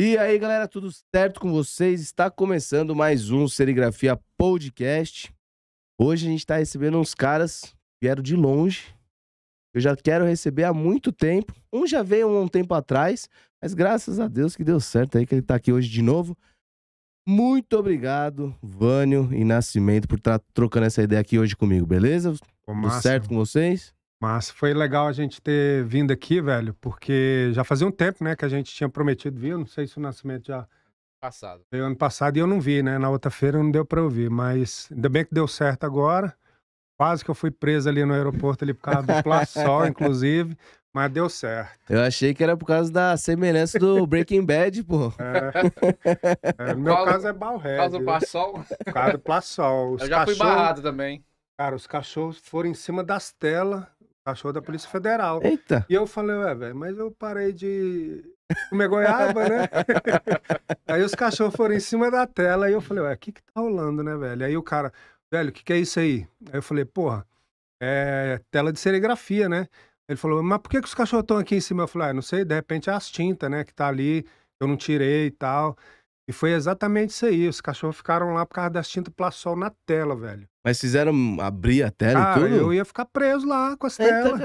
E aí, galera, tudo certo com vocês? Está começando mais um Serigrafia Podcast. Hoje a gente está recebendo uns caras que vieram de longe. Eu já quero receber há muito tempo. Um já veio há um tempo atrás, mas graças a Deus que deu certo aí que ele está aqui hoje de novo. Muito obrigado, Vânio e Nascimento, por estar tá trocando essa ideia aqui hoje comigo, beleza? tudo certo com vocês? Mas foi legal a gente ter vindo aqui, velho, porque já fazia um tempo, né, que a gente tinha prometido vir. Eu não sei se o Nascimento já. Passado. Foi ano passado e eu não vi, né? Na outra feira não deu pra eu vir, mas ainda bem que deu certo agora. Quase que eu fui preso ali no aeroporto, ali por causa do Plassol, inclusive. Mas deu certo. Eu achei que era por causa da semelhança do Breaking Bad, pô. É. É, no meu Qual, caso é Balhead. Por causa do Plassol? Por causa do Plassol. Os eu já cachorros, fui barrado também. Cara, os cachorros foram em cima das telas Cachorro da Polícia Federal. Eita. E eu falei, ué, velho, mas eu parei de comer goiaba, né? aí os cachorros foram em cima da tela e eu falei, ué, o que que tá rolando, né, velho? Aí o cara, velho, o que que é isso aí? Aí eu falei, porra, é tela de serigrafia, né? Ele falou, mas por que, que os cachorros estão aqui em cima? Eu falei, ah, não sei, de repente é as tintas, né, que tá ali, eu não tirei e tal. E foi exatamente isso aí. Os cachorros ficaram lá por causa das tintas Plassol na tela, velho. Mas fizeram abrir a tela cara, e tudo? eu ia ficar preso lá com as telas.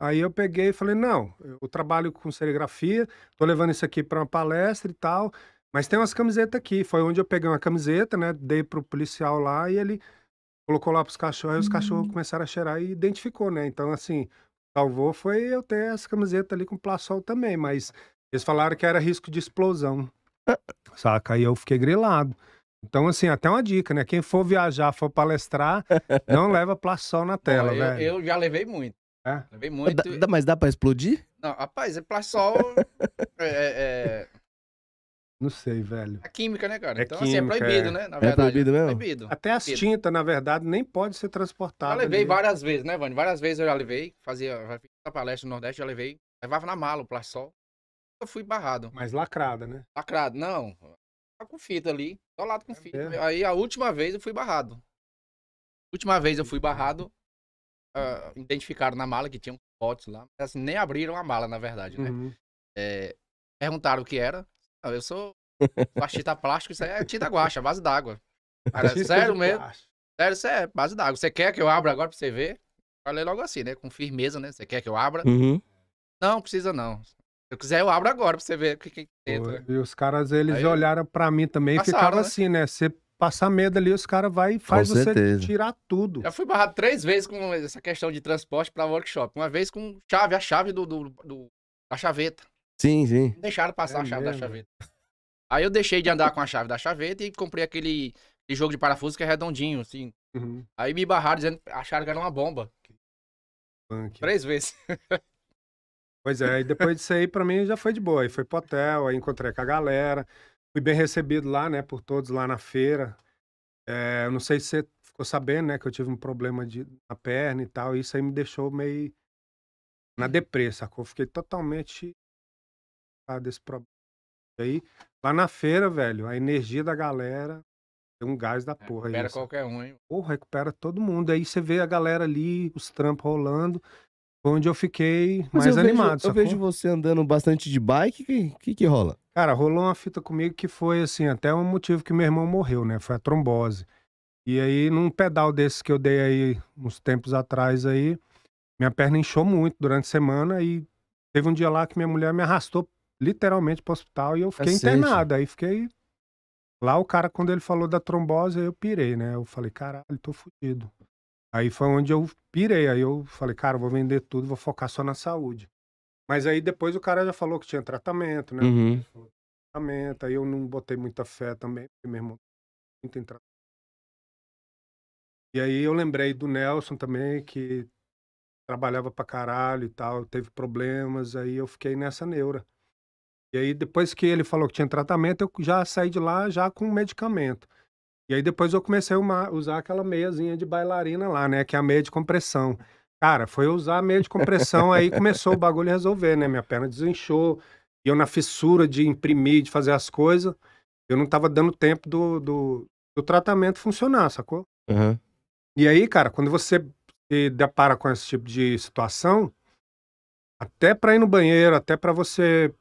Aí eu peguei e falei, não, eu trabalho com serigrafia, tô levando isso aqui para uma palestra e tal, mas tem umas camisetas aqui. Foi onde eu peguei uma camiseta, né, dei pro policial lá e ele colocou lá pros cachorros, e os cachorros hum. começaram a cheirar e identificou, né? Então, assim, salvou foi eu ter essa camiseta ali com Plassol também, mas eles falaram que era risco de explosão. Ah, saca? Aí eu fiquei grilado. Então, assim, até uma dica, né? Quem for viajar, for palestrar, não leva plastol na tela, né eu, Eu já levei muito. É? Levei muito. Dá, mas dá pra explodir? Não, rapaz, é plastol... É, é, é... Não sei, velho. É química, né, cara? É então, química, assim, é proibido, é. né? Na é verdade, é proibido mesmo? proibido. Até as tintas, na verdade, nem pode ser transportado Já levei ali. várias vezes, né, Vani? Várias vezes eu já levei. Fazia, fazia palestra no Nordeste, já levei. Levava na mala o plastol fui barrado. Mas lacrada, né? Lacrado, não. Tá com fita ali, lado com é fita. Mesmo? Aí a última vez eu fui barrado. Última vez eu fui barrado, uh, identificaram na mala que tinha um pote lá. Assim, nem abriram a mala, na verdade, né? Uhum. É, perguntaram o que era. Não, eu sou faixa plástico, isso aí é tinta guache, base d'água. sério mesmo? Plástico. Sério, isso é base d'água. Você quer que eu abra agora pra você ver? Falei logo assim, né? Com firmeza, né? Você quer que eu abra? Uhum. Não, precisa não eu quiser, eu abro agora pra você ver o que, que tem dentro. E os caras, eles Aí, olharam pra mim também e ficavam né? assim, né? Você passar medo ali, os caras vai e faz você certeza. tirar tudo. Já fui barrado três vezes com essa questão de transporte pra workshop. Uma vez com chave, a chave do, do, do chaveta. Sim, sim. Não deixaram passar é a chave mesmo. da chaveta. Aí eu deixei de andar com a chave da chaveta e comprei aquele, aquele jogo de parafuso que é redondinho, assim. Uhum. Aí me barraram dizendo, acharam que era uma bomba. Punk. Três vezes. Pois é, e depois disso aí, para mim, já foi de boa. Aí foi pro hotel, aí encontrei com a galera. Fui bem recebido lá, né, por todos lá na feira. É, eu não sei se você ficou sabendo, né, que eu tive um problema de, na perna e tal. E isso aí me deixou meio na depressa, sacou? Fiquei totalmente desse problema. E aí, lá na feira, velho, a energia da galera tem um gás da porra. Recupera assim. qualquer um, hein? Porra, recupera todo mundo. Aí você vê a galera ali, os trampos rolando. Foi onde eu fiquei Mas mais eu animado. Vejo, eu vejo você andando bastante de bike. O que, que, que rola? Cara, rolou uma fita comigo que foi assim, até um motivo que meu irmão morreu, né? Foi a trombose. E aí, num pedal desse que eu dei aí uns tempos atrás aí, minha perna inchou muito durante a semana e teve um dia lá que minha mulher me arrastou literalmente para o hospital e eu fiquei internado. Aí fiquei. Lá o cara, quando ele falou da trombose, eu pirei, né? Eu falei, caralho, tô fudido. Aí foi onde eu pirei. Aí eu falei, cara, vou vender tudo, vou focar só na saúde. Mas aí depois o cara já falou que tinha tratamento, né? Uhum. Tratamento. Aí eu não botei muita fé também, porque meu irmão não tem tratamento. E aí eu lembrei do Nelson também, que trabalhava pra caralho e tal, teve problemas, aí eu fiquei nessa neura. E aí depois que ele falou que tinha tratamento, eu já saí de lá já com medicamento. E aí depois eu comecei a usar aquela meiazinha de bailarina lá, né? Que é a meia de compressão. Cara, foi usar a meia de compressão, aí começou o bagulho a resolver, né? Minha perna desinchou. E eu na fissura de imprimir, de fazer as coisas, eu não tava dando tempo do, do, do tratamento funcionar, sacou? Uhum. E aí, cara, quando você se depara com esse tipo de situação, até pra ir no banheiro, até pra você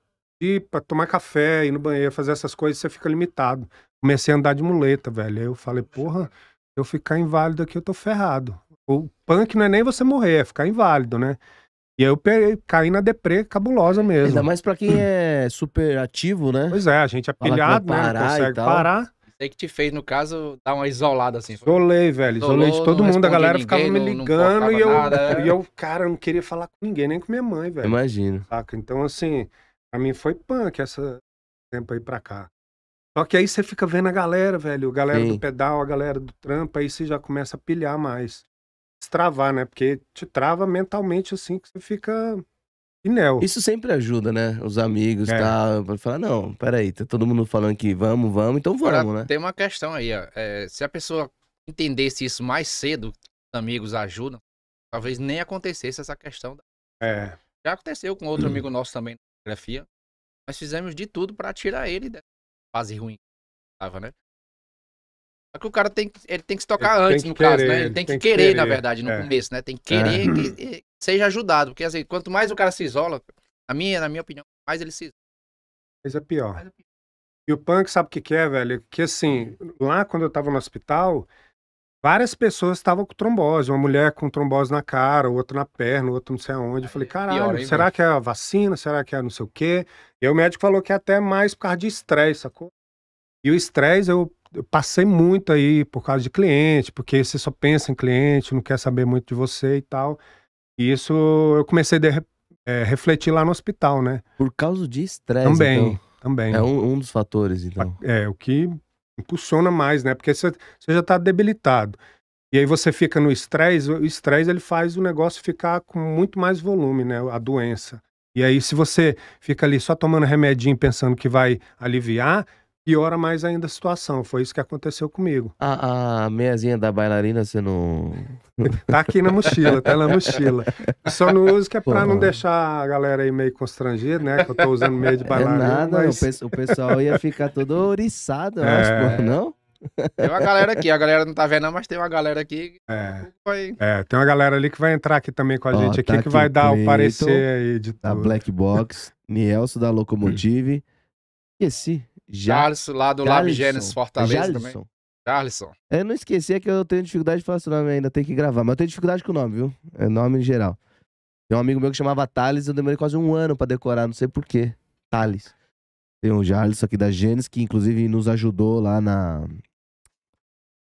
ir pra tomar café, ir no banheiro, fazer essas coisas, você fica limitado comecei a andar de muleta, velho. Aí eu falei, porra, eu ficar inválido aqui, eu tô ferrado. O punk não é nem você morrer, é ficar inválido, né? E aí eu peguei, caí na deprê cabulosa mesmo. Ainda mais pra quem é super ativo, né? Pois é, a gente é Fala pilhado, né? Não consegue parar. Sei que te fez, no caso, dar uma isolada assim. Isolei, velho. Isolei de todo mundo. A galera ninguém, ficava me ligando e, eu, e é. eu, cara, eu não queria falar com ninguém, nem com minha mãe, velho. Imagino. Saca? Então, assim, pra mim foi punk essa tempo aí pra cá. Só que aí você fica vendo a galera, velho, a galera Sim. do pedal, a galera do trampo, aí você já começa a pilhar mais. Destravar, né? Porque te trava mentalmente assim que você fica Inel. Isso sempre ajuda, né? Os amigos, é. tá? Pra falar, não, peraí, tá todo mundo falando que vamos, vamos, então vamos, Agora, né? Tem uma questão aí, ó. É, se a pessoa entendesse isso mais cedo, os amigos ajudam, talvez nem acontecesse essa questão. É. Já aconteceu com outro hum. amigo nosso também na fotografia. Nós fizemos de tudo para tirar ele dessa fase ruim tava, né? Só que o cara tem ele tem que se tocar ele antes, no querer, caso, né? Ele, tem, que, querer, querer, na verdade, no é. começo, né? Tem que é. querer é. que seja ajudado. Porque assim, quanto mais o cara se isola, a minha, na minha opinião, mais ele se isola. Mas é, é pior. E o punk sabe o que, que é, velho? Que assim, lá quando eu tava no hospital, Várias pessoas estavam com trombose, uma mulher com trombose na cara, outra na perna, outra não sei aonde. Eu falei, caralho, Pior, hein, será mano? que é a vacina? Será que é não sei o quê? E o médico falou que é até mais por causa de estresse, sacou? E o estresse eu, eu, passei muito aí por causa de cliente, porque você só pensa em cliente, não quer saber muito de você e tal. E isso eu comecei a é, refletir lá no hospital, né? Por causa de estresse, Também, então. também. É um, um dos fatores, então. É, o que impulsiona mais, né? Porque você, já está debilitado. E aí você fica no estresse, o estresse ele faz o negócio ficar com muito mais volume, né? A doença. E aí se você fica ali só tomando remedinho pensando que vai aliviar, piora mais ainda a situação. Foi isso que aconteceu comigo. A, a meiazinha da bailarina você não. tá aqui na mochila, tá na mochila. Só não uso que é pra Pô, não deixar a galera aí meio constrangida, né? Que eu tô usando meio de é bailarina. É nada, mas... o pessoal ia ficar todo oriçado, eu é... acho, não? Tem uma galera aqui, a galera não tá vendo, mas tem uma galera aqui. É, é tem uma galera ali que vai entrar aqui também com a Ó, gente tá aqui, que vai dar o parecer aí de tudo. Da Black Box, Nielso da Locomotive. Hum. Esqueci, Jarlison, lá do Lab Gênesis Fortaleza Jarlson. também. Jarlison. Eu não esqueci é que eu tenho dificuldade de falar seu nome ainda, tem que gravar. Mas eu tenho dificuldade com o nome, viu? É nome em geral. Tem um amigo meu que chamava Thales, eu demorei quase um ano para decorar, não sei porquê. Thales. Tem um Jarlison aqui da Gênesis, que inclusive nos ajudou lá na.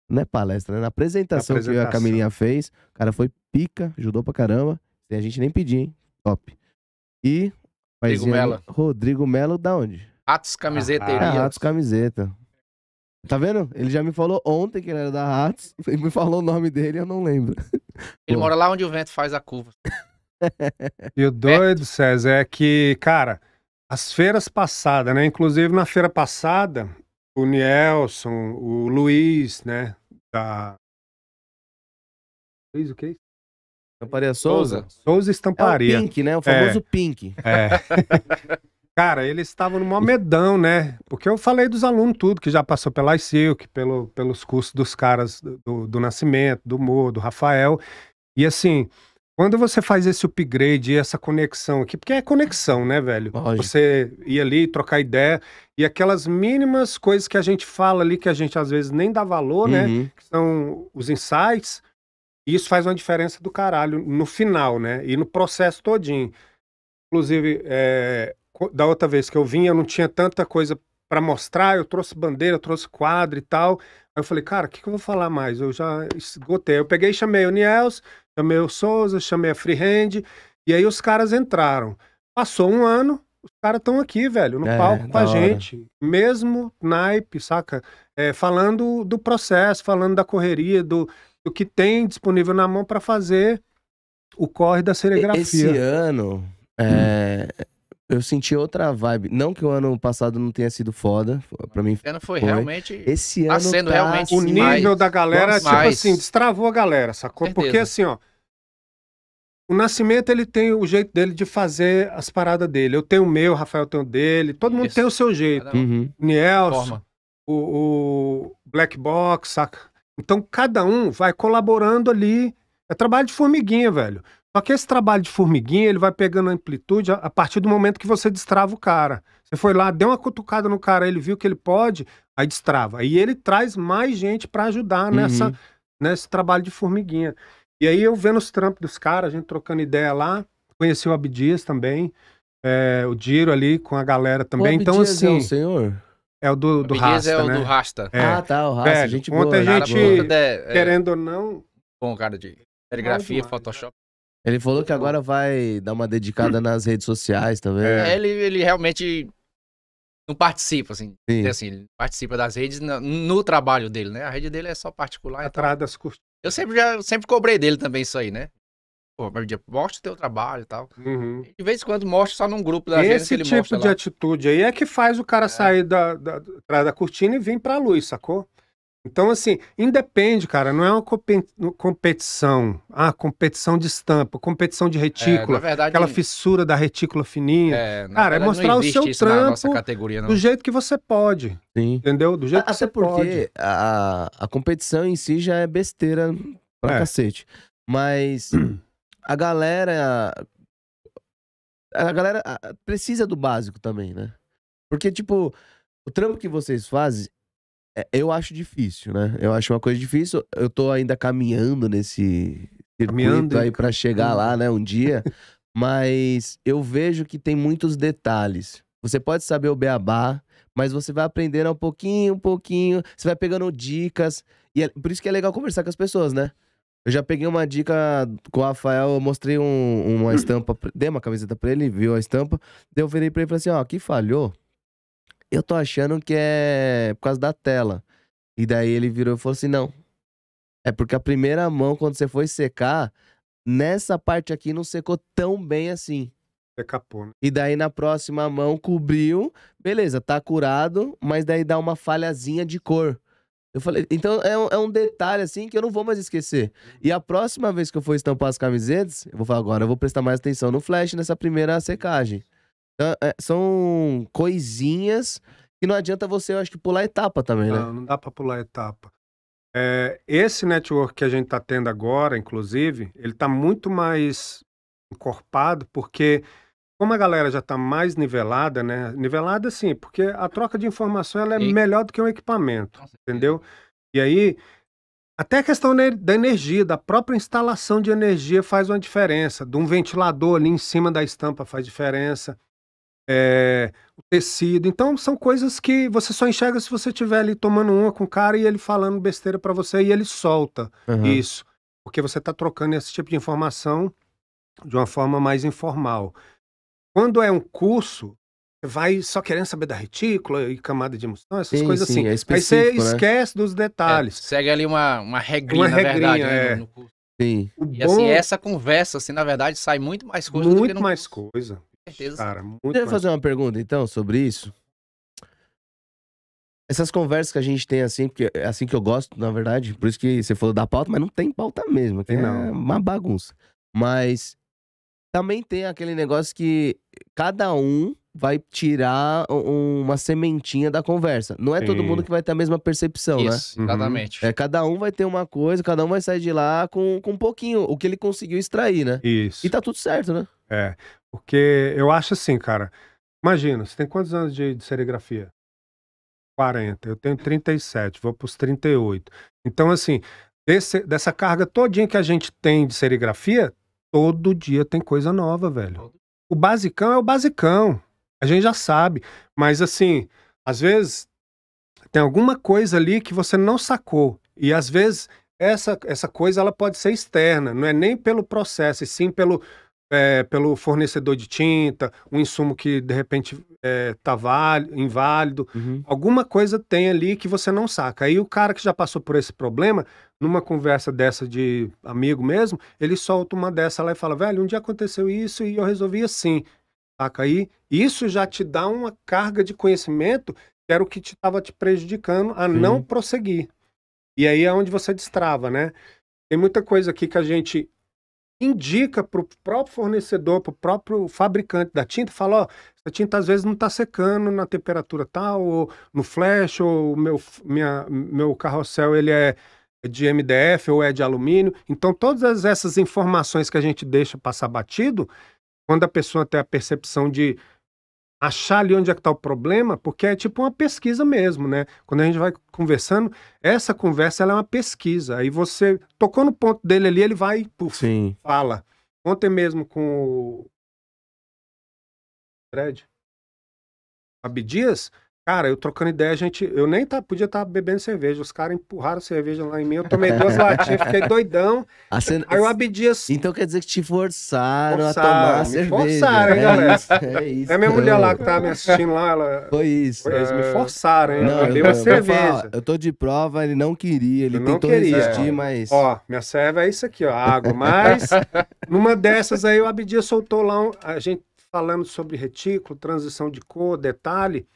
Não é palestra, né? Na apresentação, apresentação. que a Camilinha fez. O cara foi pica, ajudou pra caramba. Sem a gente nem pedir, hein? Top. E. Rodrigo Melo. Rodrigo Melo, da onde? Ratos Camiseteria. Ah, Ratos Camiseta. Tá vendo? Ele já me falou ontem que ele era da Ratos. Ele me falou o nome dele, eu não lembro. Ele mora lá onde o vento faz a curva. e o doido, César, é que, cara, as feiras passadas, né? Inclusive na feira passada, o Nielson, o Luiz, né? Da. Luiz o quê? Estamparia Souza? Souza Estamparia. É o Pink, né? O famoso é. Pink. É. Cara, eles estavam no maior medão, né? Porque eu falei dos alunos tudo, que já passou pela ICILC, pelo, pelos cursos dos caras do, do Nascimento, do Mo, do Rafael. E assim, quando você faz esse upgrade, essa conexão aqui, porque é conexão, né, velho? Lógico. Você ir ali, trocar ideia, e aquelas mínimas coisas que a gente fala ali, que a gente às vezes nem dá valor, né? uhum. né? Que são os insights, e isso faz uma diferença do caralho no final, né? E no processo todinho. Inclusive, é, da outra vez que eu vim, eu não tinha tanta coisa para mostrar, eu trouxe bandeira, eu trouxe quadro e tal. Aí eu falei, cara, o que, que eu vou falar mais? Eu já esgotei. Eu peguei e chamei o Niels, chamei o Souza, chamei a Freehand, e aí os caras entraram. Passou um ano, os caras estão aqui, velho, no é, palco com a hora. gente. Mesmo naipe, saca? É, falando do processo, falando da correria, do, do que tem disponível na mão para fazer o corre da serigrafia. Esse ano, é, hum eu senti outra vibe. Não que o ano passado não tenha sido foda, para mim. Esse ano foi, foi, realmente. Esse ano tá realmente o nível mais, da galera, mais. tipo assim, destravou a galera, sacou? Porque assim, ó, o Nascimento ele tem o jeito dele de fazer as paradas dele. Eu tenho o meu, o Rafael tem o dele, todo Isso. mundo tem o seu jeito. Uhum. O Nielsen, o, o Black Box, saca? Então cada um vai colaborando ali. É trabalho de formiguinha, velho. Só que esse trabalho de formiguinha, ele vai pegando amplitude a partir do momento que você destrava o cara. Você foi lá, deu uma cutucada no cara, ele viu que ele pode, aí destrava. E ele traz mais gente para ajudar nessa, uhum. nesse trabalho de formiguinha. E aí eu vendo os trampos dos caras, a gente trocando ideia lá, conheci o Abdias também, é, o Diro ali com a galera também. O então Abdias assim, é o assim, senhor? É o do, do Abdias é Rasta, é o né? do Rasta. É. Ah, tá, o Rasta, Velho, gente boa. Ontem a gente, boa. É, é querendo ou não... Bom, cara de... telegrafia, Photoshop. Ele falou que agora vai dar uma dedicada nas redes sociais também. É, é ele, ele realmente não participa, assim. Sim. assim ele participa das redes no, no, trabalho dele, né? A rede dele é só particular. Então atrás então. das curtidas. Eu sempre, já, sempre cobrei dele também isso aí, né? Pô, mostra o teu trabalho e tal. Uhum. de vez em quando mostra só num grupo da Esse tipo de lá. atitude aí é que faz o cara é. sair da, da, da, da cortina e vir pra luz, sacou? Então, assim, independe, cara, não é uma competição. Ah, competição de estampa, competição de é, retícula, é, verdade, aquela fissura da retícula fininha. É, cara, é verdade, é mostrar o seu trampo do jeito que você pode. Sim. Entendeu? Do jeito Até que você porque pode. A, a competição em si já é besteira pra é. cacete. Mas a galera. A galera precisa do básico também, né? Porque, tipo, o trampo que vocês fazem é, eu acho difícil, né? Eu acho uma coisa difícil. Eu tô ainda caminhando nesse circuito caminhando aí para chegar lá, né, um dia. mas eu vejo que tem muitos detalhes. Você pode saber o beabá, mas você vai aprendendo um pouquinho, um pouquinho. Você vai pegando dicas. E é, por isso que é legal conversar com as pessoas, né? Eu já peguei uma dica com o Rafael, eu mostrei um, uma estampa, dei uma camiseta pra ele, viu a estampa. Daí eu virei pra ele e falei assim: ó, aqui falhou eu tô achando que é por causa da tela. E daí ele virou e falou assim: não. É porque a primeira mão, quando você foi secar, nessa parte aqui não secou tão bem assim. É né? E daí na próxima mão cobriu, beleza, tá curado, mas daí dá uma falhazinha de cor. Eu falei, então é um, é um detalhe assim que eu não vou mais esquecer. E a próxima vez que eu for estampar as camisetas, eu vou falar agora, eu vou prestar mais atenção no flash nessa primeira secagem. Então, é, são coisinhas que não adianta você, eu acho que, pular etapa também, né? Não, não dá para pular etapa. É, esse network que a gente está tendo agora, inclusive, ele está muito mais encorpado, porque como a galera já está mais nivelada, né? Nivelada sim, porque a troca de informação ela é e... melhor do que um equipamento, Nossa, entendeu? E aí, até a questão da energia, da própria instalação de energia faz uma diferença. De um ventilador ali em cima da estampa faz diferença é, o tecido. Então, são coisas que você só enxerga se você estiver ali tomando uma com o cara e ele falando besteira para você e ele solta uhum. isso. Porque você está trocando esse tipo de informação de uma forma mais informal. Quando é um curso, vai só querendo saber da retícula e camada de emoção, essas sim, coisas sim, assim. É Aí você né? esquece dos detalhes. É, segue ali uma, uma regrinha, uma né, regrinha verdade, é. no curso. Sim. O e assim, bom... assim, essa conversa, assim, na verdade, sai muito mais coisa muito do que no mais curso. coisa certeza. Cara, muito Deixa eu fazer uma pergunta, então, sobre isso. Essas conversas que a gente tem, assim, porque é assim que eu gosto, na verdade, por isso que você falou da pauta, mas não tem pauta mesmo. Tem é não. uma bagunça. Mas também tem aquele negócio que cada um vai tirar uma sementinha da conversa. Não é Sim. todo mundo que vai ter a mesma percepção, né? Isso, né? Exatamente. Uhum. É, cada um vai ter uma coisa, cada um vai sair de lá com, com um pouquinho, o que ele conseguiu extrair, né? Isso. E tá tudo certo, né? É. Porque eu acho assim, cara. Imagina, você tem quantos anos de, de serigrafia? 40. Eu tenho 37, vou pros 38. Então, assim, desse, dessa carga todinha que a gente tem de serigrafia, todo dia tem coisa nova, velho. O basicão é o basicão. A gente já sabe, mas assim, às vezes tem alguma coisa ali que você não sacou. E às vezes essa, essa coisa ela pode ser externa, não é nem pelo processo, e sim pelo, é, pelo fornecedor de tinta, um insumo que de repente está é, tá inválido. Uhum. Alguma coisa tem ali que você não saca. Aí o cara que já passou por esse problema, numa conversa dessa de amigo mesmo, ele solta uma dessa lá e fala: velho, um dia aconteceu isso e eu resolvi assim. Saca aí? Isso já te dá uma carga de conhecimento que era o que estava te, te, prejudicando a Sim. não prosseguir. E aí é onde você destrava, né? Tem muita coisa aqui que a gente indica para o próprio fornecedor, para o próprio fabricante da tinta, fala, ó, essa tinta às vezes não está secando na temperatura tal, ou no flash, ou meu, minha, meu carrossel ele é de MDF ou é de alumínio. Então todas essas informações que a gente deixa passar batido, quando a pessoa tem a percepção de achar ali onde é que está o problema, porque é tipo uma pesquisa mesmo, né? Quando a gente vai conversando, essa conversa é uma pesquisa. Aí você tocou no ponto dele ali, ele vai, e Sim. fala. Ontem mesmo com o Fred Abdias, Cara, eu trocando ideia, a gente. Eu nem tá, podia estar tá bebendo cerveja. Os caras empurraram cerveja lá em mim. Eu tomei duas latinhas, fiquei doidão. aí o Abidias, Então quer dizer que te forçaram, forçaram a tomar a cerveja. Forçaram, né? hein, é galera? Isso, é isso. É minha mulher lá que tá me assistindo lá. Ela... Foi isso. Foi, eles me é. forçaram, hein? Não, eu dei uma cerveja. Eu, eu tô de prova, ele não queria. Ele eu tentou queria, resistir, é. mas. Ó, minha serva é isso aqui, ó. Água. Mas numa dessas aí, o Abidias soltou lá. Um, a gente falando sobre retículo, transição de cor, detalhe.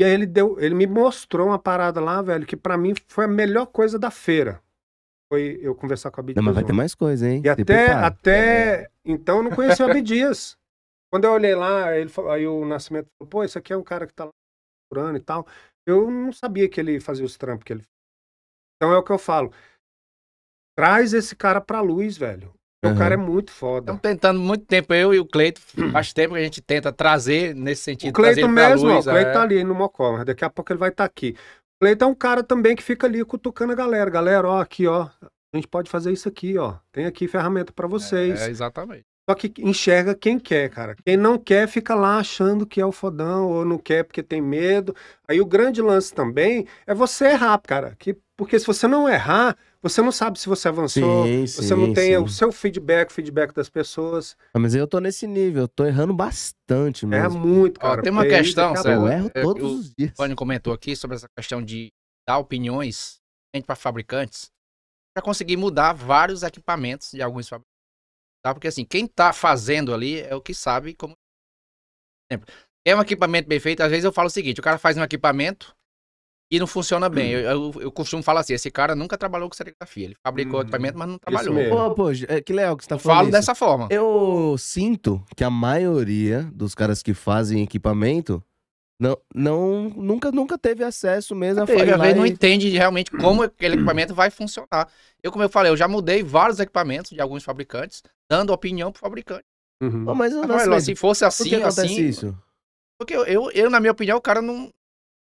E aí ele deu, ele me mostrou uma parada lá, velho, que para mim foi a melhor coisa da feira. Foi eu conversar com a Bidias. Mas vai ter mais coisa, hein? E até, até é. então eu não conhecia o Abidias. Quando eu olhei lá, ele falou, aí o Nascimento falou, pô, isso aqui é um cara que tá lá procurando e tal. Eu não sabia que ele fazia os trampos que ele Então é o que eu falo. Traz esse cara pra luz, velho. Uhum. O cara é muito foda. Estamos tentando muito tempo, eu e o Cleito. Faz tempo que a gente tenta trazer nesse sentido. O Cleito mesmo, luz, ó, o é. Cleito é... tá ali no Mocó, mas daqui a pouco ele vai estar tá aqui. O Cleito é um cara também que fica ali cutucando a galera. Galera, ó, aqui, ó. A gente pode fazer isso aqui, ó. Tem aqui ferramenta para vocês. É, é, exatamente. Só que enxerga quem quer, cara. Quem não quer fica lá achando que é o fodão ou não quer porque tem medo. Aí o grande lance também é você errar, cara. Que, porque se você não errar, você não sabe se você avançou, sim, sim, você não tem sim. o seu feedback, o feedback das pessoas. Ah, mas eu tô nesse nível, eu tô errando bastante mesmo. É muito, cara. Ó, tem uma questão, isso, eu erro é, todos os dias. O Tony comentou aqui sobre essa questão de dar opiniões para fabricantes para conseguir mudar vários equipamentos de alguns fabricantes. Tá? Porque assim, quem tá fazendo ali é o que sabe como. É um equipamento bem feito. Às vezes eu falo o seguinte: o cara faz um equipamento, e não funciona bem. Hum. Eu, eu, eu, costumo falar assim: esse cara nunca trabalhou com serigrafia. Ele fabricou hum, equipamento, mas não trabalhou. Pô, pô, é, que legal que você tá falando. Falo isso. dessa forma. Eu sinto que a maioria dos caras que fazem equipamento não, não, nunca, nunca teve acesso mesmo até a fazer. não e... entende realmente como aquele equipamento vai funcionar. Eu, como eu falei, eu já mudei vários equipamentos de alguns fabricantes, dando opinião pro fabricante. Uhum. mas, mas assim, se fosse assim, Por que assim, acontece assim, isso? Porque eu, eu, eu, na minha opinião, o cara não,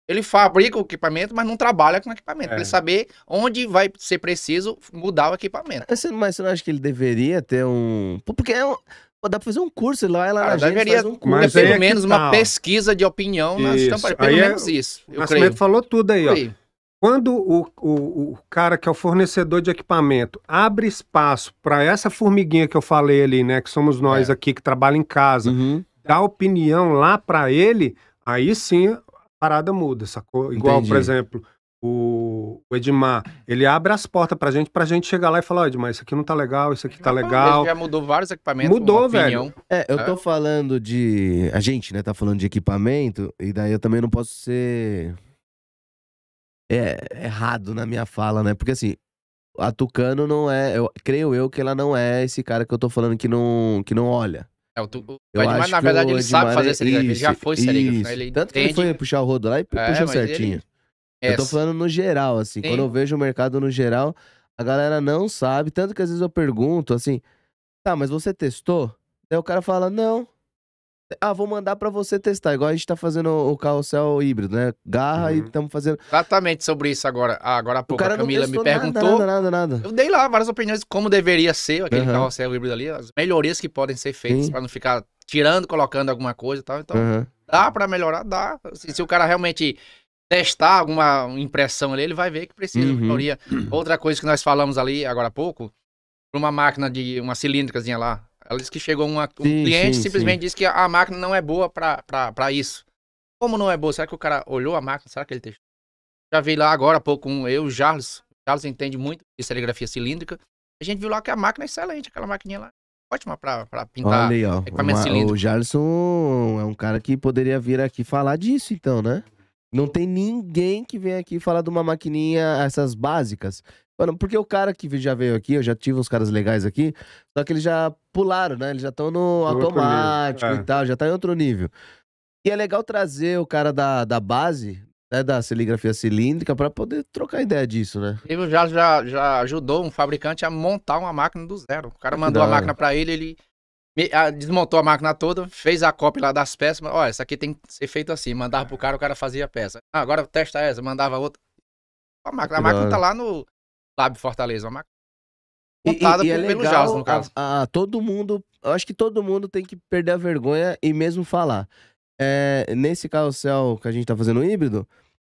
ele fabrica o equipamento, mas não trabalha com o equipamento. É. ele saber onde vai ser preciso mudar o equipamento. Mas você, mas você não acha que ele deveria ter um. Porque é um... Pô, dá pra fazer um curso lá, ela ah, deveria um curso. Mas pelo é menos uma tá, pesquisa de opinião nas tampas. Pelo aí é menos é... isso. Eu Nascimento falou tudo aí, ó. Quando o, o, o, cara que é o fornecedor de equipamento abre espaço para essa formiguinha que eu falei ali, né? Que somos nós é. aqui que trabalha em casa, uhum. dá opinião lá para ele, aí sim parada muda, sacou? Igual, Entendi. por exemplo, o, Edmar, ele abre as portas pra gente, pra gente chegar lá e falar, oh, Edmar, isso aqui não tá legal, isso aqui tá legal. Ele já mudou vários equipamentos. Mudou, velho. É, eu é. tô falando de. A gente, né, tá falando de equipamento, e daí eu também não posso ser. É, errado na minha fala, né? Porque assim, a Tucano não é. Eu, creio eu que ela não é esse cara que eu tô falando que não, que não olha. É, o, Edmar, na verdade, ele sabe fazer é... serigrafia. Ele já foi serigrafia. Ele Tanto entende... que ele foi puxar o rodo lá e é, puxou certinho. Ele... Eu tô falando no geral, assim. Sim. Quando eu vejo o mercado no geral, a galera não sabe. Tanto que às vezes eu pergunto, assim, tá, mas você testou? Daí o cara fala, não. Ah, vou mandar para você testar, igual a gente tá fazendo o carrossel híbrido, né? Garra uhum. e estamos fazendo. Exatamente sobre isso agora. Ah, agora há pouco a Camila me perguntou. Nada, nada, nada, Eu dei lá várias opiniões como deveria ser aquele uhum. carrossel híbrido ali, as melhorias que podem ser feitas para não ficar tirando, colocando alguma coisa e tal. Então, uhum. dá para melhorar, dá. se o cara realmente testar alguma impressão ali, ele vai ver que precisa uhum. de melhoria. Outra coisa que nós falamos ali agora há pouco, uma máquina de uma cilíndricazinha lá, ela disse que chegou uma, um sim, cliente sim, simplesmente sim. disse que a máquina não é boa para isso. Como não é boa? Será que o cara olhou a máquina? Será que ele testou? Já vi lá agora há pouco um, eu, o Charles. O Charles entende muito de serigrafia cilíndrica. A gente viu lá que a máquina é excelente, aquela maquininha lá. Ótima para pintar Olha aí, ó, equipamento uma, cilíndrico. O Jarlson é um cara que poderia vir aqui falar disso, então, né? Não tem ninguém que vem aqui falar de uma maquininha, essas básicas. Mano, porque o cara que já veio aqui, eu já tive uns caras legais aqui, só que eles já pularam, né? Eles já estão no automático é. e tal, já tá em outro nível. E é legal trazer o cara da, da base, né, da celigrafia cilíndrica, para poder trocar ideia disso, né? Ele já, já, já ajudou um fabricante a montar uma máquina do zero. O cara mandou a máquina para ele, ele desmontou a máquina toda, fez a cópia lá das peças. Olha, essa aqui tem que ser feito assim. Mandava pro cara, o cara fazia a peça. Ah, agora testa essa, mandava outra. A máquina, a máquina tá lá no Lab Fortaleza. A máquina montada e, e é pelo legal, Jaws, no caso. A, a, todo mundo, eu acho que todo mundo tem que perder a vergonha e mesmo falar. É, nesse carrossel que a gente tá fazendo híbrido,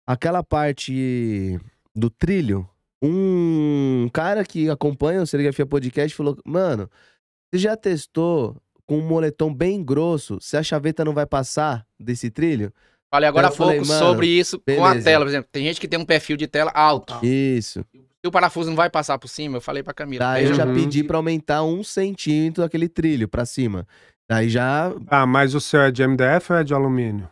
aquela parte do trilho, um cara que acompanha o Serigrafia Podcast falou, mano, você já testou com um moletom bem grosso se a chaveta não vai passar desse trilho? Falei agora há pouco falei, sobre isso beleza. com a tela, por exemplo. Tem gente que tem um perfil de tela alto. Tá. Isso. E o parafuso não vai passar por cima, eu falei pra Camila. Tá, eu uhum. já pedi para aumentar um centímetro aquele trilho para cima. Aí já. Ah, mas o seu é de MDF ou é de alumínio?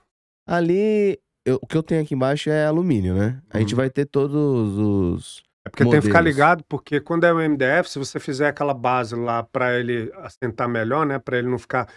Ali, eu, o que eu tenho aqui embaixo é alumínio, né? Uhum. A gente uhum. vai ter todos os é porque modelos. tem que ficar ligado, porque quando é o MDF, se você fizer aquela base lá para ele assentar melhor, né, para ele não ficar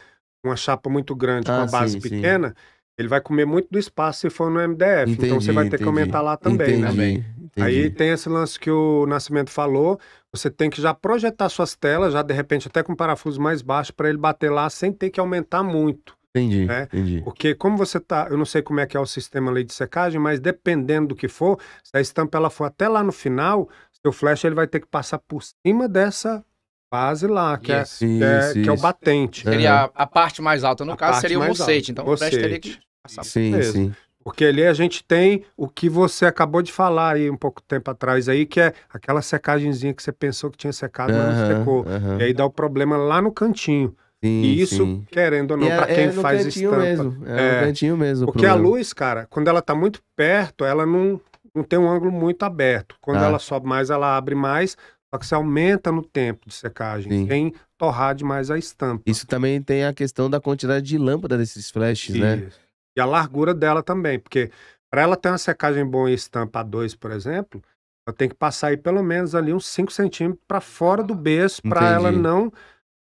uma chapa muito grande ah, com a ah, base sim, pequena, sim. ele vai comer muito do espaço se for no MDF. Entendi, então você vai ter entendi. que aumentar lá também, né? entendi, né? Aí tem esse lance que o Nascimento falou, você tem que já projetar suas telas, já de repente até com um parafuso mais baixo para ele bater lá sem ter que aumentar muito. Entendi, né? entendi. Porque como você tá, eu não sei como é que é o sistema de secagem, mas dependendo do que for, se a estampa ela for até lá no final, seu flash ele vai ter que passar por cima dessa base lá, que, yes. é, isso, é, que é, o batente. Seria a, a, parte mais alta, no a caso seria o mocete, então mocete. o flash teria que passar sim, por sim. Porque ali a gente tem o que você acabou de falar aí um pouco tempo atrás aí, que é aquela secagemzinha que você pensou que tinha secado, mas não secou. Uhum. E aí dá o problema lá no cantinho. Sim, e isso, sim. querendo ou não, é para quem é faz estampa. Mesmo, é, é cantinho mesmo. Porque a luz, cara, quando ela tá muito perto, ela não, não tem um ângulo muito aberto. Quando ah. ela sobe mais, ela abre mais, só que você aumenta no tempo de secagem, Sim. sem torrar demais a estampa. Isso também tem a questão da quantidade de lâmpada desses flashes, né? Isso. né? E a largura dela também, porque para ela ter uma secagem boa em estampa 2 por exemplo, ela tem que passar aí pelo menos ali uns 5 centímetros para fora do berço, para ela não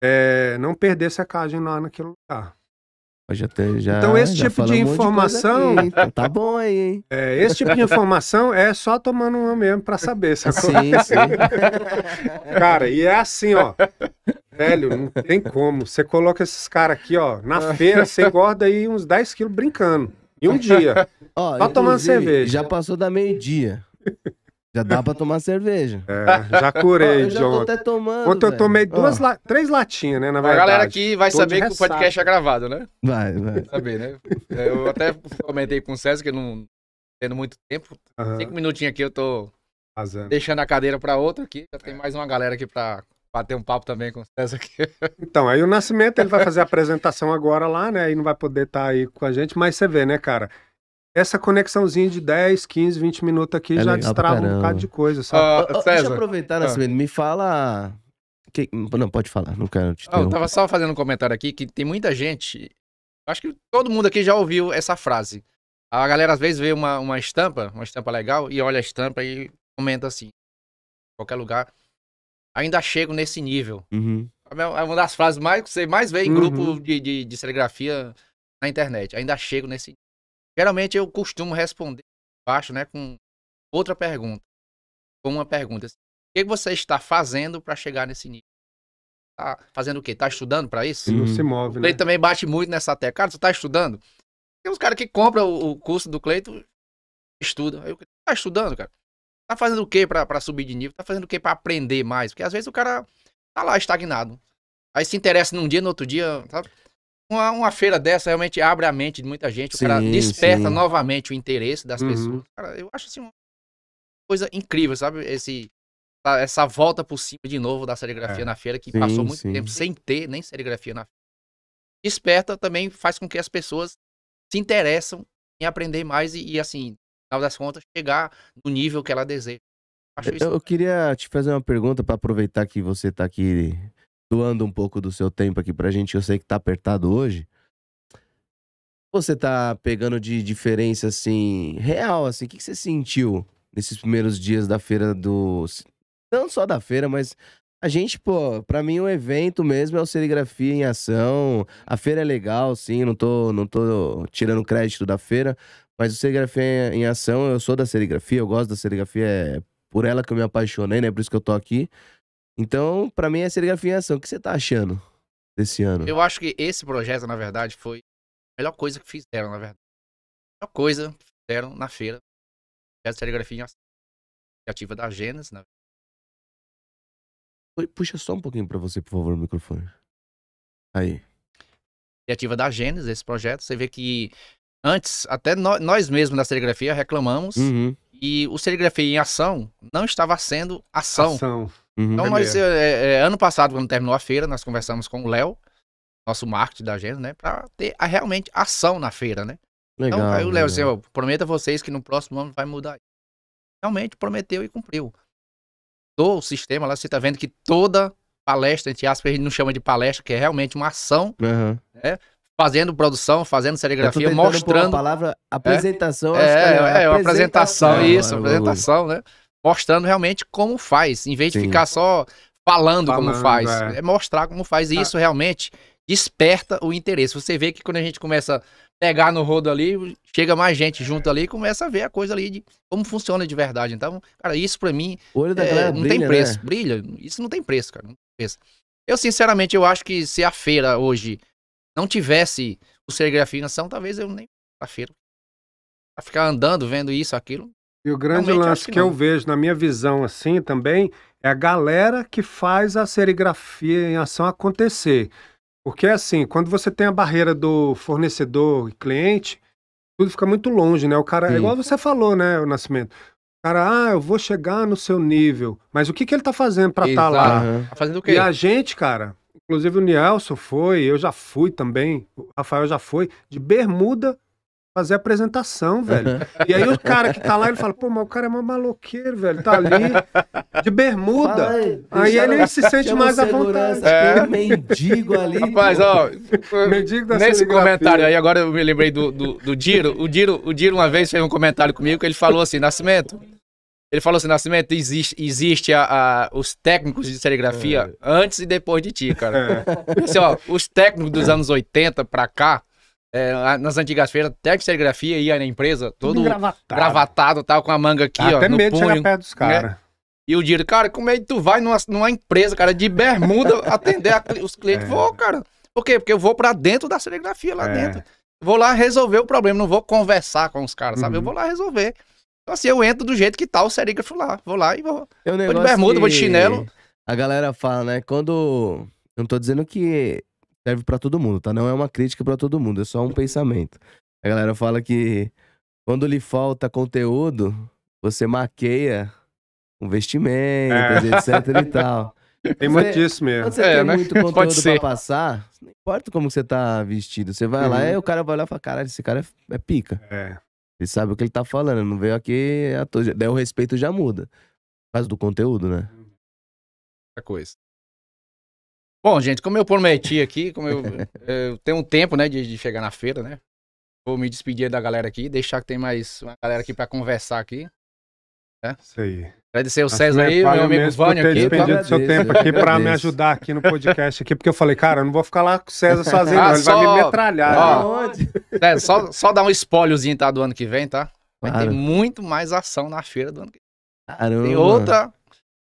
é, não perder secagem lá naquele lugar. Já já, então, esse tipo de informação. Um de então, tá bom aí, hein? É, esse tipo de informação é só tomando uma mesmo pra saber, Sim, sim. cara, e é assim, ó. Velho, não tem como. Você coloca esses caras aqui, ó, na ah. feira, você engorda aí uns 10 quilos brincando. Em um dia. Ó, só tomando cerveja. Já passou da meio-dia. Já dá pra tomar cerveja. É, já curei, eu já John. Tô até tomando. Ontem eu tomei duas, la... três latinhas, né? Na verdade. A galera aqui vai saber que o podcast é gravado, né? Vai, vai. Saber, né? É, eu até comentei com o César que não tendo muito tempo. Cinco minutinhos aqui eu tô Fazendo. deixando a cadeira pra outra aqui. Já tem é. mais uma galera aqui pra bater um papo também com o César aqui. Então, aí o Nascimento ele vai fazer a apresentação agora lá, né? E não vai poder estar tá aí com a gente, mas você vê, né, cara? essa conexãozinha de 10, 15, 20 minutos aqui é já destrava um bocado de coisa, sabe? Uh, uh, deixa eu aproveitar, Nascimento, né, ah. me fala... Que... Não, pode falar, não quero te ah, Eu tava só fazendo um comentário aqui que tem muita gente... Acho que todo mundo aqui já ouviu essa frase. A galera às vezes vê uma, uma estampa, uma estampa legal, e olha a estampa e comenta assim. Qualquer lugar. Ainda chego nesse nível. Uhum. É, é uma das frases mais que você mais vê em uhum. grupo de, de, de serigrafia na internet. Ainda chego nesse Geralmente eu costumo responder baixo, né, com outra pergunta. Com uma pergunta. Assim, o que você está fazendo para chegar nesse nível? Tá fazendo o quê? Tá estudando para isso? Não se hum. move, né? Ele também bate muito nessa tecla. Cara, você tá estudando? Tem uns caras que compram o curso do Cleito, estuda. Eu, tá estudando, cara? Tá fazendo o quê para subir de nível? Tá fazendo o quê para aprender mais? Porque às vezes o cara tá lá estagnado. Aí se interessa num dia, no outro dia, sabe? uma, uma feira dessa realmente abre a mente de muita gente, sim, o cara desperta sim. novamente o interesse das uhum. pessoas. Cara, eu acho assim uma coisa incrível, sabe? Esse, essa volta por cima de novo da serigrafia é. na feira, que sim, passou muito tempo sem ter nem serigrafia na feira. Desperta também faz com que as pessoas se interessam em aprender mais e, e assim, no final das contas, chegar no nível que ela deseja. Eu, eu queria te fazer uma pergunta para aproveitar que você está aqui doando um pouco do seu tempo aqui pra gente, eu sei que tá apertado hoje. Você tá pegando de diferença, assim, real, assim, o que, que você sentiu nesses primeiros dias da feira do. Não só da feira, mas a gente, pô, pra mim o evento mesmo é o Serigrafia em Ação. A feira é legal, sim, não tô, não tô tirando crédito da feira, mas o Serigrafia em Ação, eu sou da serigrafia, eu gosto da serigrafia, é por ela que eu me apaixonei, né? Por isso que eu tô aqui. Então, para mim, é serigrafia em ação. O que você tá achando desse ano? Eu acho que esse projeto, na verdade, foi a melhor coisa que fizeram, na verdade. A melhor coisa que fizeram na feira é a serigrafia em ação. Criativa da Gênesis, na né? verdade. Puxa só um pouquinho para você, por favor, o microfone. Aí. Criativa da Gênesis, esse projeto. Você vê que antes, até no, nós mesmos da serigrafia reclamamos uhum. e o serigrafia em ação não estava sendo ação. ação. Uhum. então, nós, é, é, ano passado, quando terminou a feira, nós conversamos com o Léo, nosso marketing da agenda, né? Pra ter a, realmente ação na feira, né? Então, Legal, então, aí o Léo disse, eu prometo a vocês que no próximo ano vai mudar. Realmente prometeu e cumpriu. Do sistema lá, você tá vendo que toda palestra, entre aspas, a gente não chama de palestra, que é realmente uma ação, uhum. né? Fazendo produção, fazendo serigrafia, mostrando. A palavra é, apresentação. É, é, é, é, é apresentação, apresentação, isso, apresentação, né? mostrando realmente como faz, em vez de Sim. ficar só falando, falando como faz. É. é. mostrar como faz. E ah. isso realmente desperta o interesse. Você vê que quando a gente começa a pegar no rodo ali, chega mais gente junto ali e começa a ver a coisa ali de como funciona de verdade. Então, cara, isso para mim é, não brilha, tem né? preço. Né? Brilha. Isso não tem preço, cara. Não tem preço. Eu, sinceramente, eu acho que se a feira hoje não tivesse o Serigrafia em Ação, talvez eu nem a feira. Pra ficar andando, vendo isso, aquilo, e o grande Realmente, lance que, que eu vejo, na minha visão, assim, também, é a galera que faz a serigrafia em ação acontecer. Porque, assim, quando você tem a barreira do fornecedor e cliente, tudo fica muito longe, né? O cara, Sim. igual você falou, né, o Nascimento? O cara, ah, eu vou chegar no seu nível. Mas o que, que ele tá fazendo pra estar tá lá? Uhum. Tá fazendo o quê? E a gente, cara, inclusive o Nielson foi, eu já fui também, o Rafael já foi, de bermuda fazer apresentação, velho. E aí o cara que tá lá, ele fala, pô, mas o cara é mó maloqueiro, velho. Tá ali de bermuda. aí ele se sente mais à vontade. É. mendigo ali. Rapaz, ó, mendigo da nesse comentário aí, agora eu me lembrei do, do, do Diro. O Diro. O Diro uma vez fez um comentário comigo que ele falou assim, Nascimento, ele falou assim, Nascimento, existe, existe a, a, os técnicos de serigrafia é. antes e depois de ti, cara. É. Assim, ó, os técnicos dos anos 80 pra cá, é, nas antigas feiras, até de serigrafia ia na empresa, todo gravatado. gravatado tal, com a manga aqui, Dá ó. Até no medo punho, de chegar perto dos caras. Né? E o dinheiro, cara, como é que tu vai numa, numa empresa, cara, de bermuda atender a, os clientes? É. Vou, cara. Por quê? Porque eu vou para dentro da serigrafia lá é. dentro. Vou lá resolver o problema, não vou conversar com os caras, sabe? Uhum. Eu vou lá resolver. Então, assim, eu entro do jeito que tá o serígrafo lá. Vou lá e vou. Eu é vou de bermuda, vou de chinelo. A galera fala, né? Quando. Não tô dizendo que serve para todo mundo, tá? Não é uma crítica para todo mundo, é só um pensamento. A galera fala que quando lhe falta conteúdo, você maqueia um vestimento, é. etc e tal. Tem você, muito disso mesmo. Você é, tem né? muito conteúdo pra passar, não importa como você tá vestido. Você vai uhum. lá e o cara vai lá e fala, caralho, esse cara é, é pica. É. Ele sabe o que ele tá falando, não veio aqui à toa. Daí o respeito já muda. Por causa do conteúdo, né? É coisa. Bom, gente, como eu prometi aqui, como eu, eu tenho um tempo, né, de, de, chegar na feira, né? Vou me despedir da galera aqui, deixar que tem mais uma galera aqui para conversar aqui. Né? Isso aí. Agradecer o César é aí, meu amigo Vânia aqui. Tá? Eu perdi seu tempo aqui para me ajudar aqui no podcast aqui, porque eu falei, cara, eu não vou ficar lá com o César sozinho, ah, não, ele só... vai me metralhar. Ó, né? é, só, só dar um spoilerzinho, tá, do ano que vem, tá? Vai claro. ter muito mais ação na feira do ano que vem. Caramba. Tem outra,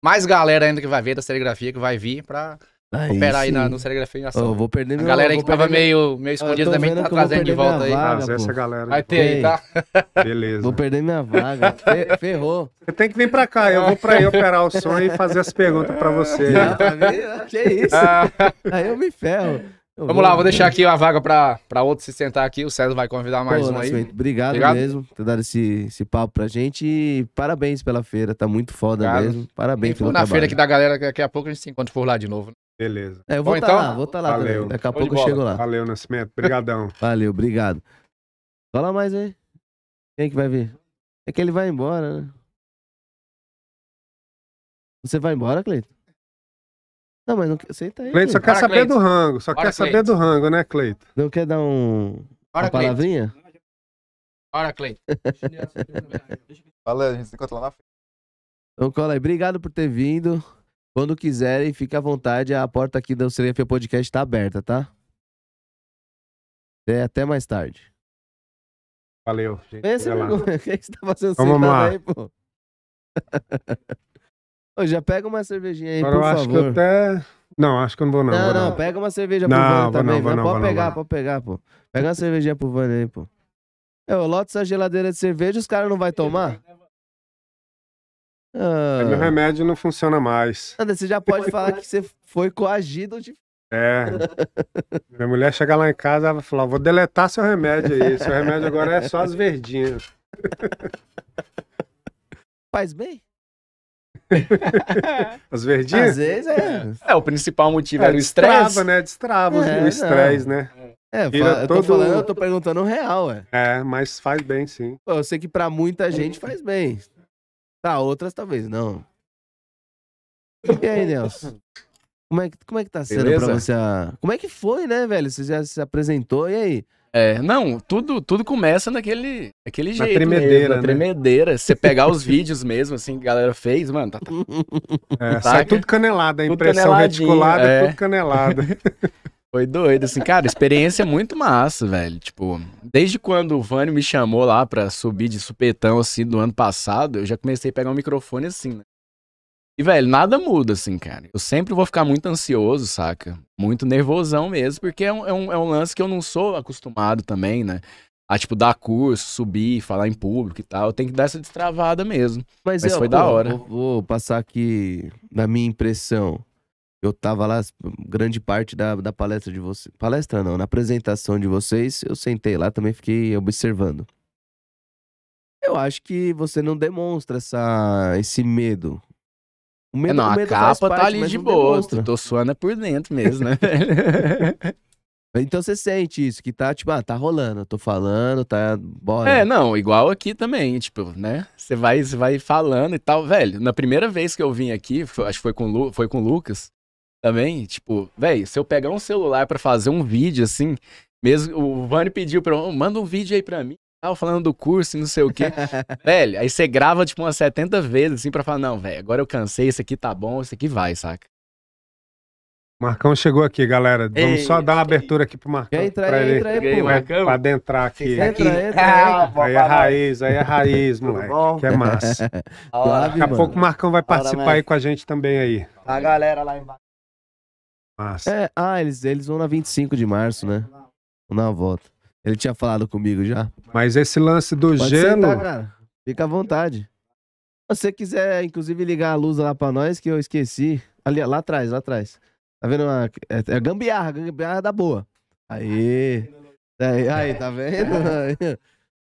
mais galera ainda que vai ver da serigrafia que vai vir para Aí ah, operar sim. aí na, no Serigrafia em Ação. Eu vou perder meu... A galera aí que tava meio, meio escondida também tá trazendo de volta aí. Vaga, essa galera. Vai ter aí, tá? Beleza. Vou perder minha vaga. ferrou. Você tem que vir pra cá. Eu vou pra aí operar o som e fazer as perguntas pra você. Não, que isso? Ah. aí eu me ferro. Eu Vamos vou, lá, vou deixar aqui a vaga pra, pra outro se sentar aqui. O César vai convidar mais Pô, um aí. Obrigado, obrigado, mesmo por ter dado esse, esse papo pra gente. E parabéns pela feira, tá muito foda obrigado. mesmo. Parabéns pela feira. na trabalho. na feira aqui da galera, daqui a pouco a gente se encontra por lá de novo. Né? Beleza. É, eu vou estar tá então, lá, vou estar tá lá valeu. Também. Daqui a pouco eu chego lá. Valeu, Nascimento. Obrigadão. valeu, obrigado. Fala mais aí. Quem é que vai vir? É que ele vai embora, né? Você vai embora, Cleito? Não, mas não senta aí. Cleito só quer Para, saber do rango, só Para, quer saber do rango, né, Cleito? Não quer dar um Para, uma palavrinha? Para, Cleito. Valeu, a gente se encontra lá na frente. Então, cola aí. Obrigado por ter vindo. Quando quiserem, fique à vontade. A porta aqui da Serefia Podcast está aberta, tá? É, até mais tarde. Valeu, gente. Esse o que, que você tá fazendo Vamos lá. aí, pô? Ô, já pega uma cervejinha aí, Agora por eu acho favor. Que até... Não, acho que eu não vou não. Não, vou não, não. pega uma cerveja não, pro Vânia também. Não, não, pode pegar, pode pegar, pô. Pega uma cervejinha pro Vânia aí, pô. É o Lotus, a geladeira de cerveja, os caras não vão tomar? Ah. meu remédio não funciona mais. Nada, você já pode falar que você foi coagido de. É. Minha mulher chega lá em casa, ela fala: vou deletar seu remédio aí. Seu remédio agora é só as verdinhas. Faz bem? As verdinhas? Às vezes é. é. É, o principal motivo é, era o estresse. Destrava, né? Destrava é, o estresse, né? É, eu, tô falando, eu tô perguntando o real, é. É, mas faz bem, sim. Pô, eu sei que pra muita gente faz bem. Tá, outras talvez não. E aí, Nelson? Como é que, como é que tá sendo Beleza? pra você? Como é que foi, né, velho? Você já se apresentou, e aí? É, não, tudo, tudo começa naquele, aquele jeito. Na né? tremedeira. Né? na tremedeira. Você pegar os vídeos mesmo, assim, que a galera fez, mano. Tá, tá... É, tá, sai tá tudo canelado, a impressão reticulada é tudo canelada. Foi doido, assim, cara, experiência é muito massa, velho. Tipo, desde quando o Vani me chamou lá pra subir de supetão, assim, do ano passado, eu já comecei a pegar um microfone assim, né? E, velho, nada muda, assim, cara. Eu sempre vou ficar muito ansioso, saca? Muito nervosão mesmo, porque é um, é um, é um lance que eu não sou acostumado também, né? A, tipo, dar curso, subir, falar em público e tal. Eu tenho que dar essa destravada mesmo. Mas, Mas eu, foi pô, da hora. Vou, vou passar aqui na minha impressão. Eu tava lá grande parte da, da palestra de vocês. Palestra não, na apresentação de vocês, eu sentei lá também fiquei observando. Eu acho que você não demonstra essa, esse medo. O medo, é, não, o medo a capa tá parte, tá ali de boa. Tô suando por dentro mesmo, né? Então você sente isso, que tá, tipo, ah, tá rolando, tô falando, tá, bora. É, não, igual aqui também, tipo, né? Você vai, vai falando e tal, velho. Na primeira vez que eu vim aqui, foi, acho que foi com, Lu, foi com o Lucas, também, tipo, velho, se eu pegar um celular para fazer um vídeo assim, mesmo o Vani pediu para manda um vídeo aí para mim, tava falando do curso e não sei o quê. velho, aí você grava tipo umas 70 vezes assim para falar, não, velho, agora eu cansei, isso aqui tá bom, isso aqui vai, saca? Marcão chegou aqui, galera. Vamos só dar uma ei, abertura aqui pro Marcão. Entra pra ele, entra aí, pô. Marcão. Pra adentrar aqui. Entra, entra, entra. Aí ah, ah, é raiz, aí é raiz, moleque. Bom? Que é massa. Hora, Daqui a pouco o Marcão vai participar aí com a gente também aí. A galera lá embaixo. É, ah, eles, eles vão na 25 de março, né? Na volta. Ele tinha falado comigo já. Mas esse lance do Pode gelo. Sentar, cara. Fica à vontade. Se você quiser, inclusive, ligar a luz lá pra nós, que eu esqueci. Ali, lá atrás, lá atrás. Tá vendo? Uma... É, é gambiarra, gambiarra da boa. Aí. É, aí, aí tá vendo?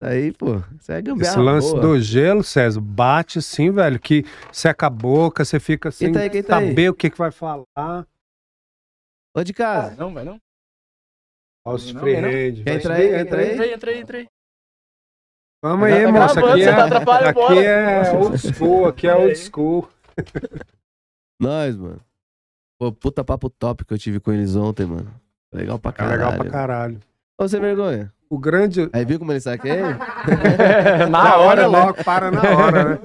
Aí, pô, isso é gambiarra. Esse lance boa. do gelo, César, bate sim, velho, que seca a boca, você fica tá sem tá aí, tá saber aí? o que, que vai falar. Ô, de casa. Ah, não, vai não. Olha os freehand. Entra aí, entra aí. Entra aí, entra aí, entra Vamos aí, tá Aqui, é, tá aqui é old school, aqui é old school. Nós, mano. Pô, puta papo top que eu tive com eles ontem, mano. Legal pra caralho. É legal pra caralho. Ô, sem vergonha. O grande. Aí viu como ele saqueia? na hora, hora né? logo, para na hora, né?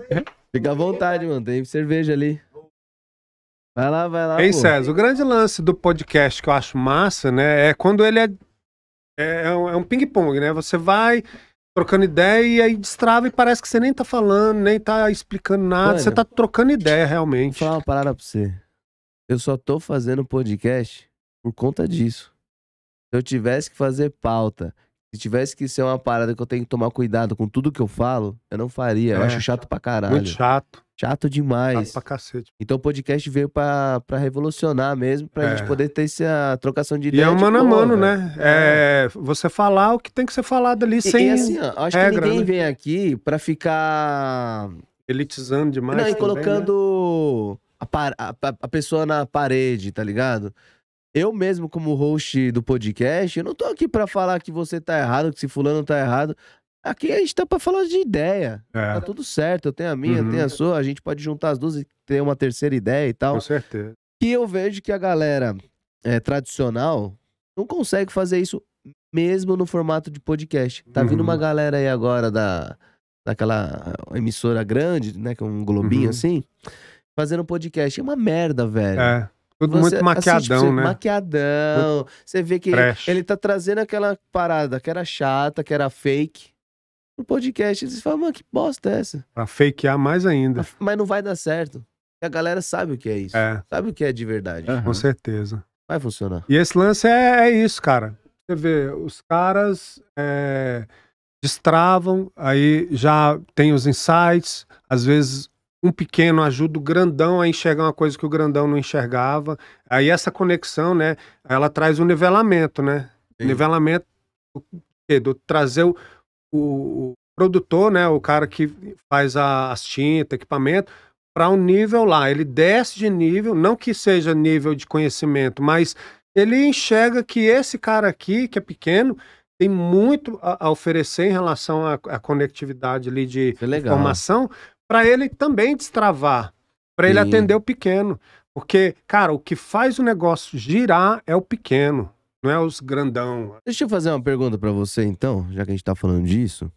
Fica à vontade, mano. Tem cerveja ali. Vai lá, vai lá. Ei, César, o grande lance do podcast que eu acho massa, né, é quando ele é, é, é um é ping-pong, né? Você vai trocando ideia e aí destrava e parece que você nem tá falando, nem tá explicando nada, Mano, você tá trocando ideia realmente. Vou falar uma parada pra você. Eu só tô fazendo podcast por conta disso. Se eu tivesse que fazer pauta, se tivesse que ser uma parada que eu tenho que tomar cuidado com tudo que eu falo, eu não faria. É, eu acho chato pra caralho. Muito chato. Chato demais. Chato pra cacete. Então o podcast veio pra, pra revolucionar mesmo, pra é. gente poder ter essa trocação de ideias. E é um tipo, mano a mano, né? É, você falar o que tem que ser falado ali e, sem. E é assim, ó, acho regra, que ninguém né? vem aqui pra ficar. Elitizando demais. Não, e também, né? colocando né? a, a, a pessoa na parede, tá ligado? eu mesmo, como host do podcast, eu não tô aqui para falar que você tá errado, que se fulano tá errado. Aqui a gente tá pra falar de ideia. É. Tá tudo certo. Eu tenho a minha, uhum. tenho a sua. A gente pode juntar as duas e ter uma terceira ideia e tal. Com certeza. Que eu vejo que a galera é, tradicional não consegue fazer isso mesmo no formato de podcast. Tá vindo uma uhum. galera aí agora da, daquela emissora grande, né? Que é um globinho uhum. assim, fazendo podcast. É uma merda, velho. É. Tudo você muito tipo maquiadão, assiste, né? Maquiadão. Você vê que Fresh. ele tá trazendo aquela parada que era chata, que era fake. No podcast, eles falam mano, que bosta é essa? Pra fakear mais ainda. Mas não vai dar certo. A galera sabe o que é isso. É. Sabe o que é de verdade. Uhum. Com certeza. Vai funcionar. E esse lance é, é isso, cara. Você vê, os caras é, destravam, aí já tem os insights, às vezes um pequeno ajuda o grandão a enxergar uma coisa que o grandão não enxergava. Aí essa conexão, né, ela traz um nivelamento, né? Sim. Nivelamento do, do trazer o, o, produtor, né, o cara que faz a, as tintas, equipamento, para um nível lá. Ele desce de nível, não que seja nível de conhecimento, mas ele enxerga que esse cara aqui, que é pequeno, tem muito a, a oferecer em relação à, conectividade ali de é informação, para ele também destravar, para ele atender o pequeno. Porque, cara, o que faz o negócio girar é o pequeno, não é os grandão. Deixa eu fazer uma pergunta para você, então, já que a gente tá falando disso.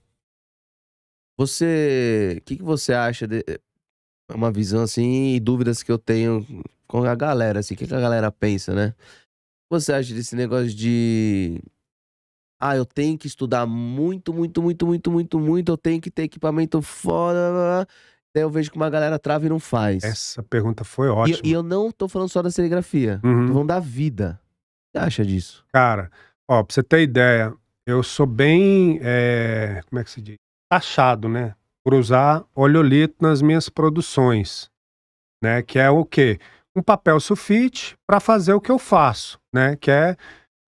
Você. O que, que você acha? De... É uma visão assim e dúvidas que eu tenho com a galera, assim. O que, que a galera pensa, né? Você acha desse negócio de ah, eu tenho que estudar muito, muito, muito, muito, muito, muito. Eu tenho que ter equipamento fora. Daí eu vejo que uma galera trava e não faz. Essa pergunta foi ótima. E, e eu não tô falando só da serigrafia. Uhum. Tô da vida. O que você acha disso? Cara, ó, pra você ter ideia, eu sou bem. É, como é que se diz? achado, né? Por usar olholito nas minhas produções. Né? Que é o quê? Um papel sulfite para fazer o que eu faço, né? Que é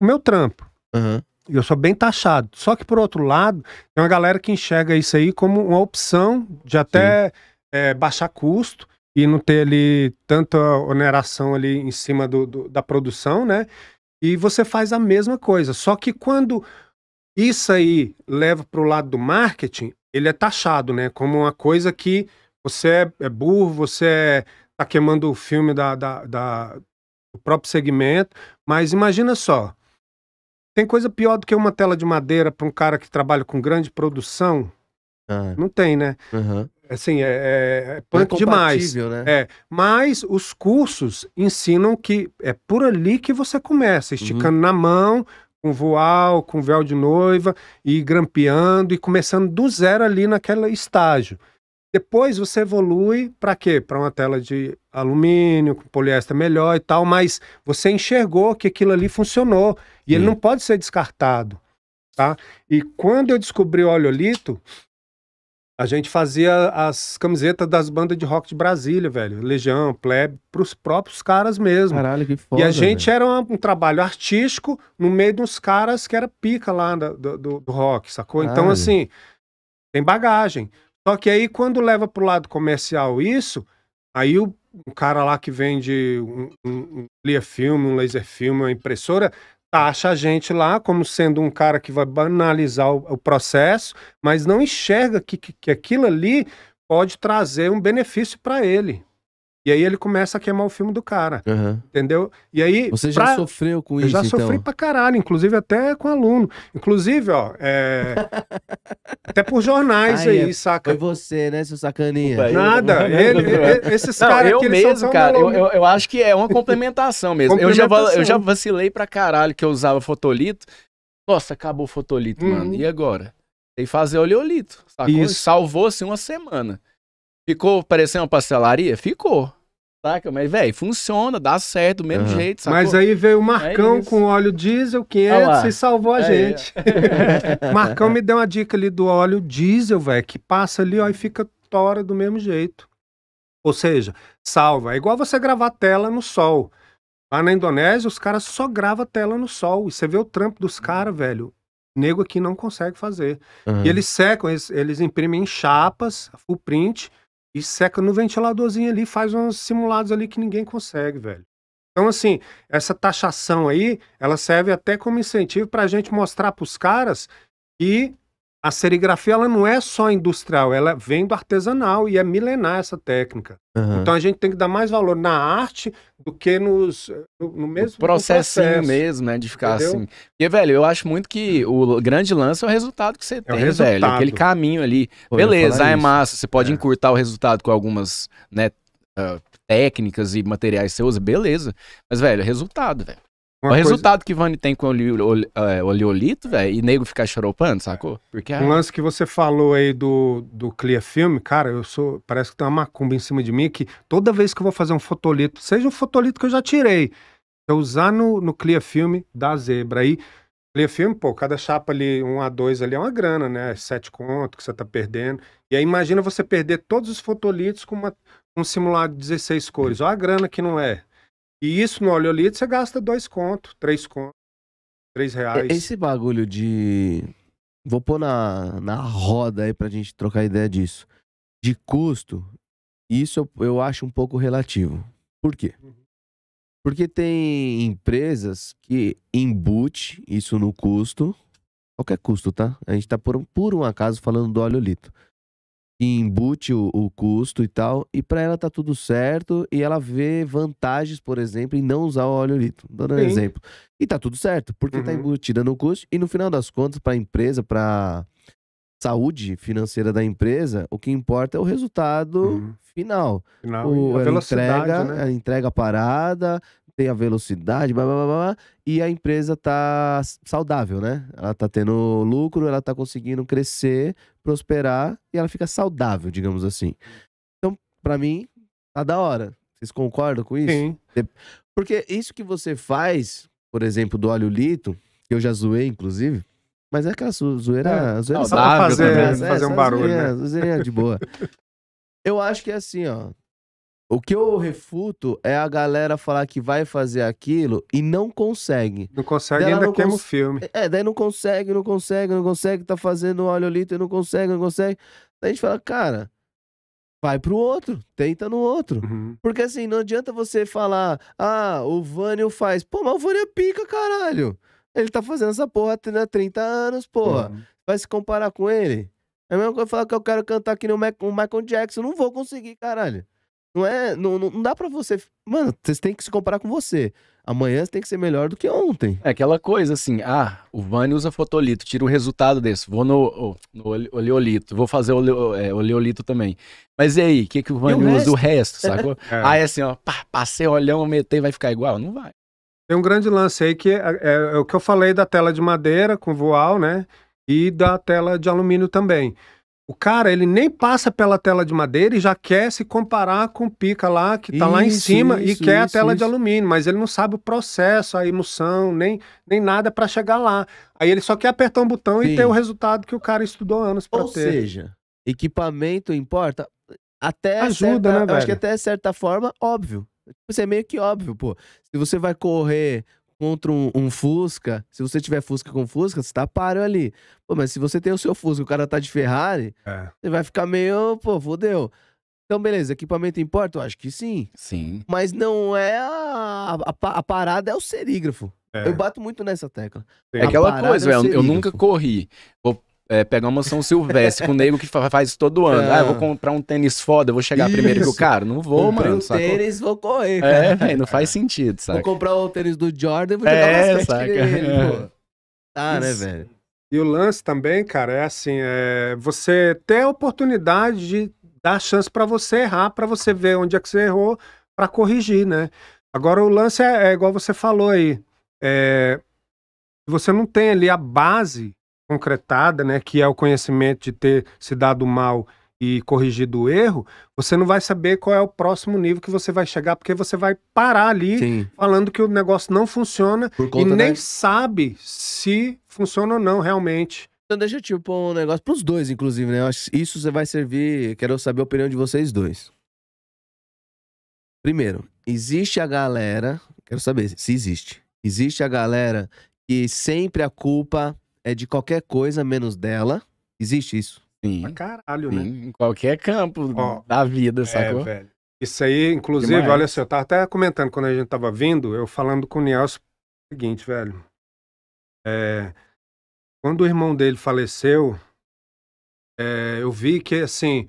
o meu trampo. Uhum eu sou bem taxado. Só que, por outro lado, tem uma galera que enxerga isso aí como uma opção de até é, baixar custo e não ter ali tanta oneração ali em cima do, do, da produção, né? E você faz a mesma coisa. Só que quando isso aí leva para o lado do marketing, ele é taxado, né? Como uma coisa que você é, é burro, você está é, queimando o filme da, da, da, do próprio segmento. Mas imagina só, tem coisa pior do que uma tela de madeira para um cara que trabalha com grande produção? Ah. Não tem, né? Uhum. Assim, é, é, é, é punk demais. Né? É, mas os cursos ensinam que é por ali que você começa, esticando uhum. na mão, com voal, com véu de noiva, e grampeando e começando do zero ali naquele estágio. Depois você evolui para quê? Para uma tela de alumínio, com poliéster melhor e tal, mas você enxergou que aquilo ali funcionou e ele não pode ser descartado, tá? E quando eu descobri o oleolito, a gente fazia as camisetas das bandas de rock de Brasília, velho. Legião, Plebe, pros próprios caras mesmo. Caralho, que foda. E a gente velho. era um, um, trabalho artístico no meio de uns caras que era pica lá do, do, do rock, sacou? Então, Caralho. Então, assim, tem bagagem. Só que aí, quando leva para o lado comercial isso, aí o cara lá que vende um, um, um filme, um laser filme, uma impressora, taxa a gente lá como sendo um cara que vai banalizar o, o processo, mas não enxerga que, que, que aquilo ali pode trazer um benefício para ele. E aí ele começa a queimar o filme do cara. Uhum. Entendeu? E aí. Você já pra... sofreu com isso? Eu já então. sofri pra caralho, inclusive até com aluno. Inclusive, ó. É... até por jornais aí, é... saca? Foi você, né, seu sacaninha? Opa, Nada. Eu... Ele, ele, esses caras aqui. Eu mesmo, cara. Eu, eu, eu, acho que é uma complementação mesmo. complementação. Eu, já, eu já vacilei pra caralho que eu usava fotolito. Nossa, acabou o fotolito, mano. E uhum. agora? Tem que fazer oleolito. Sacou? Salvou-se uma semana. Ficou parecendo uma pastelaria? Ficou. Saca? Mas, velho, funciona, dá certo do mesmo uhum. jeito. Sacou? Mas aí veio o é Marcão é com óleo diesel 500 e salvou a é gente. Marcão me deu uma dica ali do óleo diesel, velho, que passa ali ó, e fica tora do mesmo jeito. Ou seja, salva. É igual você gravar tela no sol. Lá na Indonésia, os caras só gravam tela no sol. E você vê o trampo dos caras, velho. Nego aqui não consegue fazer. Uhum. E eles secam, eles, eles imprimem em chapas, full print e seca no ventiladorzinho ali, faz uns simulados ali que ninguém consegue, velho. Então, assim, essa taxação aí, ela serve até como incentivo para a gente mostrar para os caras que a serigrafia ela não é só industrial, ela é vem do artesanal e é milenar essa técnica. Uhum. Então a gente tem que dar mais valor na arte do que nos, no, no mesmo processo, mesmo, né? De ficar entendeu? assim. Porque, velho, eu acho muito que o grande lance é o resultado que você é tem, velho. Aquele caminho ali. Pô, Beleza, é isso. massa. Você pode é. encurtar o resultado com algumas, né? Uh, técnicas e materiais que você usa, beleza. Mas, velho, é resultado, velho o coisa... resultado que Vani tem com o oleolito, é, velho, e nego ficar choropando, sacou? Porque Um é- lance que você falou aí do, do Clear Film, cara, eu sou. Parece que tem uma macumba em cima de mim que toda vez que eu vou fazer um fotolito, seja o fotolito que eu já tirei, eu usar no, no Clear Film da zebra aí. Clear Film, pô, cada chapa ali, um a dois ali é uma grana, né? Sete conto que você tá perdendo. E aí imagina você perder todos os fotolitos com uma, um simulado de 16 cores. Olha a grana que não é. E isso no oleolito você gasta dois conto, três conto, três reais. Esse bagulho de. Vou pôr na, na roda aí pra gente trocar ideia disso. De custo, isso eu, eu acho um pouco relativo. Por quê? Uhum. Porque tem empresas que embute isso no custo, qualquer custo, tá? A gente tá por um, por um acaso falando do óleo oleolito que embute o, o custo e tal, e para ela tá tudo certo, e ela vê vantagens, por exemplo, em não usar o oleolito, dando um exemplo. E tá tudo certo, porque tá uhum. tá embutida no custo, e no final das contas, para a empresa, para saúde financeira da empresa, o que importa é o resultado uhum. final. final o, entrega, né? entrega parada, tem a velocidade, blá, blá, blá, blá, e a empresa tá saudável, né? Ela tá tendo lucro, ela tá conseguindo crescer, prosperar e ela fica saudável, digamos assim. Então, para mim, tá da hora. Vocês concordam com isso? Sim. Porque isso que você faz, por exemplo, do lito, que eu já zoei, inclusive, mas é aquela zoeira. É, zoeira saudável fazer, também. fazer é, um barulho. Zoeirinha, né? zoeirinha de boa. eu acho que é assim, ó. O que eu refuto é a galera falar que vai fazer aquilo e não consegue. Não consegue, daí ainda não queima cons... o filme. É, é, daí não consegue, não consegue, não consegue, tá fazendo oleolito e não consegue, não consegue. Daí a gente fala, cara, vai pro outro, tenta no outro. Uhum. Porque assim, não adianta você falar, ah, o Vânio faz. Pô, mas o Vânio é pica, caralho. Ele tá fazendo essa porra há 30 anos, porra. Uhum. Vai se comparar com ele? É a mesma coisa falar que eu quero cantar aqui no Michael Jackson. Não vou conseguir, caralho. Não é. Não, não dá para você. Mano, vocês têm que se comparar com você. Amanhã tem que ser melhor do que ontem. É aquela coisa assim, ah, o Vani usa fotolito, tira o resultado desse, vou no, no oleolito, vou fazer oleo, é, oleolito também. Mas e aí, o que, que o Vani usa resto? o resto, sacou? é. Aí assim, ó, pá, passei olhão, metei, vai ficar igual? Não vai. Tem um grande lance aí que é, é, é o que eu falei da tela de madeira com voal, né? E da tela de alumínio também. O cara, ele nem passa pela tela de madeira e já quer se comparar com o pica lá, que tá isso, lá em cima, isso, e quer isso, a tela de alumínio, mas ele não sabe o processo, a emoção, nem, nem nada para chegar lá. Aí ele só quer apertar um botão Sim. e ter o resultado que o cara estudou anos pra ter. Ou seja, equipamento importa? Até Ajuda, certa, né, velho? acho que até certa forma, óbvio. Isso tipo, é meio que óbvio, pô. Se você vai correr contra um, um, Fusca, se você tiver Fusca com Fusca, você tá páreo ali. Pô, mas se você tem o seu Fusca, o cara tá de Ferrari, é. você vai ficar meio, pô, fodeu. Então, beleza, equipamento importa? Eu acho que sim. Sim. Mas não é a, a, a parada, é o serígrafo. É. Eu bato muito nessa tecla. É aquela coisa, é eu nunca corri. Vou é, pegar uma São Silvestre com o nego que faz todo ano. Ah, ah eu vou ah. comprar um tênis foda, eu vou chegar isso. primeiro que o cara. Não vou, Comprei mano. Um tênis, vou correr. É, cara. É, véio, não faz sentido, sabe? Vou comprar o tênis do Jordan e vou é, jogar é, basquete saca? nele, é. Tá, né, isso. né, velho? E o lance também, cara, é assim, é você ter a oportunidade de dar chance para você errar, para você ver onde é que você errou, para corrigir, né? Agora o lance é, é igual você falou aí, é, você não tem ali a base concretada, né, que é o conhecimento de ter se dado mal e corrigido o erro, você não vai saber qual é o próximo nível que você vai chegar, porque você vai parar ali Sim. falando que o negócio não funciona e nem da... sabe se funciona ou não realmente. Então deixa eu pôr um negócio para os dois, inclusive, né? Eu acho isso você vai servir, quero saber a opinião de vocês dois. Primeiro, existe a galera, quero saber se existe. Existe a galera que sempre a culpa é de qualquer coisa menos dela. Existe isso? Sim. Pra caralho, Sim. né? Em qualquer campo Ó, da vida, é, sacou? É, velho. Isso aí, inclusive, olha só, eu tava até comentando quando a gente tava vindo, eu falando com o Nelson o seguinte, velho. É, quando o irmão dele faleceu, é, eu vi que, assim,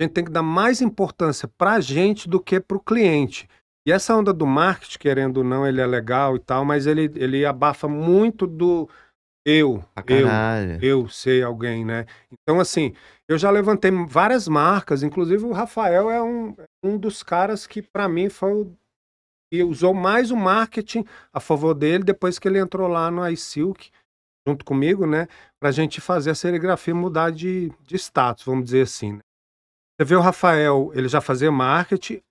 a gente tem que dar mais importância pra gente do que pro cliente. E essa onda do marketing, querendo ou não, ele é legal e tal, mas ele, ele abafa muito do, eu, eu, eu sei alguém, né? Então, assim, eu já levantei várias marcas, inclusive o Rafael é um, um dos caras que, para mim, foi o. E usou mais o marketing a favor dele depois que ele entrou lá no iSilk, junto comigo, né? Pra gente fazer a serigrafia mudar de, de status, vamos dizer assim. Né? Você vê o Rafael, ele já fazia marketing,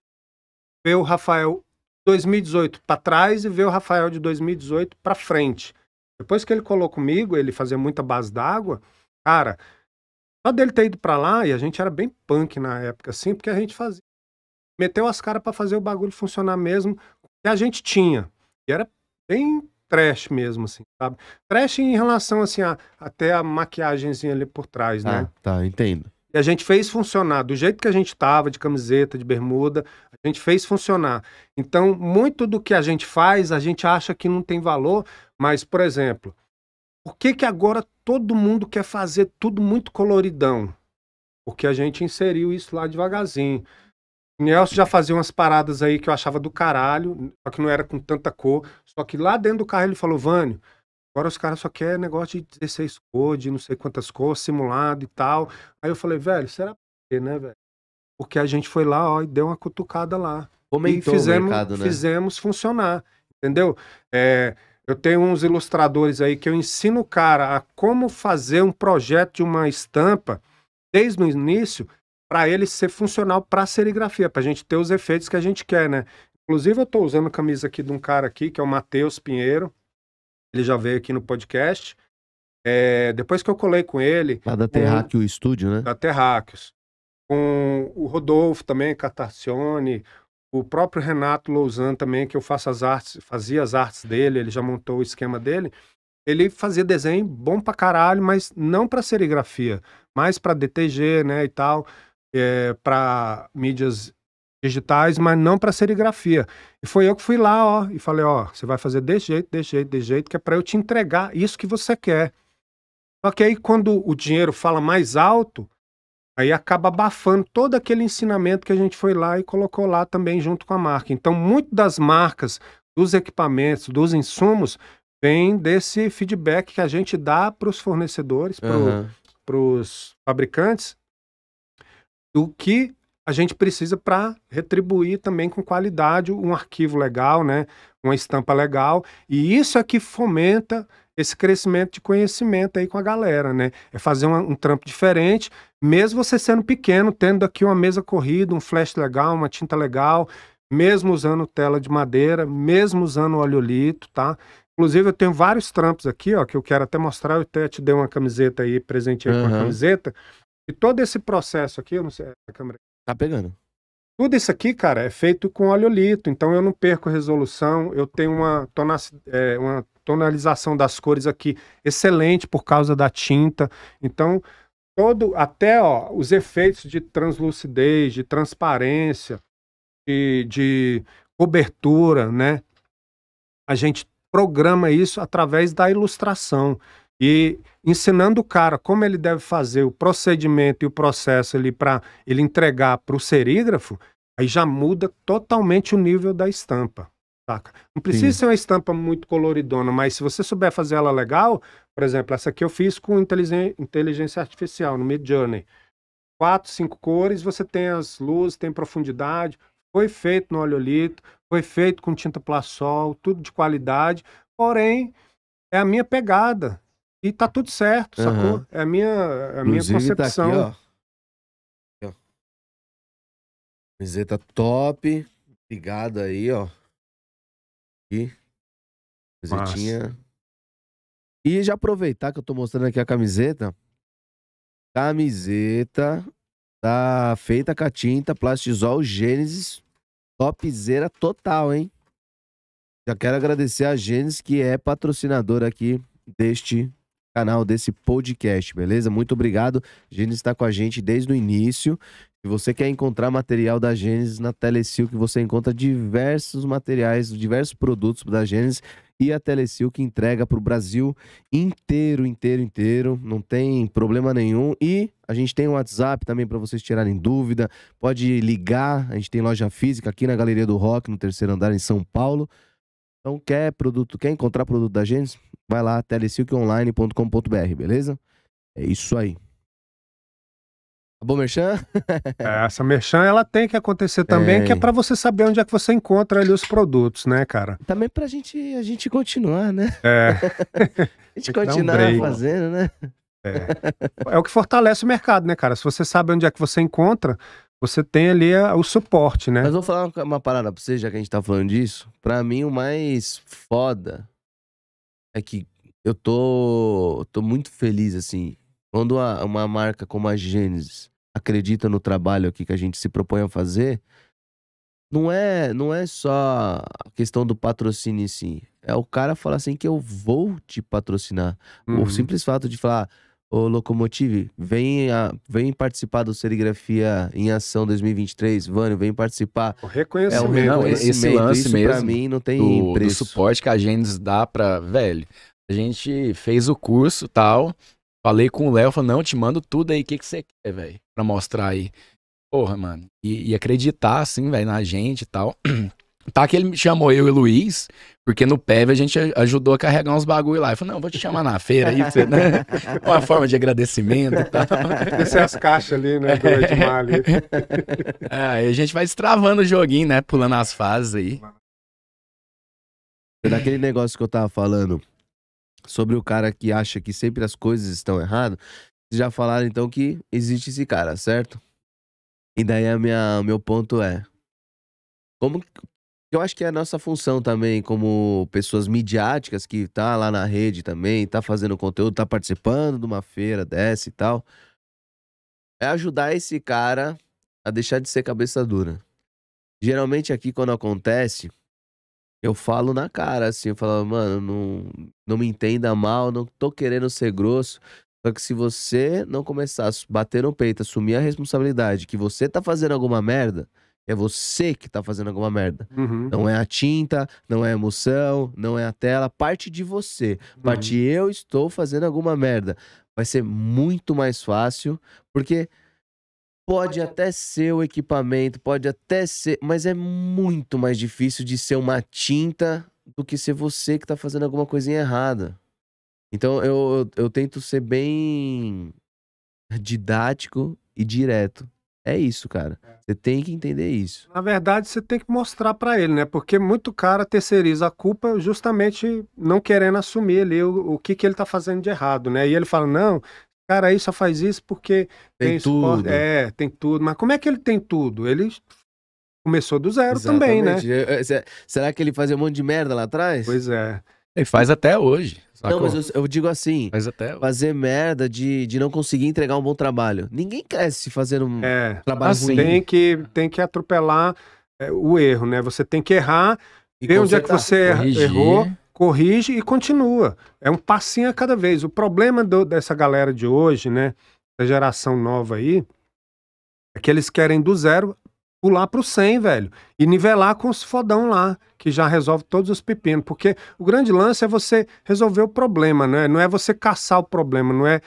vê o Rafael 2018 para trás e vê o Rafael de 2018 para frente. Depois que ele colou comigo, ele fazia muita base d'água, cara, só dele ter ido pra lá, e a gente era bem punk na época, assim, porque a gente fazia. Meteu as caras para fazer o bagulho funcionar mesmo, que a gente tinha. E era bem trash mesmo, assim, sabe? Trash em relação, assim, a, até a maquiagemzinha ali por trás, ah, né? Ah, tá, entendo. E a gente fez funcionar do jeito que a gente tava, de camiseta, de bermuda, a gente fez funcionar. Então, muito do que a gente faz, a gente acha que não tem valor, mas, por exemplo, por que, que agora todo mundo quer fazer tudo muito coloridão? Porque a gente inseriu isso lá devagarzinho. O Nelson já fazia umas paradas aí que eu achava do caralho, só que não era com tanta cor. Só que lá dentro do carro ele falou, Vânio, Agora os caras só querem negócio de 16 cores, de não sei quantas cores, simulado e tal. Aí eu falei, velho, será que, né, velho? Porque a gente foi lá, ó, e deu uma cutucada lá. Comentou e fizemos, mercado, né? fizemos funcionar, entendeu? É, eu tenho uns ilustradores aí que eu ensino o cara a como fazer um projeto de uma estampa desde o início para ele ser funcional para serigrafia, para a gente ter os efeitos que a gente quer, né? Inclusive eu estou usando a camisa aqui de um cara aqui que é o Matheus Pinheiro. Ele já veio aqui no podcast. É, depois que eu colei com ele. Lá da Terráqueo um, Estúdio, né? Da Terráqueos com o Rodolfo também, Catarcione, o próprio Renato Louzan também, que eu faço as artes, fazia as artes dele, ele já montou o esquema dele. Ele fazia desenho bom pra caralho, mas não para serigrafia, mais para DTG, né, e tal, é, eh, para mídias digitais, mas não para serigrafia. E foi eu que fui lá, ó, e falei, ó, você vai fazer desse jeito, desse jeito, desse jeito, que é para eu te entregar isso que você quer. Só que aí quando o dinheiro fala mais alto, aí acaba abafando todo aquele ensinamento que a gente foi lá e colocou lá também junto com a marca. Então, muito das marcas, dos equipamentos, dos insumos, vem desse feedback que a gente dá para os fornecedores, para os fabricantes, do que a gente precisa para retribuir também com qualidade um arquivo legal, né? uma estampa legal. E isso é que fomenta esse crescimento de conhecimento aí com a galera, né? É fazer um, um trampo diferente mesmo você sendo pequeno, tendo aqui uma mesa corrida, um flash legal, uma tinta legal, mesmo usando tela de madeira, mesmo usando oleolito, tá? Inclusive, eu tenho vários trampos aqui, ó, que eu quero até mostrar. Eu até te dei uma camiseta aí, presente uhum. com a camiseta. E todo esse processo aqui, eu não sei, a câmera. Tá pegando. Tudo isso aqui, cara, é feito com oleolito, então eu não perco resolução, eu tenho uma, é, uma tonalização das cores aqui excelente por causa da tinta. Então, todo até ó, os efeitos de translucidez, de transparência, de, de cobertura, né? A gente programa isso através da ilustração e ensinando o cara como ele deve fazer o procedimento e o processo ali para ele entregar para o serígrafo, aí já muda totalmente o nível da estampa. Saca? Não precisa Sim. ser uma estampa muito coloridona, mas se você souber fazer ela legal, por exemplo, essa aqui eu fiz com inteligência artificial no Mid Journey. Quatro, cinco cores, você tem as luzes, tem profundidade, foi feito no olholito foi feito com tinta plassol, tudo de qualidade, porém, é a minha pegada. E tá tudo certo, uhum. sacou? É a minha, é a minha concepção. Tá aqui, ó. Aqui, ó. Camiseta top. Ligado aí, ó aqui. Camisetinha. E já aproveitar que eu tô mostrando aqui a camiseta. Camiseta tá feita com a tinta Plastizol Gênesis. Topzera total, hein? Já quero agradecer a Gênesis, que é patrocinadora aqui deste canal desse podcast, beleza? Muito obrigado. Gênesis está com a gente desde o início. Se você quer encontrar material da Gênesis na que você encontra diversos materiais, diversos produtos da Gênesis e a que entrega para o Brasil inteiro, inteiro, inteiro. Não tem problema nenhum. E a gente tem o um WhatsApp também para vocês tirarem dúvida. Pode ligar. A gente tem loja física aqui na Galeria do Rock, no terceiro andar, em São Paulo. Então, quer produto, quer encontrar produto da gente? Vai lá, telesilconline.com.br, beleza? É isso aí. Bom, merchan? É, essa merchan, ela tem que acontecer também, é. que é para você saber onde é que você encontra ali os produtos, né, cara? Também pra gente, a gente continuar, né? É. a gente continuar um fazendo, né? É. é o que fortalece o mercado, né, cara? Se você sabe onde é que você encontra, você tem ali a, o suporte, né? Mas vou falar uma, uma parada pra você, já que a gente tá falando disso. Pra mim, o mais foda é que eu tô, tô muito feliz, assim. Quando uma, uma marca como a Gênesis acredita no trabalho aqui que a gente se propõe a fazer, não é, não é só a questão do patrocínio em si. É o cara falar assim que eu vou te patrocinar. Uhum. O simples fato de falar Ô Locomotive, vem, a, vem participar do Serigrafia em Ação 2023. Vânio, vem participar. O reconhecimento. É o reconhecimento. Esse lance Isso mesmo, pra mim não tem do, preço. Do suporte que a gente dá pra... Velho, a gente fez o curso tal, falei com o Léo, falei, não, te mando tudo aí, o que, que você quer, velho? Pra mostrar aí. Porra, mano. E, e acreditar, assim, velho, na gente e tal. Tá que ele chamou eu e o Luiz, porque no PEV a gente ajudou a carregar uns bagulho lá. Eu falei, não, vou te chamar na feira aí, você, né? Uma forma de agradecimento e tal. Descer as caixas ali, né? Do É, a gente vai estravando o joguinho, né? Pulando as fases aí. Daquele negócio que eu tava falando sobre o cara que acha que sempre as coisas estão erradas, vocês já falaram então que existe esse cara, certo? E daí a minha, meu ponto é, como, eu acho que é a nossa função também, como pessoas midiáticas que tá lá na rede também, tá fazendo conteúdo, tá participando de uma feira dessa e tal, é ajudar esse cara a deixar de ser cabeça dura. Geralmente aqui quando acontece, eu falo na cara, assim, eu falo, mano, não, não me entenda mal, não tô querendo ser grosso. Só que se você não começar a bater no peito, assumir a responsabilidade que você tá fazendo alguma merda, é você que tá fazendo alguma merda. Uhum. Não é a tinta, não é a emoção, não é a tela. Parte de você. Uhum. Parte uhum. eu estou fazendo alguma merda. Vai ser muito mais fácil, porque pode até ser o equipamento, pode até ser. Mas é muito mais difícil de ser uma tinta do que ser você que tá fazendo alguma coisinha errada. Então eu, eu, eu tento ser bem didático e direto é isso, cara. Você tem que entender isso. Na verdade, você tem que mostrar para ele, né? Porque muito cara terceiriza a culpa justamente não querendo assumir ali o, o que, que ele tá fazendo de errado, né? E ele fala: não, cara aí só faz isso porque tem, tem esporte, tudo. É, tem tudo. Mas como é que ele tem tudo? Ele começou do zero Exatamente. também, né? É, é, será que ele fazia um monte de merda lá atrás? Pois é. E faz até hoje. Sacou? Não, mas eu, eu digo assim: faz até... fazer merda de, de não conseguir entregar um bom trabalho. Ninguém cresce fazendo um é, trabalho assim, ruim. Tem que, tem que atropelar é, o erro, né? Você tem que errar, e ver onde é que você corrigir. errou, corrige e continua. É um passinho a cada vez. O problema do, dessa galera de hoje, né? Da geração nova aí, é que eles querem do zero pular pro 100, velho, e nivelar com os fodão lá, que já resolve todos os pepinos, porque o grande lance é você resolver o problema, né? Não é você caçar o problema, não é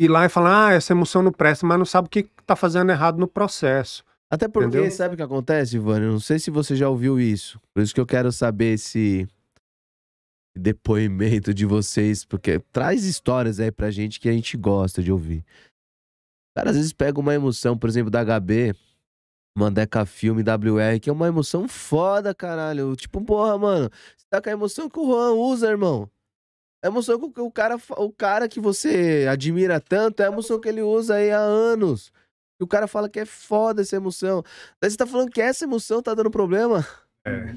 ir lá e falar, ah, essa emoção não presta, mas não sabe o que tá fazendo errado no processo. Até porque, entendeu? sabe o que acontece, Ivani? Eu não sei se você já ouviu isso. Por isso que eu quero saber se depoimento de vocês, porque traz histórias aí pra gente que a gente gosta de ouvir. Cara, às vezes pega uma emoção, por exemplo, da HB, Mandeca Filme, WR, que é uma emoção foda, caralho. Tipo, porra, mano, você tá com a emoção que o Juan usa, irmão. É a emoção que o cara, o cara que você admira tanto, é a emoção que ele usa aí há anos. E o cara fala que é foda essa emoção. Mas você tá falando que essa emoção tá dando problema? É.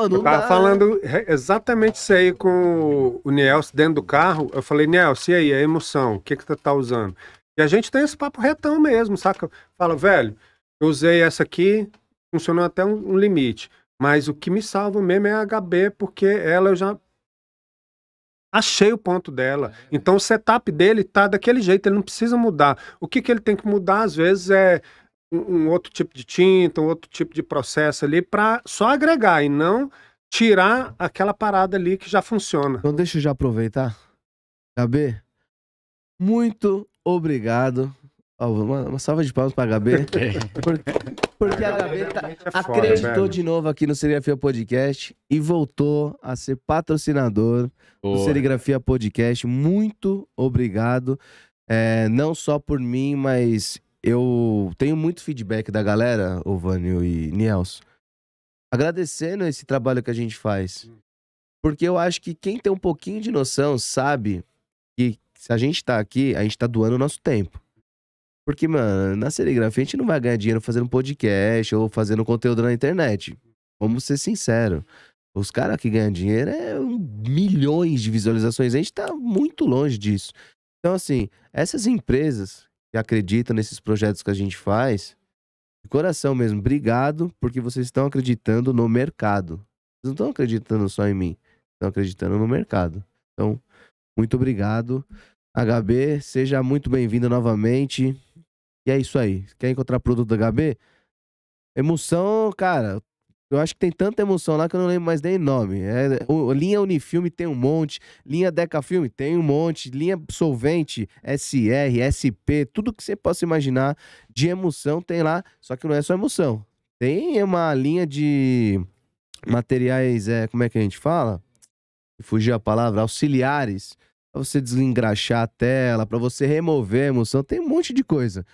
Oh, eu tava dá, falando né? exatamente isso aí com o Niels dentro do carro. Eu falei, Niels, e aí, a emoção? O que que tu tá usando? E a gente tem esse papo retão mesmo, saca? Fala, velho, eu usei essa aqui, funcionou até um, um limite. Mas o que me salva mesmo é a HB, porque ela eu já achei o ponto dela. É. Então o setup dele tá daquele jeito, ele não precisa mudar. O que, que ele tem que mudar, às vezes, é um, um outro tipo de tinta, um outro tipo de processo ali, para só agregar e não tirar aquela parada ali que já funciona. Então deixa eu já aproveitar. HB, muito obrigado uma, uma salva de palmas pra HB. Gabê é. porque a HB tá, é acreditou né, de novo aqui no Serigrafia Podcast e voltou a ser patrocinador do Serigrafia Podcast. Muito obrigado. É, não só por mim, mas eu tenho muito feedback da galera, Ovânio e Niels, agradecendo esse trabalho que a gente faz. Hum. Porque eu acho que quem tem um pouquinho de noção sabe que se a gente tá aqui, a gente tá doando o nosso tempo. Porque, mano, na serigrafia a gente não vai ganhar dinheiro fazendo podcast ou fazendo conteúdo na internet. Vamos ser sinceros. Os caras que ganham dinheiro é milhões de visualizações. A gente tá muito longe disso. Então, assim, essas empresas que acreditam nesses projetos que a gente faz, de coração mesmo, obrigado porque vocês estão acreditando no mercado. Vocês não estão acreditando só em mim, estão acreditando no mercado. Então, muito obrigado. HB, seja muito bem-vindo novamente. E é isso aí. Quer encontrar produto da HB? Emoção, cara. Eu acho que tem tanta emoção lá que eu não lembro mais nem nome. É, linha Unifilme tem um monte, linha Deca tem um monte, linha Solvente, SR, SP, tudo que você possa imaginar de emoção tem lá, só que não é só emoção. Tem uma linha de materiais, é, como é que a gente fala? Fugir a palavra, auxiliares, para você desengraxar a tela, para você remover a emoção, tem um monte de coisa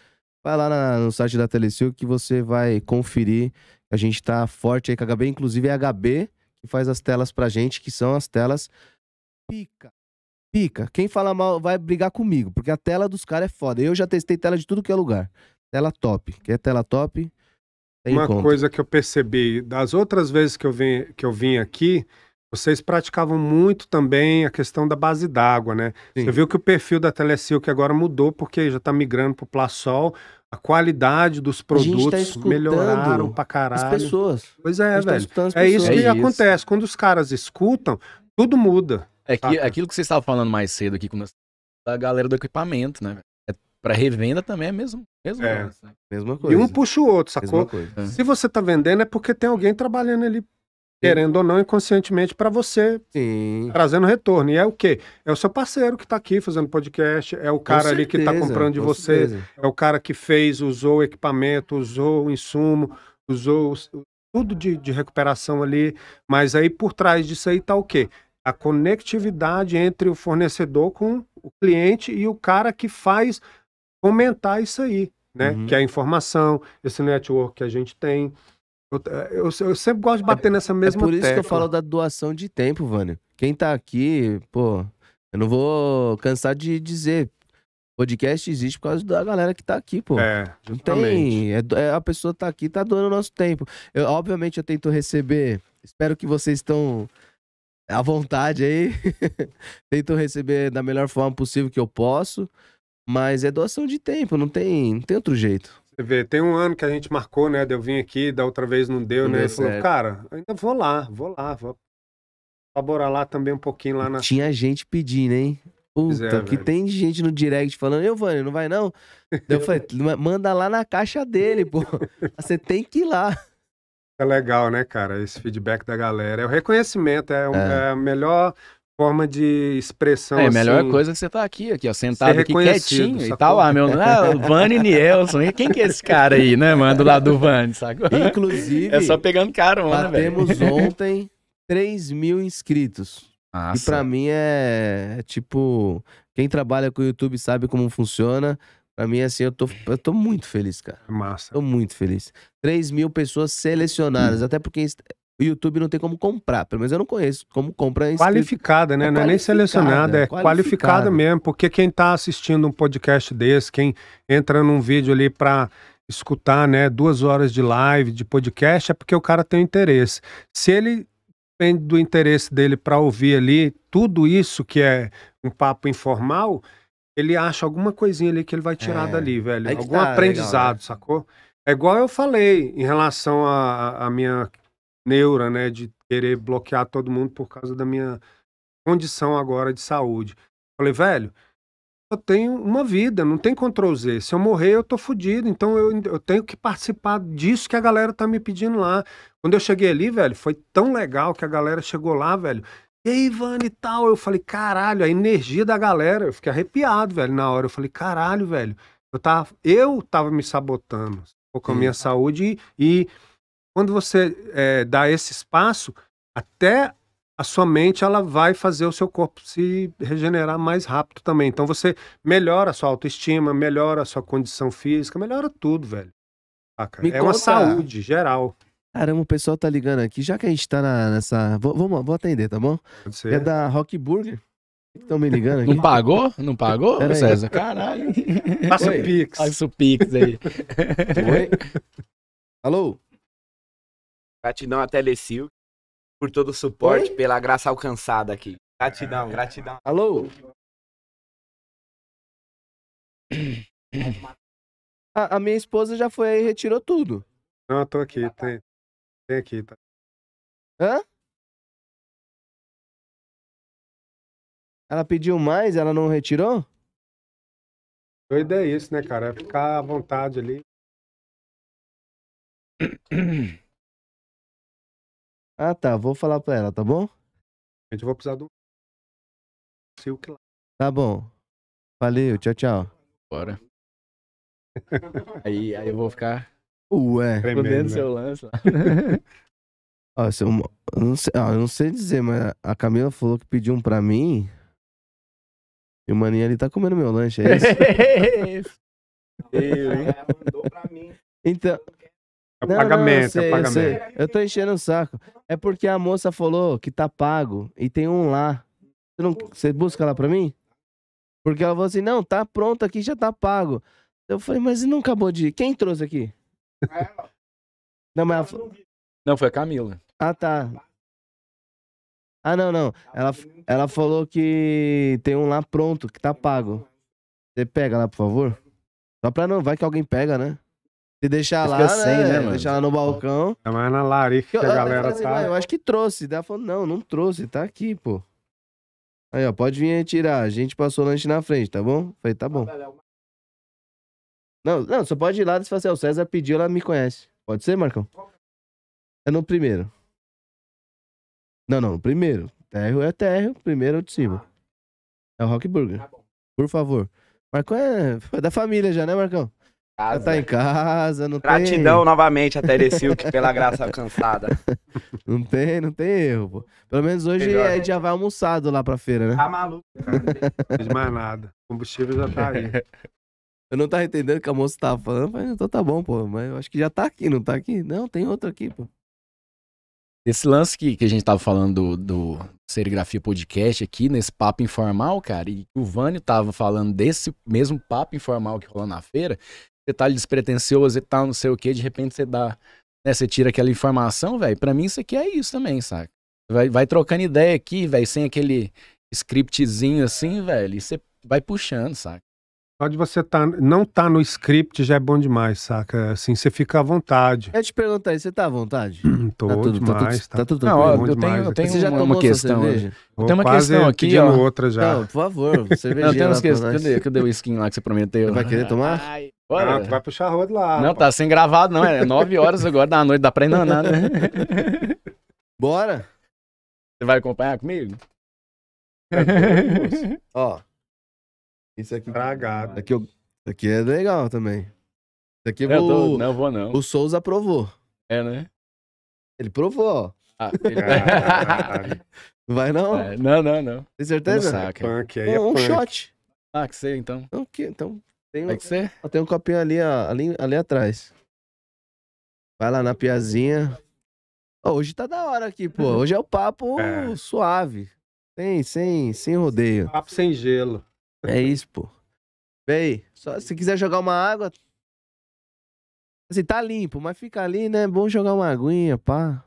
vai lá na, no site da Telesil que você vai conferir. A gente tá forte aí com a HB, inclusive é a HB que faz as telas pra gente, que são as telas pica. Pica. Quem fala mal vai brigar comigo, porque a tela dos caras é foda. Eu já testei tela de tudo que é lugar. Tela top. Que é tela top? Uma conta. coisa que eu percebi das outras vezes que eu vim, que eu vim aqui, vocês praticavam muito também a questão da base d'água, né? Sim. Você viu que o perfil da Telecil que agora mudou porque já está migrando para o Plasol, a qualidade dos tá produtos tá melhoraram para caralho. As pessoas. Pois é, tá velho. Tá é isso que é isso. acontece. Quando os caras escutam, tudo muda. É que, aquilo que vocês estavam falando mais cedo aqui com a galera do equipamento, né? É, para revenda também é mesmo. mesmo é. Coisa, né? Mesma coisa. E um puxa o outro, sacou? É. Se você está vendendo é porque tem alguém trabalhando ali querendo ou não, inconscientemente para você, Sim. trazendo retorno. E é o quê? É o seu parceiro que está aqui fazendo podcast, é o cara certeza, ali que está comprando de você, certeza. é o cara que fez, usou o equipamento, usou o insumo, usou tudo de, de recuperação ali. Mas aí por trás disso aí está o quê? A conectividade entre o fornecedor com o cliente e o cara que faz comentar isso aí, né? Uhum. Que é a informação, esse network que a gente tem. Eu, é, eu, eu sempre gosto de é bater é, nessa mesma tecla. É por isso tecla. que eu falo da doação de tempo, Vânio. Quem tá aqui, pô, eu não vou cansar de dizer. Podcast existe por causa da galera que tá aqui, pô. É, justamente. Não tem. É, é, a pessoa tá aqui, tá doando o nosso tempo. Eu, obviamente eu tento receber. Espero que vocês estão à vontade aí. tento receber da melhor forma possível que eu posso. Mas é doação de tempo, não tem, não tem outro jeito. Você vê, tem um ano que a gente marcou, né? Eu vim aqui, da outra vez não deu, não né? falou, cara, ainda vou lá, vou lá, vou colaborar lá também um pouquinho lá na. Tinha gente pedindo, hein? Puta, é, que velho. tem gente no direct falando, eu, Vânia, não vai não? eu falei, manda lá na caixa dele, pô. Você tem que ir lá. É legal, né, cara? Esse feedback da galera. É o reconhecimento, é, um, é. é a melhor forma de expressão. É, a melhor assim, coisa é que você tá aqui, aqui, ó, sentado aqui quietinho sacou? e tá lá, meu. Ah, Vani Nielsen. E quem que é esse cara aí, né, mano? Do lado do Vani, sacou? Inclusive. É só pegando carona, velho. Temos ontem 3 mil inscritos. Nossa. E pra mim é, é, tipo. Quem trabalha com o YouTube sabe como funciona. Pra mim, assim, eu tô, eu tô muito feliz, cara. Massa. Tô muito feliz. 3 mil pessoas selecionadas. Hum. Até porque o YouTube não tem como comprar. Pelo menos eu não conheço como compra. Inscrito. Qualificada, né? É não é nem selecionada, é qualificada. qualificada mesmo. Porque quem está assistindo um podcast desse, quem entra num vídeo ali para escutar, né, duas horas de live, de podcast, é porque o cara tem interesse. Se ele tem do interesse dele para ouvir ali tudo isso que é um papo informal, ele acha alguma coisinha ali que ele vai tirar é. dali, velho. Algum tá, é aprendizado, legal, né? sacou? É igual eu falei em relação à minha neura, né, de querer bloquear todo mundo por causa da minha condição agora de saúde. Falei, velho, eu tenho uma vida, não tem Ctrl Z. Se eu morrer, eu tô fudido. Então eu, eu tenho que participar disso que a galera tá me pedindo lá. Quando eu cheguei ali, velho, foi tão legal que a galera chegou lá, velho. E aí, Vani e tal. Eu falei, caralho, a energia da galera. Eu fiquei arrepiado, velho, na hora. Eu falei, caralho, velho. Eu tava, eu tava me sabotando com a minha saúde e, e quando você é, dá esse espaço, até a sua mente ela vai fazer o seu corpo se regenerar mais rápido também. Então você melhora a sua autoestima, melhora a sua condição física, melhora tudo, velho. é conta. uma saúde geral. Caramba, o pessoal tá ligando aqui. Já que a gente tá na, nessa. Vou, vou, vou, atender, tá bom? Pode ser. É da Rock Burger. Estão me ligando aqui. Não pagou? Não pagou, Pera César? Aí. Caralho. Passa o Pix. Passa o Pix aí. Oi. Alô? Gratidão a Telecil por todo o suporte, Oi? pela graça alcançada aqui. Gratidão, gratidão. Alô? A, a, minha esposa já foi aí e retirou tudo. Não, eu tô aqui, tem. Tem aqui, tá. Hã? Ela pediu mais, ela não retirou? ideia é isso, né, cara? É ficar à vontade ali. Ah, tá. Vou falar pra ela, tá bom? A gente vai precisar do. Sei o que lá. Tá bom. Valeu, tchau, tchau. Bora. aí, aí eu vou ficar. Ué, Tremendo, né? seu lance lá. ó, eu, não sei, ó, eu não sei dizer, mas a Camila falou que pediu um pra mim. E o maninho ali tá comendo meu lanche, é isso? É eu, hein? Ela mandou pra mim. Então. É não, pagamento, não, é eu sei, é pagamento. Eu, eu tô enchendo o saco. É porque a moça falou que tá pago e tem um lá. Você, não, você busca lá pra mim? Porque ela falou assim: não, tá pronto aqui, já tá pago. Eu falei, mas não acabou de. Quem trouxe aqui? Não, mas ela... Não, foi a Camila. Ah, tá. Ah, não, não. Ela, ela falou que tem um lá pronto, que tá pago. Você pega lá, por favor. Só pra não. Vai que alguém pega, né? deixar lá, sem, né, né mano? Deixar lá no balcão. É mais na larica que a galera eu tá. Eu acho que trouxe. Daí ela falou, não, não trouxe, tá aqui, pô. Aí, ó, pode vir tirar. A gente passou o lanche na frente, tá bom? falei, tá bom. Não, não, você pode ir lá e falar assim, o César pediu, ela me conhece. Pode ser, Marcão? É no primeiro. Não, não, no primeiro. Térreo é térreo, primeiro é o de cima. É o Rock Burger. Tá Por favor. Marcão é, é da família já, né, Marcão? casa. tá em casa, não Gratidão tem. Gratidão novamente a que pela graça alcançada. Não tem, não tem erro, pô. Pelo menos hoje Melhor, a né? gente já vai almoçado lá pra feira, né? Tá maluco. Cara. Não fez mais nada. O combustível já tá aí. Eu não tava entendendo o que a moça tava falando, mas então tá bom, pô. Mas eu acho que já tá aqui, não tá aqui? Não, tem outro aqui, pô. Esse lance que, que a gente tava falando do, do Serigrafia Podcast aqui, nesse papo informal, cara, e o Vânio tava falando desse mesmo papo informal que rolou na feira, detalhe despretensioso e tal, não sei o que, de repente você dá, né, você tira aquela informação, velho, pra mim isso aqui é isso também, saca? Vai, vai trocando ideia aqui, velho, sem aquele scriptzinho assim, velho, e você vai puxando, saca? pode você tá, não tá no script já é bom demais, saca? Assim, você fica à vontade. Eu te perguntar aí, você tá à vontade? Hum, tô tá tudo, demais. Tá, tudo, tá, tá tudo não, ó, eu, tenho, eu tenho você já uma, uma questão. Né? Eu Vou uma questão aqui, ó. outra já. Não, por favor, cerveja. Não, tem umas questões. Cadê, cadê o skin lá que você prometeu? Vai querer tomar? Ai. Ah, tu vai puxar rodo lá. Não, pô. tá sem gravado, não. É 9 horas agora da noite, dá pra ir nada. Bora! Você vai acompanhar comigo? Ó. Isso aqui. Tragado. Aqui, aqui é legal também. Isso aqui eu vou... Tô... Não vou, não. O Souza aprovou. É, né? Ele provou, ó. Ah, ele... vai não? É, não, não, não. Tem certeza? Saca. É punk, aí é um, shot. Ah, que sei, então. Então, que, então tem, que ser? Ó, tem um copinho ali, ó, ali, ali atrás. Vai lá na piazinha. hoje tá da hora aqui, pô. Uhum. Hoje é o papo é. suave. Sem, sem, sem rodeio. Papo sem gelo. É isso, pô. Vem, só se quiser jogar uma água. Assim, tá limpo, mas fica ali, né? É bom jogar uma aguinha, pá.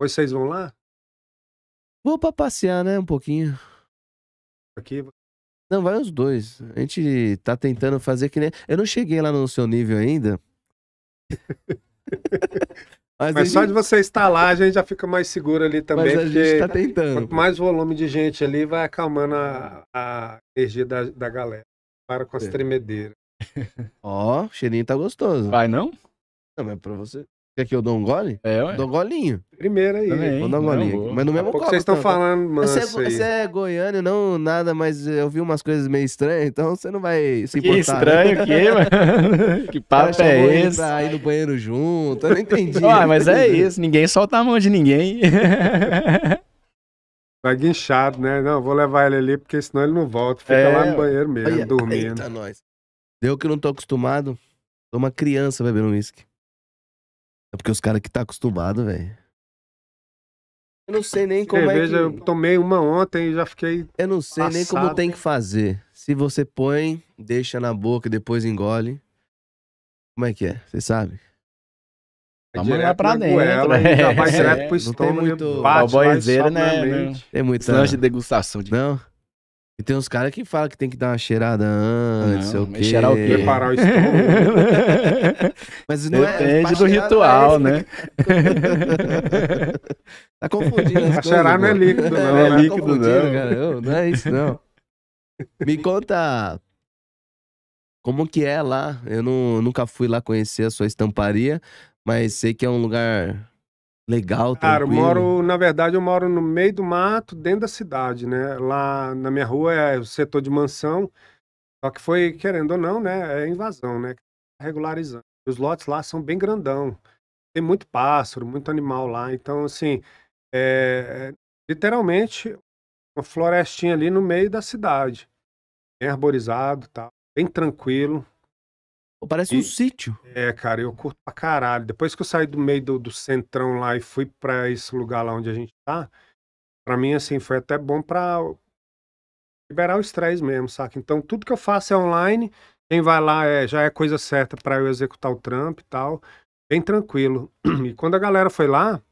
Pois vocês vão lá? Vou pra passear, né? Um pouquinho. Aqui, não, vai os dois. A gente tá tentando fazer que nem. Eu não cheguei lá no seu nível ainda. Mas, Mas gente... só de você estar lá, a gente já fica mais seguro ali também. Mas a gente tá tentando. Quanto mais volume de gente ali, vai acalmando a, a energia da, da galera. Para com as é. tremedeiras. Ó, oh, o cheirinho tá gostoso. Vai não? Não, mas pra você. Quer que eu dou um gole? É, ué. Dou um golinho. Primeiro aí. Também, vou dar um né? golinho. Não, mas no mesmo copo. vocês estão falando, mano. Você, é, é goiano não nada, mas eu vi umas coisas meio estranhas, então você não vai se importar. Né? Que estranho né? que, mano. que papo é esse? Pra ir no banheiro junto, eu não entendi. Ué, ah, mas é isso, ninguém solta a mão de ninguém. Tá guinchado, né? Não, vou levar ele ali, porque senão ele não volta. Fica é... lá no banheiro mesmo, Olha, dormindo. Eita, nós. Deu que não tô acostumado, tô uma criança bebendo uísque. É porque os caras que tá acostumado, velho. Eu não sei nem como é Cerveja, é que... eu tomei uma ontem e já fiquei Eu não sei nem como tem que fazer. Se você põe, deixa na boca e depois engole. Como é que é? Você sabe? É Vamos lá pra na dentro. Né? já vai É, direto pro não tem muito- bate né? Tem muita... Esse de degustação de Não? E tem uns caras que falam que tem que dar uma cheirada antes, não, sei o quê. Cheirar o quê? Preparar o estômago. mas não Depende é. Depende do é ritual, né? tá confundindo. As cheirar não é líquido, não. Não é, não é tá líquido, não. Cara. Eu, não é isso, não. Me conta. Como que é lá? Eu não, nunca fui lá conhecer a sua estamparia, mas sei que é um lugar Legal, também. tranquilo. Cara, eu moro, na verdade, eu moro no meio do mato, dentro da cidade, né? Lá na minha rua é o setor de mansão, só que foi, querendo ou não, né? É invasão, né? Regularizando. Os lotes lá são bem grandão. Tem muito pássaro, muito animal lá. Então, assim, é, é literalmente uma florestinha ali no meio da cidade. Bem arborizado, tá? bem tranquilo. Parece um sítio. É, cara, eu curto pra caralho. Depois que eu saí do meio do, do centrão lá e fui para esse lugar lá onde a gente tá, pra mim, assim, foi até bom pra liberar o estresse mesmo, saca? Então, tudo que eu faço é online. Quem vai lá é, já é coisa certa para eu executar o trampo e tal. Bem tranquilo. E quando a galera foi lá,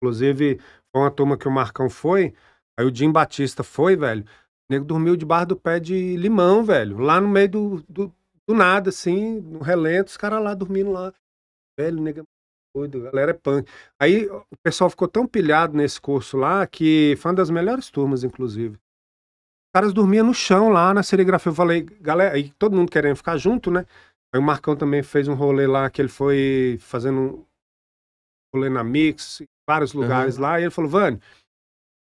inclusive, foi uma turma que o Marcão foi, aí o Jim Batista foi, velho. O nego dormiu debaixo do pé de limão, velho. Lá no meio do, do do nada, assim, no relento, os caras lá dormindo lá. Velho, nega doido, galera é punk. Aí o pessoal ficou tão pilhado nesse curso lá que foi uma das melhores turmas, inclusive. Os caras dormiam no chão lá na serigrafia. Eu falei, galera, aí todo mundo querendo ficar junto, né? Aí o Marcão também fez um rolê lá que ele foi fazendo um rolê na Mix, em vários lugares uhum. lá. E ele falou, Vani,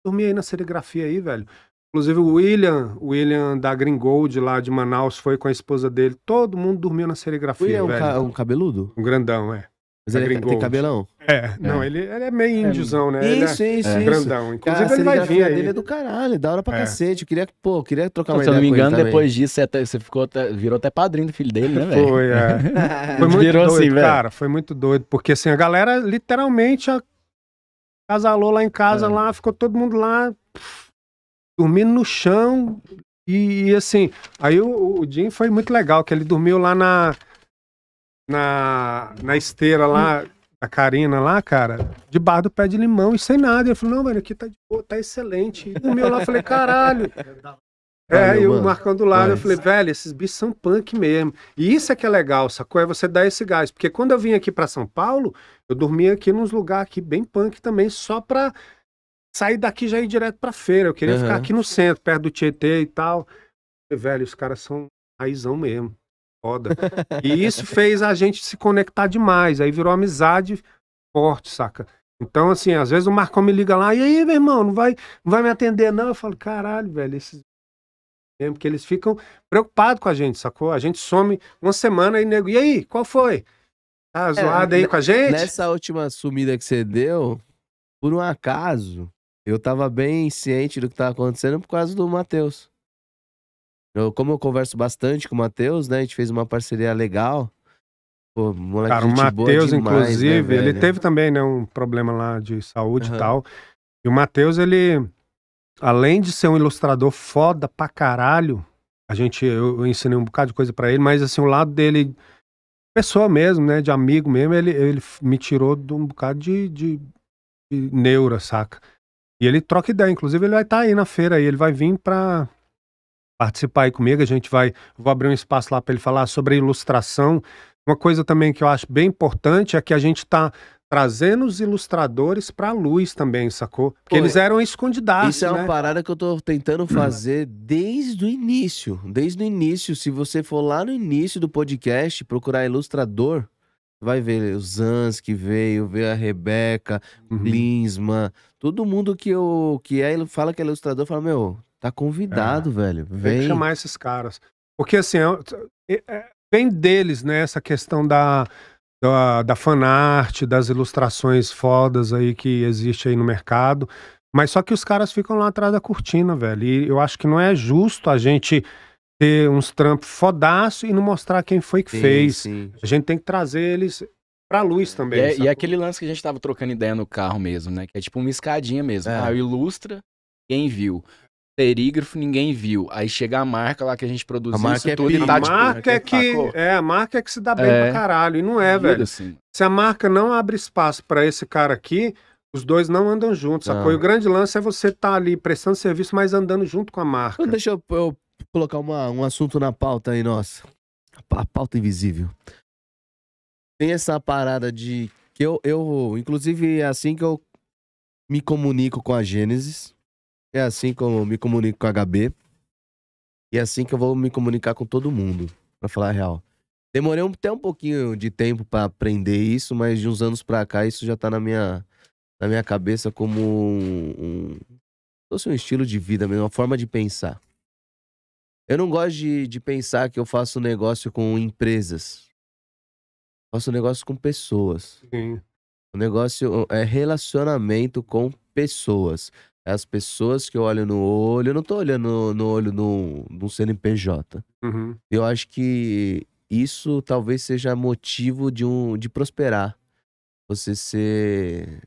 dormi aí na serigrafia aí, velho. Inclusive o William, William da Gringold lá de Manaus foi com a esposa dele. Todo mundo dormiu na serigrafia. William é um, velho. Ca é um cabeludo? Um grandão, é. Mas ele é, tem cabelão? É, não, é. Ele, ele é meio é. índiozão, né? Isso, ele é, isso, é. grandão. Inclusive, Cara, ele vai vir aí. dele é do caralho, da hora pra cacete. Eu queria, pô, eu queria trocar uma Se eu não me engano, depois disso, você, até, tá, você ficou até, virou até padrinho do filho dele, né, velho? Foi, é. foi muito virou doido, assim, velho. Cara, foi muito doido, porque assim, a galera literalmente a... casalou lá em casa, lá, ficou todo mundo lá dormindo no chão. E, e assim, aí o, o Jim foi muito legal, que ele dormiu lá na, na, na esteira lá, da Karina lá, cara, debaixo do pé de limão e sem nada. Ele falou, não, velho, aqui tá de boa, tá excelente. E dormiu lá, eu falei, caralho. É, e o Marcão do lado, eu falei, velho, esses bichos são punk mesmo. E isso é que é legal, sacou? É você dar esse gás. Porque quando eu vim aqui para São Paulo, eu dormia aqui nos lugares aqui bem punk também, só pra sair daqui já ir direto pra feira. Eu queria uhum. ficar aqui no centro, perto do Tietê e tal. E, velho, os caras são raizão mesmo. Foda. e isso fez a gente se conectar demais. Aí virou amizade forte, saca? Então, assim, às vezes o Marcão me liga lá, e aí, meu irmão, não vai, não vai me atender, não? Eu falo, caralho, velho, esses mesmo, porque eles ficam preocupados com a gente, sacou? A gente some uma semana e nego, e aí, qual foi? Tá é, zoado é, aí né, com a gente? Nessa última sumida que você deu, por um acaso, eu tava bem ciente do que tava acontecendo por causa do Matheus. Eu, como eu converso bastante com o Matheus, né? A gente fez uma parceria legal. Pô, moleque, Cara, o Matheus, né, inclusive, né, ele teve também, né, um problema lá de saúde uhum. e tal. E o Matheus, ele, além de ser um ilustrador foda pra caralho, a gente, eu, eu ensinei um bocado de coisa para ele, mas assim, o lado dele, pessoa mesmo, né, de amigo mesmo, ele, ele me tirou de um bocado de, de, de neura, saca? E ele troca ideia. Inclusive, ele vai estar tá aí na feira aí, ele vai vir para participar aí comigo. A gente vai. Vou abrir um espaço lá para ele falar sobre ilustração. Uma coisa também que eu acho bem importante é que a gente está trazendo os ilustradores para a luz também, sacou? Porque Pô, eles eram escondidados, Isso é uma né? parada que eu estou tentando fazer desde o início. Desde o início. Se você for lá no início do podcast, procurar ilustrador, Vai ver o Zans que veio, ver a Rebeca, uhum. todo mundo que, eu, que é, fala que é ilustrador, fala, meu, tá convidado, é. velho. Vem. Tem chamar esses caras. Porque assim, é, vem deles, né, essa questão da, da, da fanart, das ilustrações fodas aí que existe aí no mercado. Mas só que os caras ficam lá atrás da cortina, velho. E eu acho que não é justo a gente ter uns trampos fodaço e não mostrar quem foi que sim, fez. Sim. A gente tem que trazer eles pra luz é, também. É, e, aquele lance que a gente tava trocando ideia no carro mesmo, né? Que é tipo uma escadinha mesmo. É. ilustra, quem viu perígrafo ninguém viu. Aí chega a marca lá que a gente produziu. A marca é tudo e tá, a tipo, marca é, é que é a marca é que se dá bem é. pra caralho e não é, velho. Assim. Se a marca não abre espaço para esse cara aqui, os dois não andam juntos, sacou? E o grande lance é você tá ali prestando serviço, mas andando junto com a marca. Deixa eu, eu colocar uma, um assunto na pauta aí, nossa. A pauta invisível. Tem essa parada de que eu, eu inclusive, é assim que eu me comunico com a Gênesis. É assim que eu me comunico com a HB. E é assim que eu vou me comunicar com todo mundo, para falar a real. Demorei até um pouquinho de tempo para aprender isso, mas de uns anos pra cá isso já tá na minha, na minha cabeça como um, um, um estilo de vida mesmo, uma forma de pensar. Eu não gosto de, de pensar que eu faço negócio com empresas. faço negócio com pessoas. Sim. O negócio é relacionamento com pessoas. É as pessoas que eu olho no olho. Eu não tô olhando no, olho de um CNPJ. Uhum. Eu acho que isso talvez seja motivo de, um, de prosperar. Você ser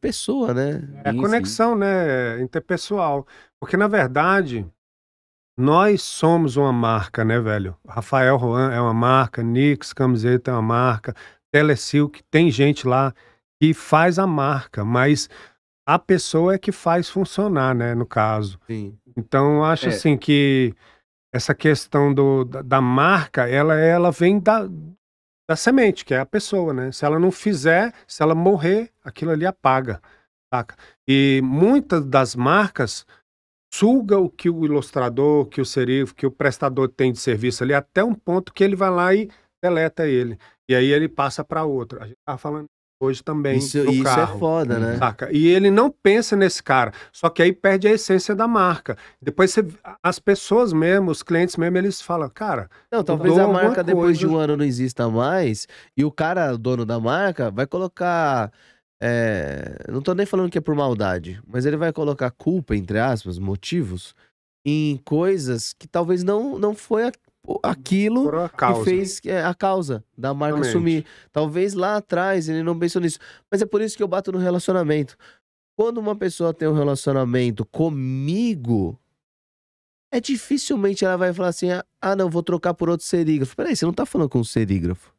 pessoa, né? É a conexão, né? Interpessoal. Porque, na verdade, nós somos uma marca, né, velho? Rafael Juan é uma marca, Nix camiseta é uma marca, Telesilk, tem gente lá que faz a marca, mas a pessoa é que faz funcionar, né, no caso. Sim. Então, acho é. assim que essa questão do, da, da, marca, ela, ela vem da, da semente, que é a pessoa, né? Se ela não fizer, se ela morrer, aquilo ali apaga, saca? E muitas das marcas suga o que o ilustrador, que o serif, que o prestador tem de serviço ali até um ponto que ele vai lá e deleta ele. E aí ele passa para outro. A gente tá falando hoje também isso, isso é carro, é foda, né? Saca? E ele não pensa nesse cara, só que aí perde a essência da marca. Depois você, as pessoas mesmo, os clientes mesmo, eles falam, cara... Não, talvez a marca depois coisa... de um ano não exista mais e o cara, dono da marca, vai colocar... É, não tô nem falando que é por maldade, mas ele vai colocar culpa, entre aspas, motivos, em coisas que talvez não, não foi a, aquilo que fez é, a causa da marca Realmente. sumir. Talvez lá atrás ele não pensou nisso. Mas é por isso que eu bato no relacionamento. Quando uma pessoa tem um relacionamento comigo, é dificilmente ela vai falar assim: ah, não, vou trocar por outro serígrafo. Peraí, você não tá falando com um serígrafo.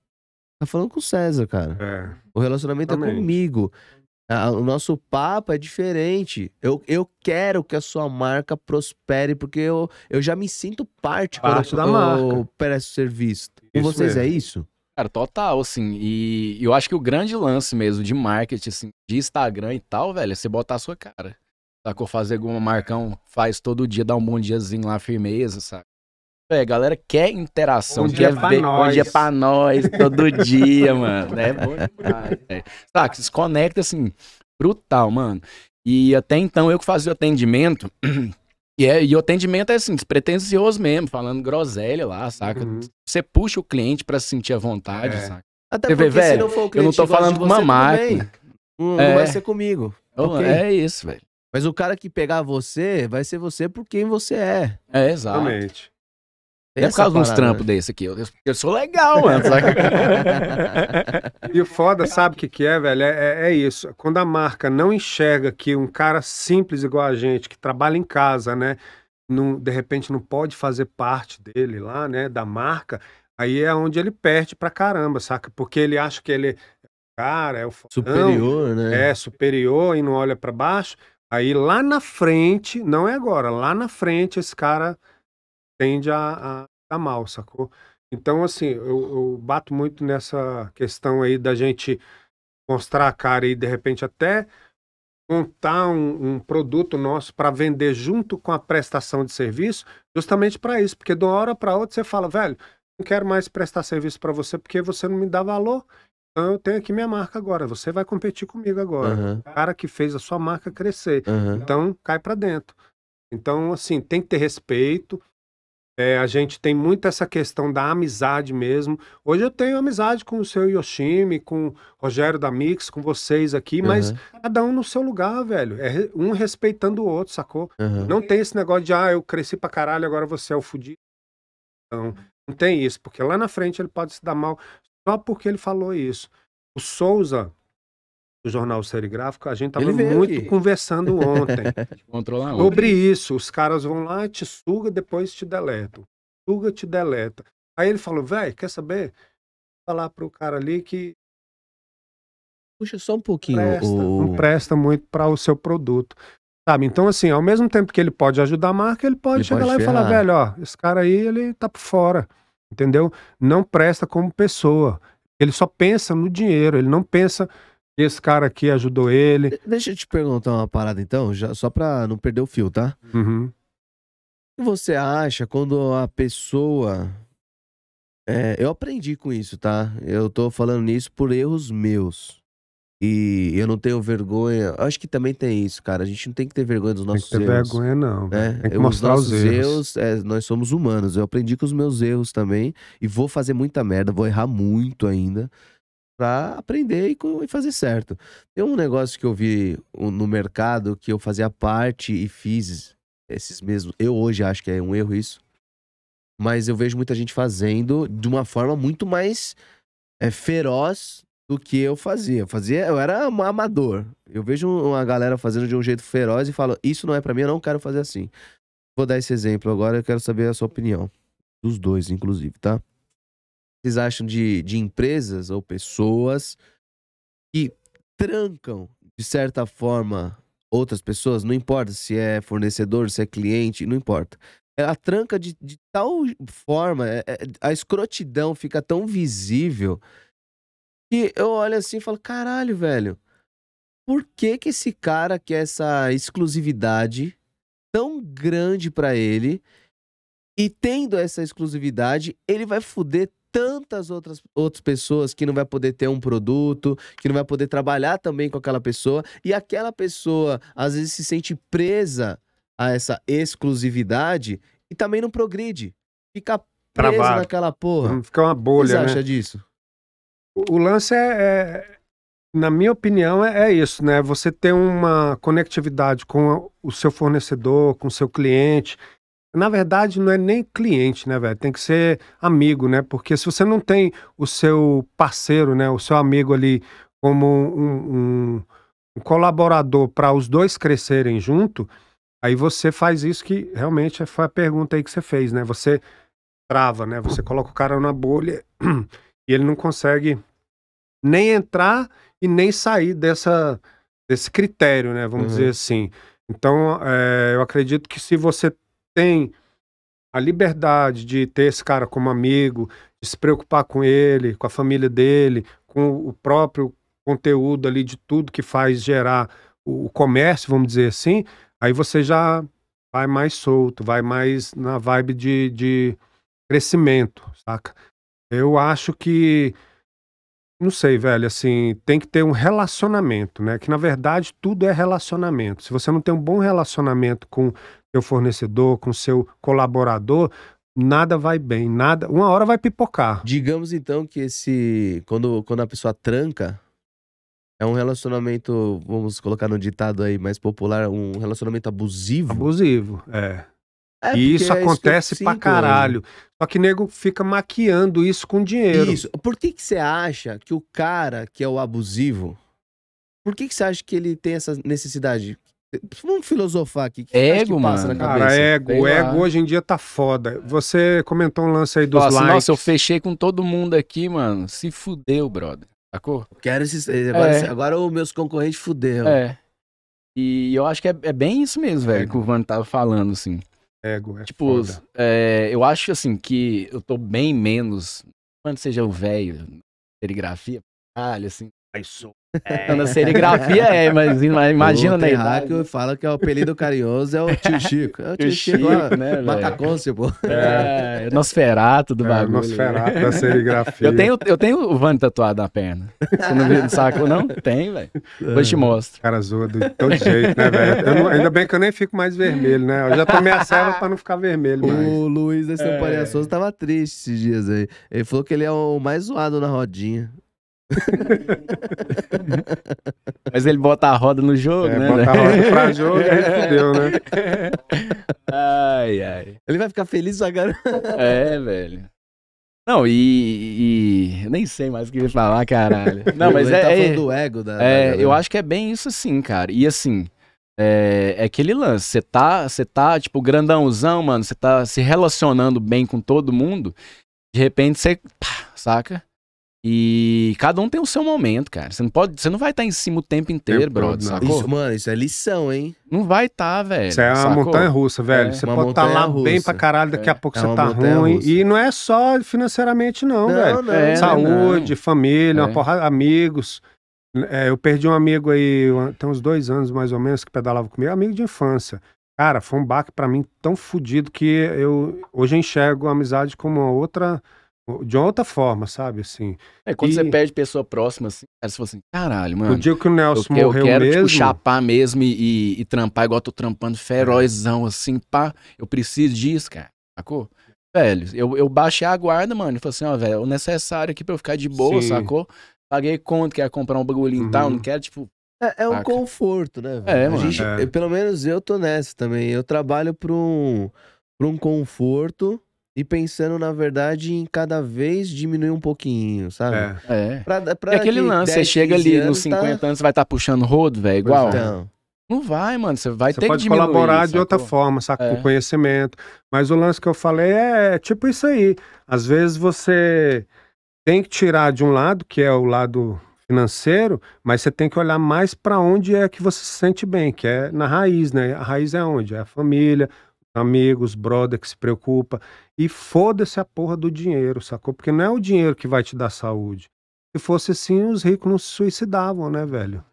Tá falando com o César, cara. É. O relacionamento é comigo. O nosso papo é diferente. Eu, eu quero que a sua marca prospere, porque eu, eu já me sinto parte, parte quando da eu, marca. eu presto serviço. Com vocês é mesmo. é isso? Cara, total, assim. E eu acho que o grande lance mesmo de marketing, assim, de Instagram e tal, velho, é você botar a sua cara. Sacou? Fazer alguma marcão, faz todo dia, dá um bom diazinho lá, firmeza, sabe? É, galera quer interação, bom é quer ver. Nós. Bom é dia pra nós, todo dia, mano. É bom é. demais. se conecta assim, brutal, mano. E até então eu que fazia o atendimento. E, é, e o atendimento é assim, despretensioso mesmo, falando groselha lá, saca? Uhum. Você puxa o cliente para se sentir à vontade, é. saca? Até porque vê, velho, se não for o cliente eu não tô falando com uma máquina. Hum, é. Não vai ser comigo. okay. É isso, velho. Mas o cara que pegar você, vai ser você por quem você é. É, exato. Realmente é por causa de uns trampos né? desse aqui. Eu, eu sou legal, mano. e o foda, sabe o que, que é, velho? É, é, é, isso. Quando a marca não enxerga que um cara simples igual a gente, que trabalha em casa, né? Não, de repente não pode fazer parte dele lá, né? Da marca, aí é onde ele perde pra caramba, saca? Porque ele acha que ele é cara, é o fodão, Superior, né? É, superior e não olha para baixo. Aí lá na frente, não é agora, lá na frente esse cara tende a, a, a mal, sacou? Então, assim, eu, eu bato muito nessa questão aí da gente mostrar a cara e, de repente, até montar um, um, produto nosso para vender junto com a prestação de serviço, justamente para isso, porque de uma hora para outra você fala, velho, não quero mais prestar serviço para você porque você não me dá valor. Então eu tenho aqui minha marca agora, você vai competir comigo agora. Uhum. O cara que fez a sua marca crescer. Uhum. Então cai para dentro. Então assim, tem que ter respeito, é, a gente tem muito essa questão da amizade mesmo. Hoje eu tenho amizade com o seu Yoshimi, com o Rogério da Mix, com vocês aqui, mas uhum. cada um no seu lugar, velho. É um respeitando o outro, sacou? Uhum. Não tem esse negócio de, ah, eu cresci pra caralho, agora você é o fudido. Não, não tem isso, porque lá na frente ele pode se dar mal só porque ele falou isso. O Souza, do Jornal Serigráfico, a gente estava muito aqui. conversando ontem. Controlar sobre ontem. isso, os caras vão lá, te suga, depois te deletam. Suga, te deleta. Aí ele falou, velho, quer saber? Vou falar pro cara ali que puxa só um pouquinho. Presta, o... Não presta muito para o seu produto. Sabe? Então, assim, ao mesmo tempo que ele pode ajudar a marca, ele pode ele chegar pode lá ferrar. e falar, velho, ó, esse cara aí, ele tá por fora. Entendeu? Não presta como pessoa. Ele só pensa no dinheiro, ele não pensa esse cara aqui ajudou ele. Deixa eu te perguntar uma parada então, já, só pra não perder o fio, tá? Uhum. O que você acha quando a pessoa. É, eu aprendi com isso, tá? Eu tô falando nisso por erros meus. E eu não tenho vergonha. Acho que também tem isso, cara. A gente não tem que ter vergonha dos nossos erros. Não tem que ter erros. vergonha, não. É, tem que os mostrar os erros. erros é, nós somos humanos. Eu aprendi com os meus erros também. E vou fazer muita merda, vou errar muito ainda para aprender e, e, fazer certo. Tem um negócio que eu vi no mercado que eu fazia parte e fiz esses mesmos. Eu hoje acho que é um erro isso. Mas eu vejo muita gente fazendo de uma forma muito mais é, feroz do que eu fazia. Eu fazia, eu era um amador. Eu vejo uma galera fazendo de um jeito feroz e falo, isso não é para mim, eu não quero fazer assim. Vou dar esse exemplo agora, eu quero saber a sua opinião. Dos dois, inclusive, tá? vocês acham de, de empresas ou pessoas que trancam, de certa forma, outras pessoas? Não importa se é fornecedor, se é cliente, não importa. Ela é, tranca de, de tal forma, é, é, a escrotidão fica tão visível que eu olho assim e falo: caralho, velho, por que, que esse cara quer essa exclusividade tão grande para ele? E tendo essa exclusividade, ele vai fuder tantas outras, outras pessoas que não vai poder ter um produto, que não vai poder trabalhar também com aquela pessoa, e aquela pessoa às vezes se sente presa a essa exclusividade e também não progride. Fica presa naquela porra. Hum, fica uma bolha, o que você né? acha disso? O, o lance é, é, na minha opinião, é, é, isso, né? Você ter uma conectividade com o seu fornecedor, com o seu cliente, na verdade, não é nem cliente, né, velho? Tem que ser amigo, né? Porque se você não tem o seu parceiro, né, o seu amigo ali como um, um, um colaborador para os dois crescerem junto, aí você faz isso que realmente é, foi a pergunta aí que você fez, né? Você trava, né? Você coloca o cara na bolha e ele não consegue nem entrar e nem sair dessa, desse critério, né? Vamos uhum. dizer assim. Então, é, eu acredito que se você tem a liberdade de ter esse cara como amigo, de se preocupar com ele, com a família dele, com o próprio conteúdo ali de tudo que faz gerar o comércio, vamos dizer assim, aí você já vai mais solto, vai mais na vibe de, de crescimento, saca? Eu acho que, não sei, velho, assim, tem que ter um relacionamento, né? Que na verdade tudo é relacionamento. Se você não tem um bom relacionamento com seu fornecedor, com seu colaborador, nada vai bem, nada, uma hora vai pipocar. Digamos então que esse quando quando a pessoa tranca é um relacionamento, vamos colocar no ditado aí mais popular, um relacionamento abusivo. Abusivo, é. É, e isso é acontece isso pra né? caralho. Só que nego fica maquiando isso com dinheiro. Isso. Por que que você acha que o cara que é o abusivo, por que que você acha que ele tem essa necessidade? Vamos filosofar aqui. Que ego, mano. Cara, ego. O ego hoje em dia tá foda. É. Você comentou um lance aí dos nossa, assim, likes. Nossa, eu fechei com todo mundo aqui, mano. Se fudeu, brother. Sacou? Quero esses. Eh, agora, é. agora os meus concorrentes fuderam. É. E eu acho que é, é bem isso mesmo, velho, que o Vano tava falando, assim. Ego, é Tipo, é, eu acho, assim, que eu tô bem menos. Quando seja o velho, serigrafia, caralho, assim isso. É. Na serigrafia é, mas imagina, né? que fala que é o apelido carinhoso é o tio Chico. É o tio, tio Chico, Chico, né? Macacôncio, pô. É, é Nosferato do é, bagulho. Nosferato da serigrafia. Eu tenho, eu tenho o Vani tatuado na perna. Você não viu no saco, não? Tem, velho. Depois te é. mostro. Cara zoa de todo jeito, né, velho? Ainda bem que eu nem fico mais vermelho, né? Eu já tomei a serva pra não ficar vermelho mais. O Luiz da Samparia é. palhaçoso, tava triste esses dias aí. Ele falou que ele é o mais zoado na rodinha. Mas ele bota a roda no jogo, é, né? Bota né? a roda pra jogo e fudeu, né? Ai, ai. Ele vai ficar feliz agora. É, velho. Não, e, e, nem sei mais o que ele falar, caralho. Não, mas ele tá é, tá falando é, do ego da. É, da eu acho que é bem isso assim, cara. E assim, é, é aquele lance. Você tá, você tá, tipo, grandãozão, mano. Você tá se relacionando bem com todo mundo. De repente você. saca? E cada um tem o seu momento, cara. Você não pode, você não vai estar tá em cima o tempo inteiro, tempo brother, sacou? Isso, mano, isso é lição, hein? Não vai estar, tá, velho. Isso é uma montanha russa, velho. É, você pode estar tá lá bem pra caralho, daqui é. a pouco é você tá ruim. E não é só financeiramente, não, não velho. Não, Saúde, não. família, uma é. amigos. É, eu perdi um amigo aí, tem uns dois anos mais ou menos, que pedalava comigo, é amigo de infância. Cara, foi um baque para mim tão fodido que eu hoje enxergo a amizade como uma outra de outra forma, sabe? Assim. É, quando e... você perde pessoa próxima, assim, cara, você fala assim, caralho, mano. O dia que o Nelson eu, morreu eu quero, tipo, mesmo... Tipo, chapar mesmo e, e, e, trampar igual eu tô trampando, ferozão, assim, pá. Eu preciso disso, cara, sacou? Velho, eu, eu baixei a guarda, mano, falei assim, ó, velho, é o necessário aqui pra eu ficar de boa, Sim. sacou? Paguei conta, quer comprar um bagulho uhum. e tal, não uhum. quero, tipo... É, é um conforto, né? É, velho? É, mano. Gente, é. Pelo menos eu tô nessa também. Eu trabalho pra um, pra um conforto e pensando, na verdade, em cada vez diminuir um pouquinho, sabe? É. é. Pra, pra é aquele lance, 10, você chega ali anos, nos 50 tá... anos, você vai estar tá puxando rodo, velho, igual. Então. Não vai, mano. Você vai você ter que diminuir. pode colaborar de outra forma, saca? É. Com conhecimento. Mas o lance que eu falei é, é tipo isso aí. Às vezes você tem que tirar de um lado, que é o lado financeiro, mas você tem que olhar mais para onde é que você se sente bem, que é na raiz, né? A raiz é onde? É a família, amigos, brother que se preocupa. E foda-se a porra do dinheiro, sacou? Porque não é o dinheiro que vai te dar saúde. Se fosse assim, os ricos não se suicidavam, né, velho?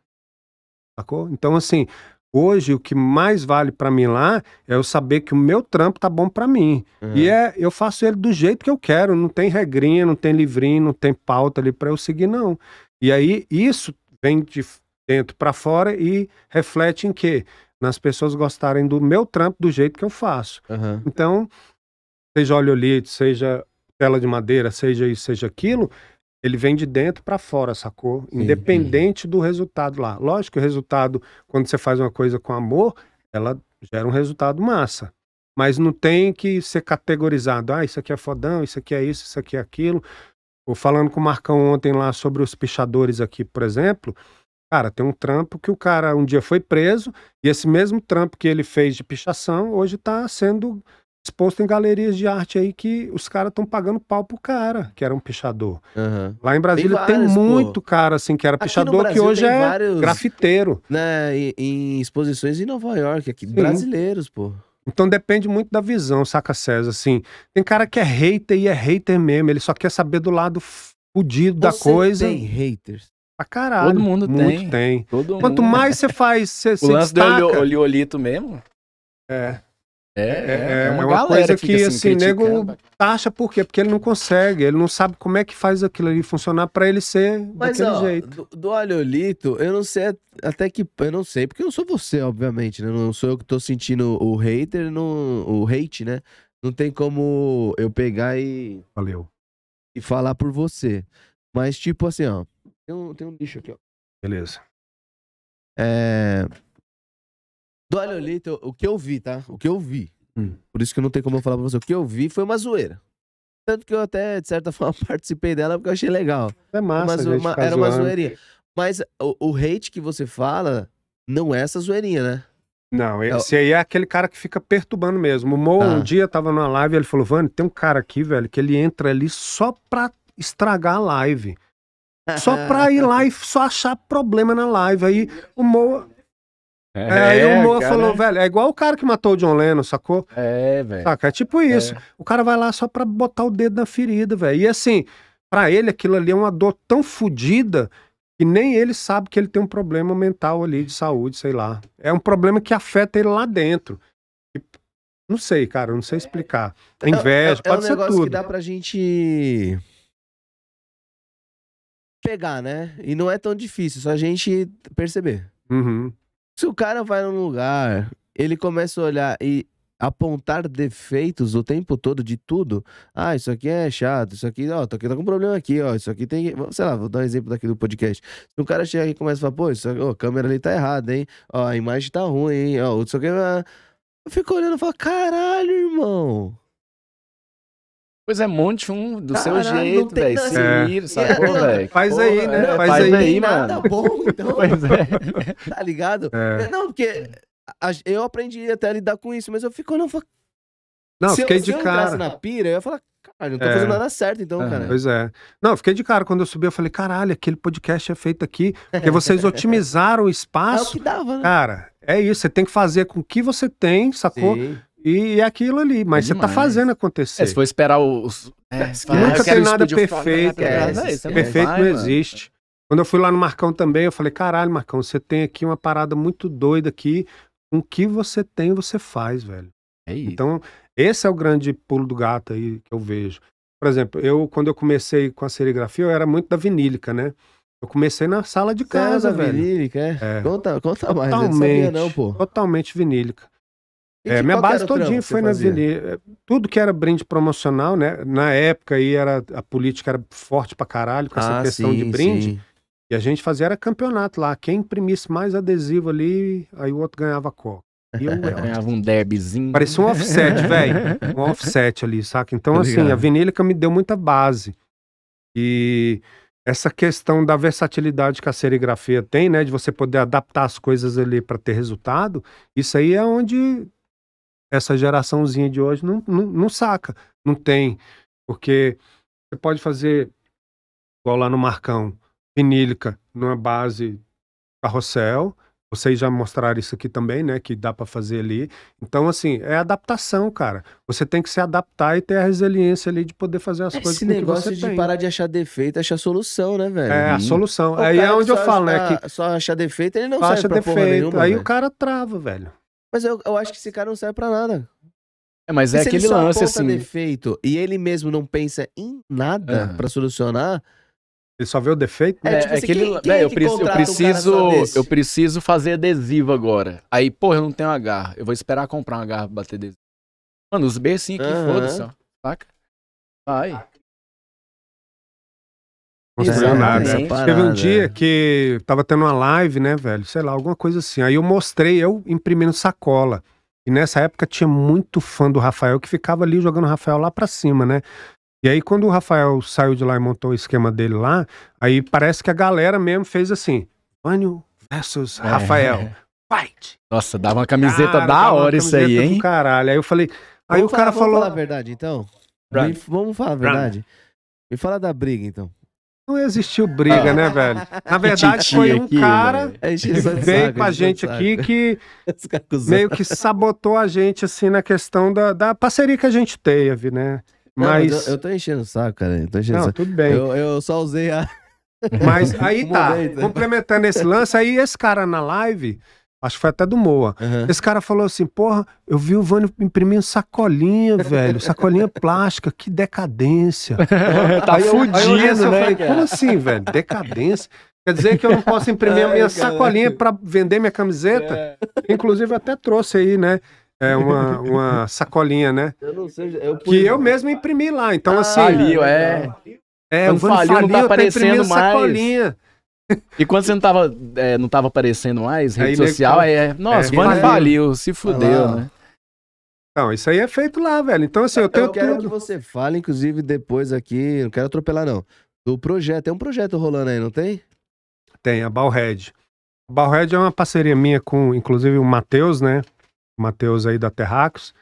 Sacou? Então, assim, hoje o que mais vale para mim lá é eu saber que o meu trampo tá bom para mim. Uhum. E é, eu faço ele do jeito que eu quero, não tem regrinha, não tem livrinho, não tem pauta ali para eu seguir não. E aí isso vem de dentro para fora e reflete em quê? nas pessoas gostarem do meu trampo do jeito que eu faço. Uhum. Então, seja oleolite, seja tela de madeira, seja isso, seja aquilo, ele vem de dentro para fora, sacou? Sim, Independente sim. do resultado lá. Lógico que o resultado, quando você faz uma coisa com amor, ela gera um resultado massa. Mas não tem que ser categorizado. Ah, isso aqui é fodão, isso aqui é isso, isso aqui é aquilo. Ou falando com o Marcão ontem lá sobre os pichadores aqui, por exemplo, Cara, tem um trampo que o cara um dia foi preso e esse mesmo trampo que ele fez de pichação hoje está sendo exposto em galerias de arte aí que os caras estão pagando pau pro cara, que era um pichador. Uhum. Lá em Brasília tem, várias, tem muito pô. cara assim que era aqui pichador que hoje é vários, grafiteiro. Né, em, em, exposições em Nova York, aqui, Sim. brasileiros, pô. Então depende muito da visão, saca César, assim. Tem cara que é hater e é hater mesmo, ele só quer saber do lado fudido Você da coisa. tem haters? Pra caralho. Todo mundo tem. tem. Todo Quanto mundo. mais você faz, você se lance destaca. O oliolito mesmo? É. É, é, é, é, é uma, coisa que, que assim, assim nego taxa por quê? Porque ele não consegue, ele não sabe como é que faz aquilo ali funcionar para ele ser Mas, daquele ó, jeito. Do, do eu não sei até que. Eu não sei, porque eu não sou você, obviamente, né? Não sou eu que tô sentindo o hater, no o hate, né? Não tem como eu pegar e. Valeu. E falar por você. Mas, tipo assim, ó. Tem um, tem um lixo aqui, ó. Beleza. É... Do Aliolito, o que eu vi, tá? O que eu vi. Hum. Por isso que não tem como eu falar pra você. O que eu vi foi uma zoeira. Tanto que eu até, de certa forma, participei dela porque eu achei legal. É massa, uma, uma, Era uma zoeirinha. Mas o, o, hate que você fala não é essa zoeirinha, né? Não, é esse aí é aquele cara que fica perturbando mesmo. O Mo, ah. um dia, tava numa live ele falou, Vani, tem um cara aqui, velho, que ele entra ali só pra estragar a live só pra ir lá e só achar problema na live. Aí o Moa. É, é, aí o Moa cara, falou, né? velho, é igual o cara que matou o John Lennon, sacou? É, velho. Saca? É tipo é. isso. É. O cara vai lá só pra botar o dedo na ferida, velho. E assim, pra ele aquilo ali é uma dor tão fodida que nem ele sabe que ele tem um problema mental ali de saúde, sei lá. É um problema que afeta ele lá dentro. Não sei, cara, não sei explicar. É, é inveja, é, é pode um ser negócio tudo. que dá pra gente pegar, né? E não é tão difícil, só a gente perceber. Uhum. Se o cara vai num lugar, ele começa a olhar e apontar defeitos o tempo todo de tudo. Ah, isso aqui é chato, isso aqui, ó, tô aqui tá com um problema aqui, ó, isso aqui tem, sei lá, vou dar um exemplo daqui do podcast. Se um cara chega aqui e começa a falar, pô, isso, ó, a câmera ali tá errada, hein? Ó, a imagem tá ruim, hein? Ó, isso aqui, ó, é eu fico olhando e falo, caralho, irmão. Pois é, monte um do Caralho, seu jeito, velho. Se é. vira, sacou, velho? Faz Pô, aí, né? Faz, faz aí, aí mano. Tá bom, então. pois é. Tá ligado? É. Não, porque eu aprendi até a lidar com isso, mas eu fico, não, eu... Não, se fiquei eu, de cara. Se eu entrasse na pira, eu ia falar, cara, não tô é. fazendo nada certo então, é, cara. Pois é. Não, eu fiquei de cara. Quando eu subi, eu falei, caralho, aquele podcast é feito aqui, porque vocês otimizaram o espaço. É o que dava, né? Cara, é isso. Você tem que fazer com o que você tem, sacou? Sim. E é aquilo ali, mas é você tá demais. tá fazendo acontecer. É, se for esperar os. É, né, nunca tem nada perfeito. É, é perfeito não existe. Mano. Quando eu fui lá no Marcão também, eu falei: caralho, Marcão, você tem aqui uma parada muito doida aqui. Com o que você tem, você faz, velho. É isso. Então, esse é o grande pulo do gato aí que eu vejo. Por exemplo, eu, quando eu comecei com a serigrafia, eu era muito da vinílica, né? Eu comecei na sala de casa, sala velho. Vinílica, é? é. Conta, conta mais, totalmente, não sabia não, pô. Totalmente vinílica. É, minha base todinha foi nas vinícolas. Eh, tudo que era brinde promocional, né? Na época aí era, a política era forte pra caralho com essa ah, questão sim, de brinde. Sim. E a gente fazia era campeonato lá. Quem imprimisse mais adesivo ali, aí o outro ganhava qual E eu, ganhava um derbyzinho. Parecia um offset, velho. Um offset ali, saca? Então, assim, ligado. a vinílica me deu muita base. E essa questão da versatilidade que a serigrafia tem, né, de você poder adaptar as coisas ali para ter resultado, isso aí é onde essa geraçãozinha de hoje não, não, não saca, não tem. Porque você pode fazer, igual lá no Marcão, vinílica numa base carrossel. Vocês já mostraram isso aqui também, né? Que dá para fazer ali. Então, assim, é adaptação, cara. Você tem que se adaptar e ter a resiliência ali de poder fazer as Esse coisas. Esse negócio de parar de achar defeito, achar solução, né, velho? É, a uhum. solução. O aí é onde eu falo, né? Que só achar defeito, ele não acha defeito. Nenhuma, aí velho. o cara trava, velho. Mas eu, eu acho que esse cara não serve pra nada. É, mas é aquele lance assim. defeito e ele mesmo não pensa em nada uhum. pra solucionar. Ele só vê o defeito? Né? É, é, tipo, é assim, aquele. Quem, quem é, eu, preciso, eu, preciso, um eu preciso fazer adesivo agora. Aí, porra, eu não tenho agarra. Eu vou esperar comprar uma garra pra bater adesivo. Mano, os sim aqui, uhum. foda-se, ó. Saca? Vai. Construiu nada. Teve um dia né? que tava tendo uma live, né, velho? Sei lá, alguma coisa assim. Aí eu mostrei, eu imprimindo sacola. E nessa época tinha muito fã do Rafael que ficava ali jogando o Rafael lá pra cima, né? E aí, quando o Rafael saiu de lá e montou o esquema dele lá, aí parece que a galera mesmo fez assim: Vânio versus é. Rafael. Fight! Nossa, dava uma camiseta cara, da hora camiseta isso aí, hein? Caralho. Aí eu falei. Aí vamos o cara falar, falou. Vamos falar a verdade, então? Vamos falar a verdade. Me fala da briga, então. Não existiu briga, né, velho? Na verdade, foi um aqui, cara é, que veio sabe, com a gente sabe. aqui que meio que sabotou a gente, assim, na questão da, da parceria que a gente teve, né? Mas... Não, mas eu, eu tô enchendo o saco, cara. Eu tô enchendo Não, saco. tudo bem. Eu, eu só usei a. Mas aí tá, complementando esse lance, aí esse cara na live Acho que foi até do Moa. Uhum. Esse cara falou assim: porra, eu vi o Vânio imprimindo sacolinha, velho. Sacolinha plástica, que decadência. É, tá aí fudido, eu, aí eu né? Falei, Como assim, velho? Decadência? Quer dizer que eu não posso imprimir a minha Ai, sacolinha para vender minha camiseta? É. Inclusive, eu até trouxe aí, né? É uma, uma sacolinha, né? Eu não sei. Eu que eu mesmo imprimi lá. Então, ah, assim. Faliu, é. É, o Vânio faliu, faliu, não tá aparecendo mais. sacolinha. E quando você não tava, é, não tava aparecendo mais, rede aí social, aí é. é nossa, é, Vani faliu, se tá fudeu, ah, né? Não, isso aí é feito lá, velho. Então, assim, eu, tenho eu quero tudo. que você fale, inclusive, depois aqui, não quero atropelar, não. Do projeto. Tem um projeto rolando aí, não tem? Tem, a Balhead. A Balhead é uma parceria minha com, inclusive, o Matheus, né? O Matheus aí da Terracos.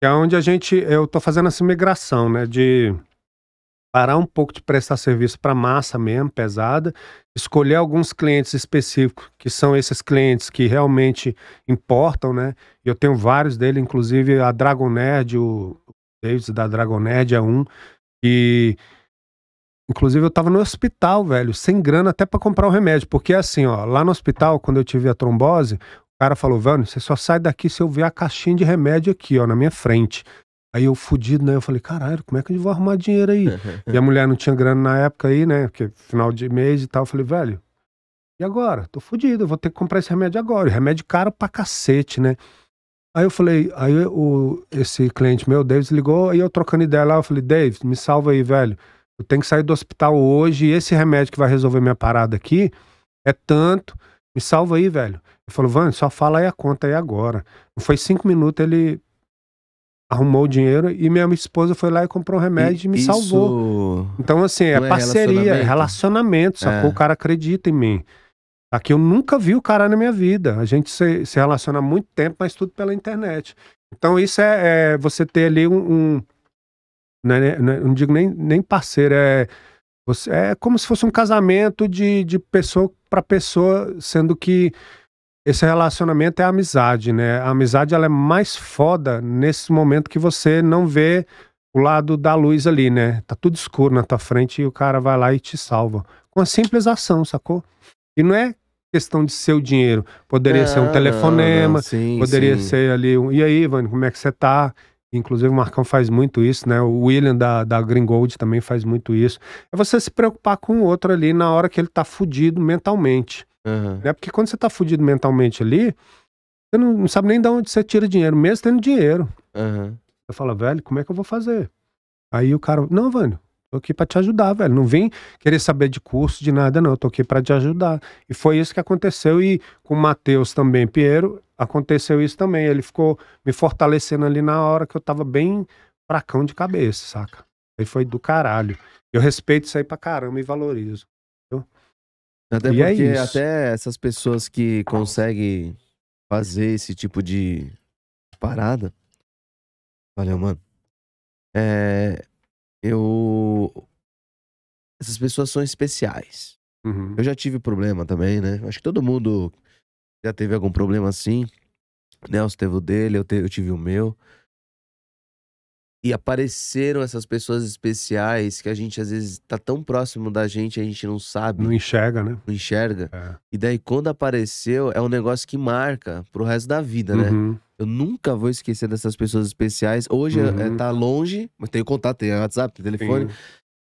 Que é onde a gente. Eu tô fazendo essa migração, né? De parar um pouco de prestar serviço para massa mesmo, pesada, escolher alguns clientes específicos, que são esses clientes que realmente importam, né? Eu tenho vários dele, inclusive a Dragon Nerd, o Davis da Dragon Nerd é um, e inclusive eu tava no hospital, velho, sem grana até para comprar o um remédio, porque é assim, ó, lá no hospital, quando eu tive a trombose, o cara falou, velho, você só sai daqui se eu ver a caixinha de remédio aqui, ó, na minha frente. Aí eu fudido, né? Eu falei, caralho, como é que eu vou arrumar dinheiro aí? E a mulher não tinha grana na época aí, né? Porque final de mês e tal. Eu falei, velho, e agora? Tô fudido, eu vou ter que comprar esse remédio agora. remédio caro pra cacete, né? Aí eu falei, aí o, esse cliente meu, Davis, ligou, aí eu trocando ideia lá, eu falei, Davis, me salva aí, velho. Eu tenho que sair do hospital hoje e esse remédio que vai resolver minha parada aqui é tanto. Me salva aí, velho. Ele falou, Vânia, só fala aí a conta aí agora. Não foi cinco minutos, ele arrumou o dinheiro e minha esposa foi lá e comprou um remédio e, e me salvou. Então, assim, é, é parceria, é relacionamento, relacionamento sacou? É. O cara acredita em mim. Aqui eu nunca vi o cara na minha vida. A gente se, se relaciona há muito tempo, mas tudo pela internet. Então, isso é, é você ter ali um. um né, não digo nem, nem parceiro, é, você, é como se fosse um casamento de, de pessoa para pessoa, sendo que esse relacionamento é a amizade, né? A amizade ela é mais foda nesse momento que você não vê o lado da luz ali, né? Tá tudo escuro na tua frente e o cara vai lá e te salva. Com a simples ação, sacou? E não é questão de seu dinheiro. Poderia não, ser um telefonema, não, Sim, poderia sim. ser ali um. E aí, Ivan, como é que você tá? Inclusive o Marcão faz muito isso, né? O William da, da Gringold também faz muito isso. É você se preocupar com o outro ali na hora que ele tá fudido mentalmente. Uhum. Né? Porque quando você tá fudido mentalmente ali, você não, não, sabe nem de onde você tira dinheiro, mesmo tendo dinheiro. Uhum. Você fala, velho, como é que eu vou fazer? Aí o cara, não, Vânio, tô aqui pra te ajudar, velho. Não vem querer saber de curso, de nada, não. Eu tô aqui pra te ajudar. E foi isso que aconteceu. E com o Matheus também, Piero, aconteceu isso também. Ele ficou me fortalecendo ali na hora que eu tava bem fracão de cabeça, saca? Aí foi do caralho. Eu respeito isso aí pra caramba e valorizo. Até e é porque é até essas pessoas que conseguem fazer esse tipo de parada. Valeu, mano. É, eu. Essas pessoas são especiais. Uhum. Eu já tive problema também, né? Acho que todo mundo já teve algum problema assim. Nelson teve o dele, eu, te... eu tive o meu. E apareceram essas pessoas especiais que a gente às vezes tá tão próximo da gente, a gente não sabe. Não enxerga, né? Não enxerga. É. E daí quando apareceu, é um negócio que marca pro resto da vida, né? uhum. né? Eu nunca vou esquecer dessas pessoas especiais. Hoje é, uhum. É, tá longe, mas tenho contato, tem WhatsApp, tem telefone. Sim.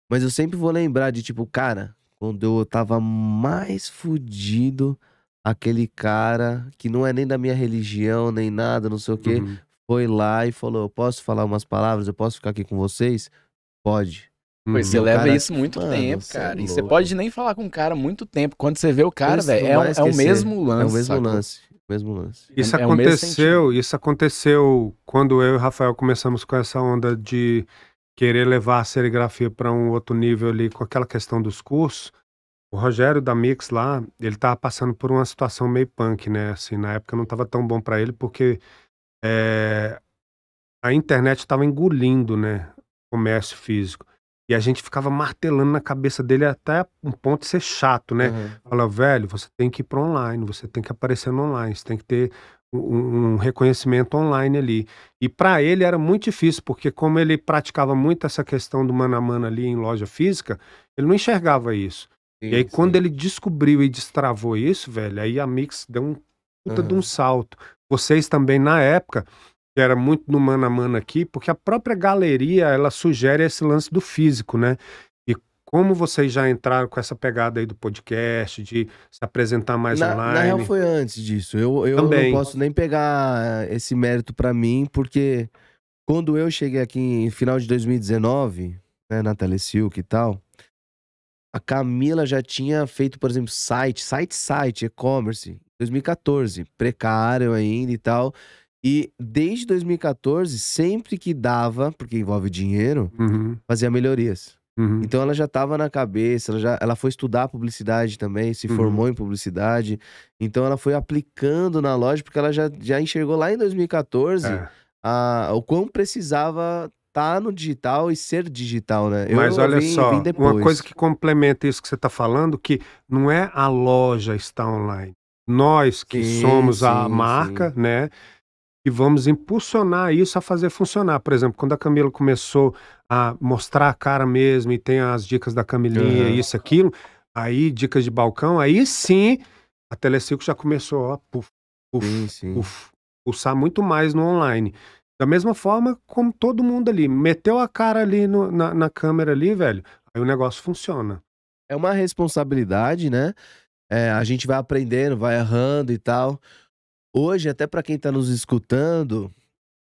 Mas eu sempre vou lembrar de tipo, cara, quando eu tava mais fudido, aquele cara que não é nem da minha religião, nem nada, não sei o quê, uhum foi lá e falou: Eu posso falar umas palavras? Eu posso ficar aqui com vocês? Pode. Pô, você leva cara... isso muito Mano, tempo, cara. É e você pode nem falar com o cara muito tempo. Quando você vê o cara, velho, é é, é, é, é, o mesmo lance. É o mesmo lance. Mesmo lance. Isso é, aconteceu, isso aconteceu quando eu e o Rafael começamos com essa onda de querer levar a serigrafia para um outro nível ali com aquela questão dos cursos. O Rogério da Mix lá, ele tava passando por uma situação meio punk, né? Assim, na época não tava tão bom para ele porque é, a internet estava engolindo, né? Comércio físico. E a gente ficava martelando na cabeça dele até um ponto de ser chato, né? Uhum. Fala, velho, você tem que ir para online, você tem que aparecer no online, você tem que ter um, um reconhecimento online ali. E para ele era muito difícil, porque como ele praticava muito essa questão do mano a mano ali em loja física, ele não enxergava isso. Sim, e aí, sim. quando ele descobriu e destravou isso, velho, aí a Mix deu um puta uhum. de um salto. Vocês também, na época, que era muito no mano a mano aqui, porque a própria galeria, ela sugere esse lance do físico, né? E como vocês já entraram com essa pegada aí do podcast, de se apresentar mais na, online... Na real foi antes disso. Eu, eu também. não posso nem pegar esse mérito para mim, porque quando eu cheguei aqui em final de 2019, né, na Telesilk e tal, a Camila já tinha feito, por exemplo, site, site, site, e-commerce. 2014, precário ainda e tal. E desde 2014, sempre que dava, porque envolve dinheiro, uhum. fazia melhorias. Uhum. Então ela já estava na cabeça, ela, já, ela foi estudar publicidade também, se uhum. formou em publicidade. Então ela foi aplicando na loja, porque ela já, já enxergou lá em 2014 é. a, o quão precisava estar tá no digital e ser digital, né? Eu Mas olha vim, só, vim uma coisa que complementa isso que você está falando, que não é a loja estar online nós que sim, somos sim, a marca, sim. né? E vamos impulsionar isso a fazer funcionar. Por exemplo, quando a Camila começou a mostrar a cara mesmo e tem as dicas da Camilinha, uhum. isso, aquilo, aí dicas de balcão, aí sim a Telecico já começou a puf, puf, puf, pulsar muito mais no online. Da mesma forma como todo mundo ali. Meteu a cara ali no, na, na câmera ali, velho, aí o negócio funciona. É uma responsabilidade, né? É, a gente vai aprendendo, vai errando e tal. Hoje, até para quem tá nos escutando,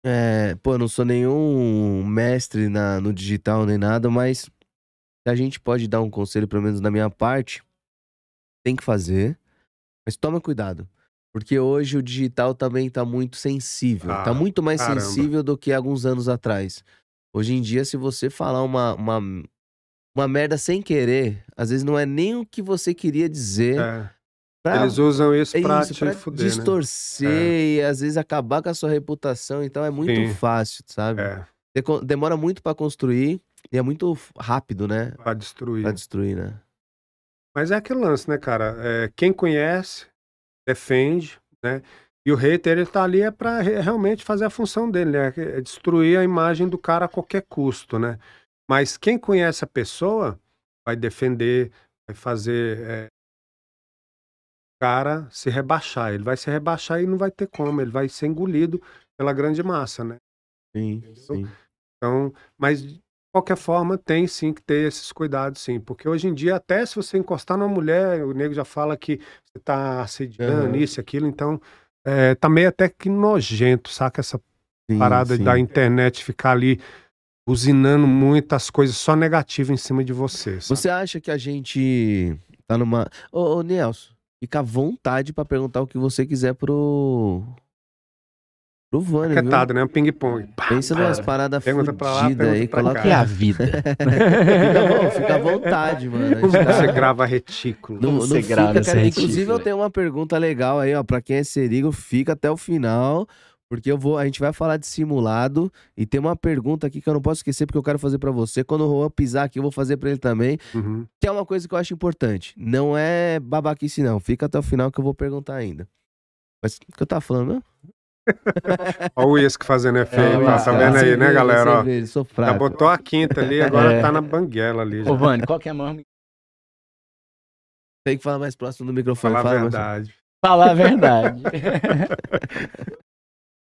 é, pô, não sou nenhum mestre na, no digital nem nada, mas a gente pode dar um conselho, pelo menos da minha parte, tem que fazer, mas toma cuidado. Porque hoje o digital também tá muito sensível. Tá ah, tá muito mais caramba. sensível do que alguns anos atrás. Hoje em dia, se você falar uma, uma, uma merda sem querer, às vezes não é nem o que você queria dizer. É. Pra, Eles usam isso é isso, te pra fuder, né? distorcer né? e às vezes acabar com a sua reputação. Então é muito Sim. fácil, sabe? É. Demora muito para construir e é muito rápido, né? Pra destruir. Pra destruir, né? Mas é aquele lance, né, cara? É, quem conhece, defende, né? E o hater, ele tá ali é pra realmente fazer a função dele, né? É, é destruir a imagem do cara a qualquer custo, né? Mas quem conhece a pessoa vai defender, vai fazer é, o cara se rebaixar. Ele vai se rebaixar e não vai ter como, ele vai ser engolido pela grande massa, né? Sim, sim. Então, mas de qualquer forma, tem sim que ter esses cuidados, sim. Porque hoje em dia, até se você encostar numa mulher, o nego já fala que você está assediando uhum. isso, aquilo. Então, é, tá meio até que nojento, saca? Essa sim, parada sim. da internet ficar ali buzinando muitas coisas só negativas em cima de você. Sabe? Você acha que a gente tá numa. Ô, ô Nelson, fica à vontade para perguntar o que você quiser pro. Pro Vânia, Aquietado, né? Um ping-pong. Pensa pá, paradas fugidas aí. Coloca que é a vida. fica, bom, fica à vontade, mano. tá... você grava retículo? Não, não você fica, grava cara, Inclusive, retículo, eu tenho uma pergunta legal aí, ó. Pra quem é serigo, fica até o final. Porque eu vou, a gente vai falar de simulado e tem uma pergunta aqui que eu não posso esquecer porque eu quero fazer para você. Quando o Juan pisar aqui, eu vou fazer para ele também. Uhum. Que é uma coisa que eu acho importante. Não é babaquice não. Fica até o final que eu vou perguntar ainda. Mas o que eu tava falando, né? Olha o uísque fazendo efeito, é, tá sabendo é, aí, né, galera? Ó, sou fraco. Já botou a quinta ali, agora é. tá na banguela ali. Já. Ô, Vani, qual que é a maior... Tem que falar mais próximo do microfone. Falar Fala a verdade. Mais... Falar a verdade.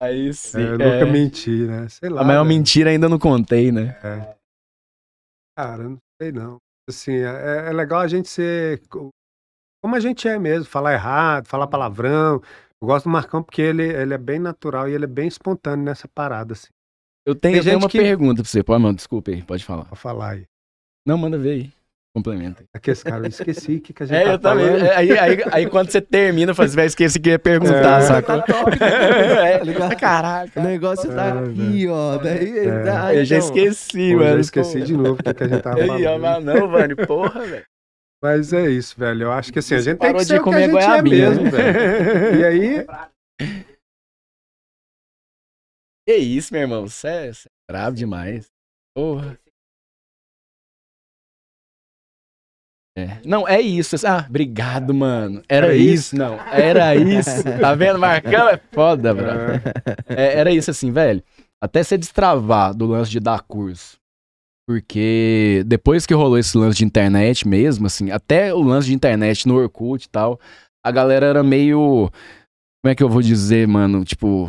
Aí é, sim. É, eu nunca é... menti, né? Sei lá. A maior né? mentira ainda não contei, né? É. Cara, não sei não. Assim, é, é, é legal a gente ser como a gente é mesmo, falar errado, falar palavrão. Eu gosto do Marcão porque ele, ele é bem natural e ele é bem espontâneo nessa parada, assim. Eu tenho, eu tenho uma que... pergunta pra você, pode, mano, desculpa aí, pode falar. Pode falar aí. Não, manda ver aí complementem. Aqui, é cara, eu esqueci o que, que a gente é, tá eu falando. Também, aí, aí, aí, quando você termina, eu falo assim, esqueci que ia perguntar, é, sacou? Tá né? é, tá caraca. O negócio tá é, velho. aqui, ó. Daí, né? é. Tá, eu já então. esqueci, pô, mano. Eu esqueci pô, de novo o que, que a gente tava falando. mas não, Vani, porra, velho. Mas é isso, velho. Eu acho que assim, a gente Parou tem que ser de comer o que a gente é mesmo, né? velho. E aí... é isso, meu irmão. Você é, você é bravo demais. Porra. É. Não, é isso. Ah, obrigado, mano. Era é isso. isso. Não, era isso. Tá vendo? Marcão é foda, bro. É. é, era isso assim, velho. Até você destravar do lance de dar curso. Porque depois que rolou esse lance de internet mesmo, assim, até o lance de internet no Orkut e tal, a galera era meio. Como é que eu vou dizer, mano? Tipo.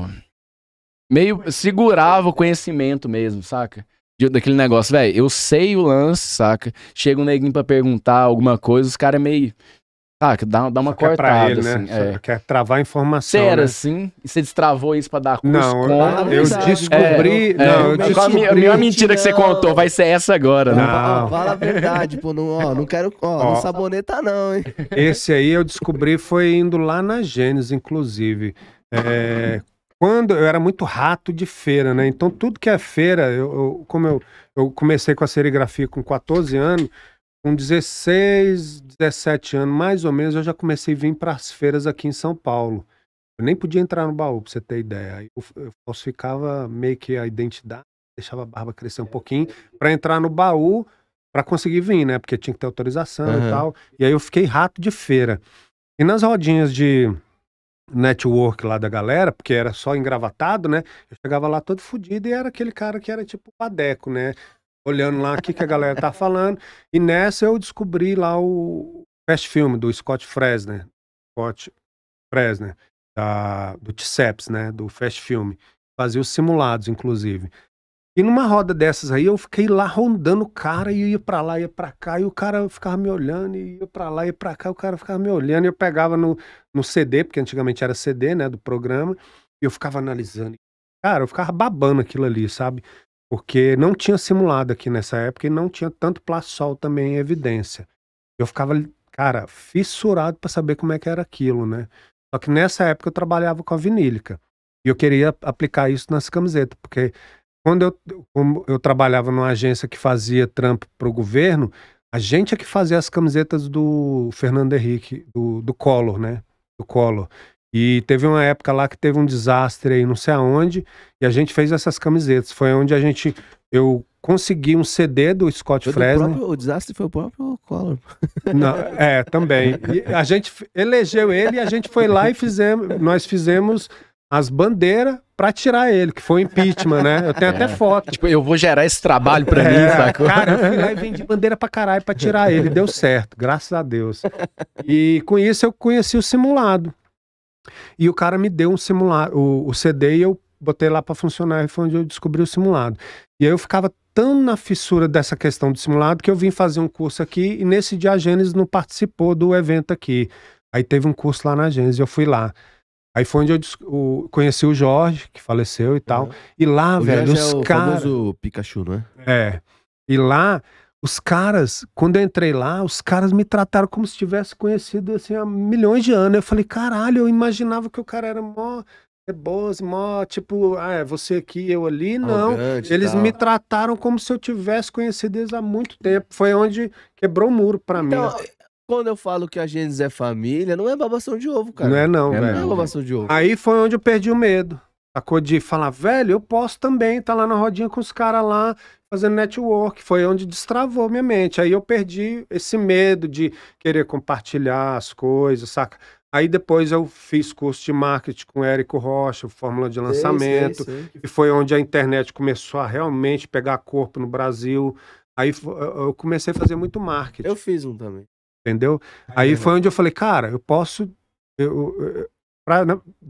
Meio segurava o conhecimento mesmo, saca? de, daquele negócio, velho, eu sei o lance, saca? Chega um neguinho pra perguntar alguma coisa, os caras é meio. Saca, dá, dá uma Só cortada, ele, né? assim. Né? É. Quer travar a informação. Você era né? assim? E você destravou isso pra dar curso? Não, com... eu, ah, descobri. É, não, eu, eu é. descobri. A minha mentira não. que você contou vai ser essa agora, né? Não. não. Ah, fala a verdade, pô. Não, ó, não quero. Ó, ó, não saboneta, não, hein? Esse aí eu descobri foi indo lá na Gênesis, inclusive. É, quando eu era muito rato de feira, né? Então tudo que é feira, eu, eu como eu, eu comecei com a serigrafia com 14 anos, com 16, 17 anos, mais ou menos, eu já comecei a vir para as feiras aqui em São Paulo. Eu nem podia entrar no baú, para você ter ideia. Eu, eu falsificava meio que a identidade, deixava a barba crescer um pouquinho para entrar no baú, para conseguir vir, né? Porque tinha que ter autorização uhum. e tal. E aí eu fiquei rato de feira. E nas rodinhas de network lá da galera, porque era só engravatado, né? Eu chegava lá todo fodido e era aquele cara que era tipo padeco, né? Olhando lá o que, que a galera tá falando. E nessa eu descobri lá o Fast Film do Scott Fresner. Scott Fresner, da, do Tseps, né? Do Fast Film. Fazia os simulados, inclusive. E numa roda dessas aí, eu fiquei lá rondando o cara e ia pra lá, ia pra cá, e o cara ficava me olhando, e ia pra lá, ia pra cá, e o cara ficava me olhando, e eu pegava no, no CD, porque antigamente era CD, né, do programa, e eu ficava analisando. Cara, eu ficava babando aquilo ali, sabe? Porque não tinha simulado aqui nessa época e não tinha tanto plaçol também em evidência. Eu ficava, cara, fissurado para saber como é que era aquilo, né? Só que nessa época eu trabalhava com a vinílica. E eu queria aplicar isso nas camisetas, porque quando eu, como eu trabalhava numa agência que fazia trampo para o governo, a gente é que fazia as camisetas do Fernando Henrique, do, do Collor, né? Do Collor. E teve uma época lá que teve um desastre aí, não sei aonde, e a gente fez essas camisetas. Foi onde a gente. Eu consegui um CD do Scott foi Fresno. o desastre foi o próprio Collor. Não, é, também. E a gente elegeu ele e a gente foi lá e fizemos. Nós fizemos as bandeiras para tirar ele, que foi impeachment, né? Eu tenho é. até foto. Tipo, eu vou gerar esse trabalho para é, mim, sacou? Cara, eu fui lá e vendi bandeira para caralho para tirar ele. Deu certo, graças a Deus. E com isso eu conheci o simulado. E o cara me deu um simulado, o, CD, e eu botei lá para funcionar. E foi onde eu descobri o simulado. E aí eu ficava tão na fissura dessa questão do simulado que eu vim fazer um curso aqui. E nesse dia a Gênesis não participou do evento aqui. Aí teve um curso lá na Gênesis, eu fui lá. Aí foi onde eu o, conheci o Jorge, que faleceu e tal. Uhum. E lá, o velho, Jorge os é o famoso Pikachu, não é? É. E lá, os caras, quando eu entrei lá, os caras me trataram como se tivesse conhecido assim, há milhões de anos. Eu falei, caralho, eu imaginava que o cara era mó boas, mó, tipo, ah, é você aqui, eu ali. Não, eles tal. me trataram como se eu tivesse conhecido eles há muito tempo. Foi onde quebrou o muro para então, mim. Quando eu falo que a Gênesis é família, não é babação de ovo, cara. Não é não, é, velho. Não é babação de ovo. Aí foi onde eu perdi o medo. A cor de falar, velho, eu posso também tá lá na rodinha com os caras lá fazendo network. Foi onde destravou minha mente. Aí eu perdi esse medo de querer compartilhar as coisas, saca? Aí depois eu fiz curso de marketing com o Érico Rocha, fórmula de lançamento, sei, sei, sei. e foi onde a internet começou a realmente pegar corpo no Brasil. Aí eu comecei a fazer muito marketing. Eu fiz um também entendeu? É aí foi onde eu falei, cara, eu posso. Eu, para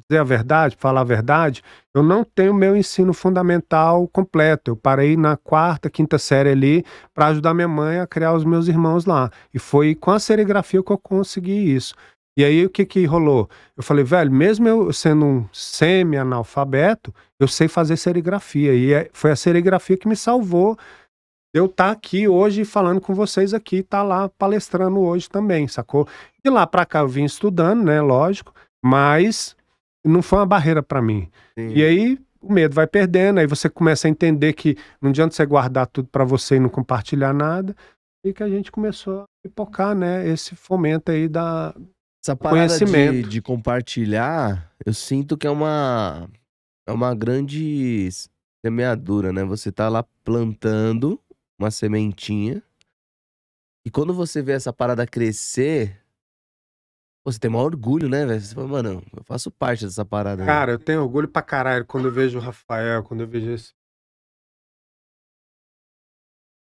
dizer a verdade, falar a verdade, eu não tenho meu ensino fundamental completo. Eu parei na quarta, quinta série ali para ajudar minha mãe a criar os meus irmãos lá. E foi com a serigrafia que eu consegui isso. E aí o que que rolou? Eu falei, velho, mesmo eu sendo um semi-analfabeto, eu sei fazer serigrafia. E é, foi a serigrafia que me salvou eu estar tá aqui hoje falando com vocês aqui, estar tá lá palestrando hoje também, sacou? De lá para cá eu vim estudando, né, lógico, mas não foi uma barreira para mim. Sim. E aí o medo vai perdendo, aí você começa a entender que não adianta você guardar tudo para você e não compartilhar nada, e que a gente começou a pipocar, né, esse fomento aí da essa parada de, de compartilhar, eu sinto que é uma é uma grande semeadura, né? Você tá lá plantando uma sementinha. E quando você vê essa parada crescer, você tem maior orgulho, né, velho? Você fala, mano, eu faço parte dessa parada. Cara, né? eu tenho orgulho pra caralho quando eu vejo o Rafael, quando eu vejo esse...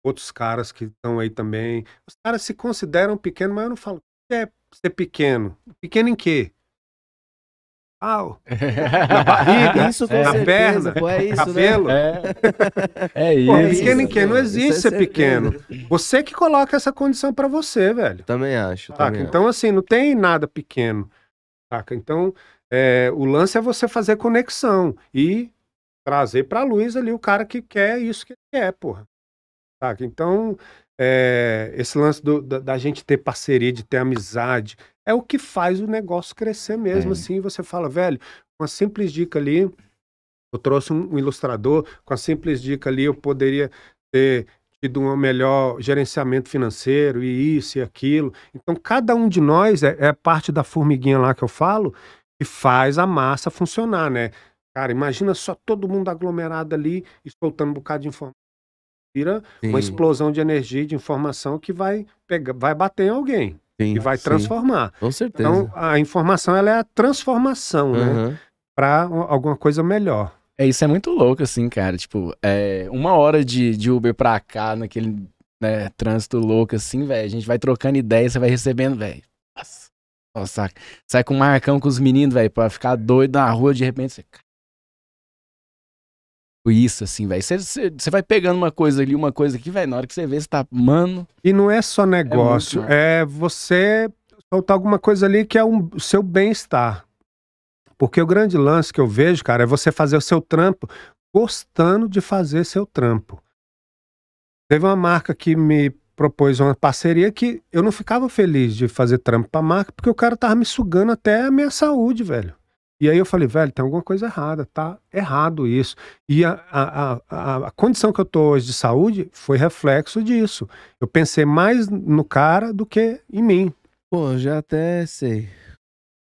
outros caras que estão aí também. Os caras se consideram pequeno, mas eu não falo que é ser pequeno. Pequeno em quê? pau, na barriga, é. isso, na é. certeza, perna, pô, é isso, né? cabelo. Né? É, é isso. Pô, pequeno em não é existe ser é pequeno. Você que coloca essa condição para você, velho. Também acho. Também então, acho. assim, não tem nada pequeno. Então, é, o lance é você fazer conexão e trazer pra luz ali o cara que quer isso que ele é, porra. Então, é, esse lance do, da, da, gente ter parceria, de ter amizade, é o que faz o negócio crescer mesmo. É. Assim, você fala, velho, uma simples dica ali, eu trouxe um, ilustrador, com a simples dica ali eu poderia ter tido um melhor gerenciamento financeiro e isso e aquilo. Então, cada um de nós é, é parte da formiguinha lá que eu falo, que faz a massa funcionar, né? Cara, imagina só todo mundo aglomerado ali e soltando um bocado de informação. Vira Sim. uma explosão de energia, de informação que vai, pegar, vai bater em alguém sim, e vai sim. transformar. Com certeza. Então, a informação ela é a transformação, uhum. né? Para alguma coisa melhor. É, isso é muito louco, assim, cara. Tipo, é, uma hora de, de Uber pra cá, naquele né, trânsito louco, assim, velho. A gente vai trocando ideia, você vai recebendo, velho. Nossa, nossa, sai com o Marcão, com os meninos, velho, pra ficar doido na rua, de repente você isso, assim, velho. Você vai pegando uma coisa ali, uma coisa aqui, velho. Na hora que você vê, você tá, mano. E não é só é negócio, é, é você soltar alguma coisa ali que é um, o seu bem-estar. Porque o grande lance que eu vejo, cara, é você fazer o seu trampo gostando de fazer seu trampo. Teve uma marca que me propôs uma parceria que eu não ficava feliz de fazer trampo pra marca, porque o cara tava me sugando até a minha saúde, velho. E aí eu falei, velho, tem alguma coisa errada, tá errado isso. E a, a, a, a condição que eu tô hoje de saúde foi reflexo disso. Eu pensei mais no cara do que em mim. Pô, já até sei.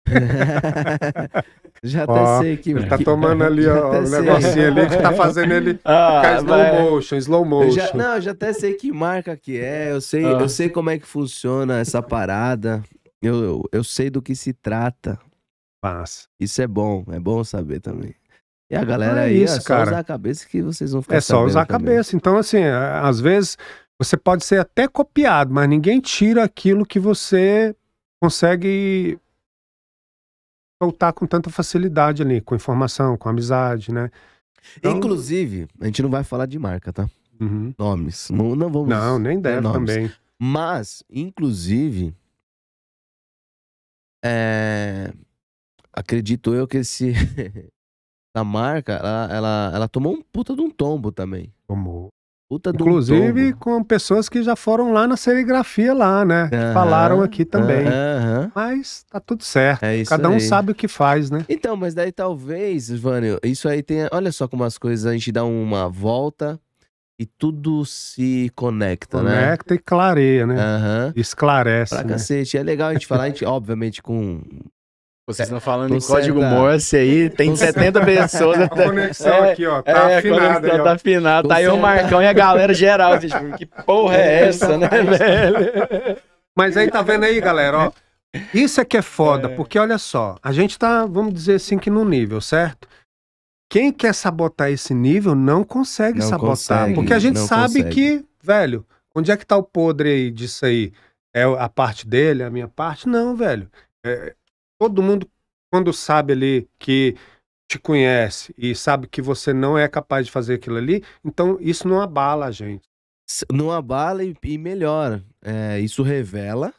já até ó, sei que. Ele tá tomando ali, ó, o negocinho sei. ali que tá fazendo ele ah, ficar slow vai. motion, slow motion. Já, não, já até sei que marca que é, eu sei, ah. eu sei como é que funciona essa parada. Eu, eu, eu sei do que se trata. Paz. Isso é bom, é bom saber também. E a galera é aí, isso, é só cara. usar a cabeça que vocês vão ficar É só usar a cabeça. Então, assim, às vezes você pode ser até copiado, mas ninguém tira aquilo que você consegue soltar com tanta facilidade ali, com informação, com amizade, né? Então... Inclusive, a gente não vai falar de marca, tá? Uhum. Nomes. Não, não vamos. Não, nem deve nomes. também. Mas, inclusive, é, acredito eu que esse a marca, ela, ela, ela tomou um puta de um tombo também. Tomou. Puta Inclusive um com pessoas que já foram lá na serigrafia lá, né? que falaram aqui também. Mas tá tudo certo. É Cada um aí. sabe o que faz, né? Então, mas daí talvez, Vânio, isso aí tenha... Olha só como as coisas, a gente dá uma volta e tudo se conecta, conecta né? Conecta e clareia, né? Uhum. Esclarece. Pra né? cacete. É legal a gente falar, a gente, obviamente, com vocês é, não falando em código Morse aí, tem 70 pessoas. Né? A conexão é, aqui, ó, tá é, afinada. Tá afinada, tá aí o Marcão e a galera geral. que porra é, é essa, né, velho? Mas aí tá vendo aí, galera, ó. Isso é que é foda, é. porque olha só, a gente tá, vamos dizer assim, que no nível, certo? Quem quer sabotar esse nível não consegue não sabotar, consegue, porque a gente sabe consegue. que, velho, onde é que tá o podre aí disso aí? É a parte dele, a minha parte? Não, velho. É, todo mundo, quando sabe ali que te conhece e sabe que você não é capaz de fazer aquilo ali, então isso não abala a gente. Não abala e, e melhora. É, isso revela,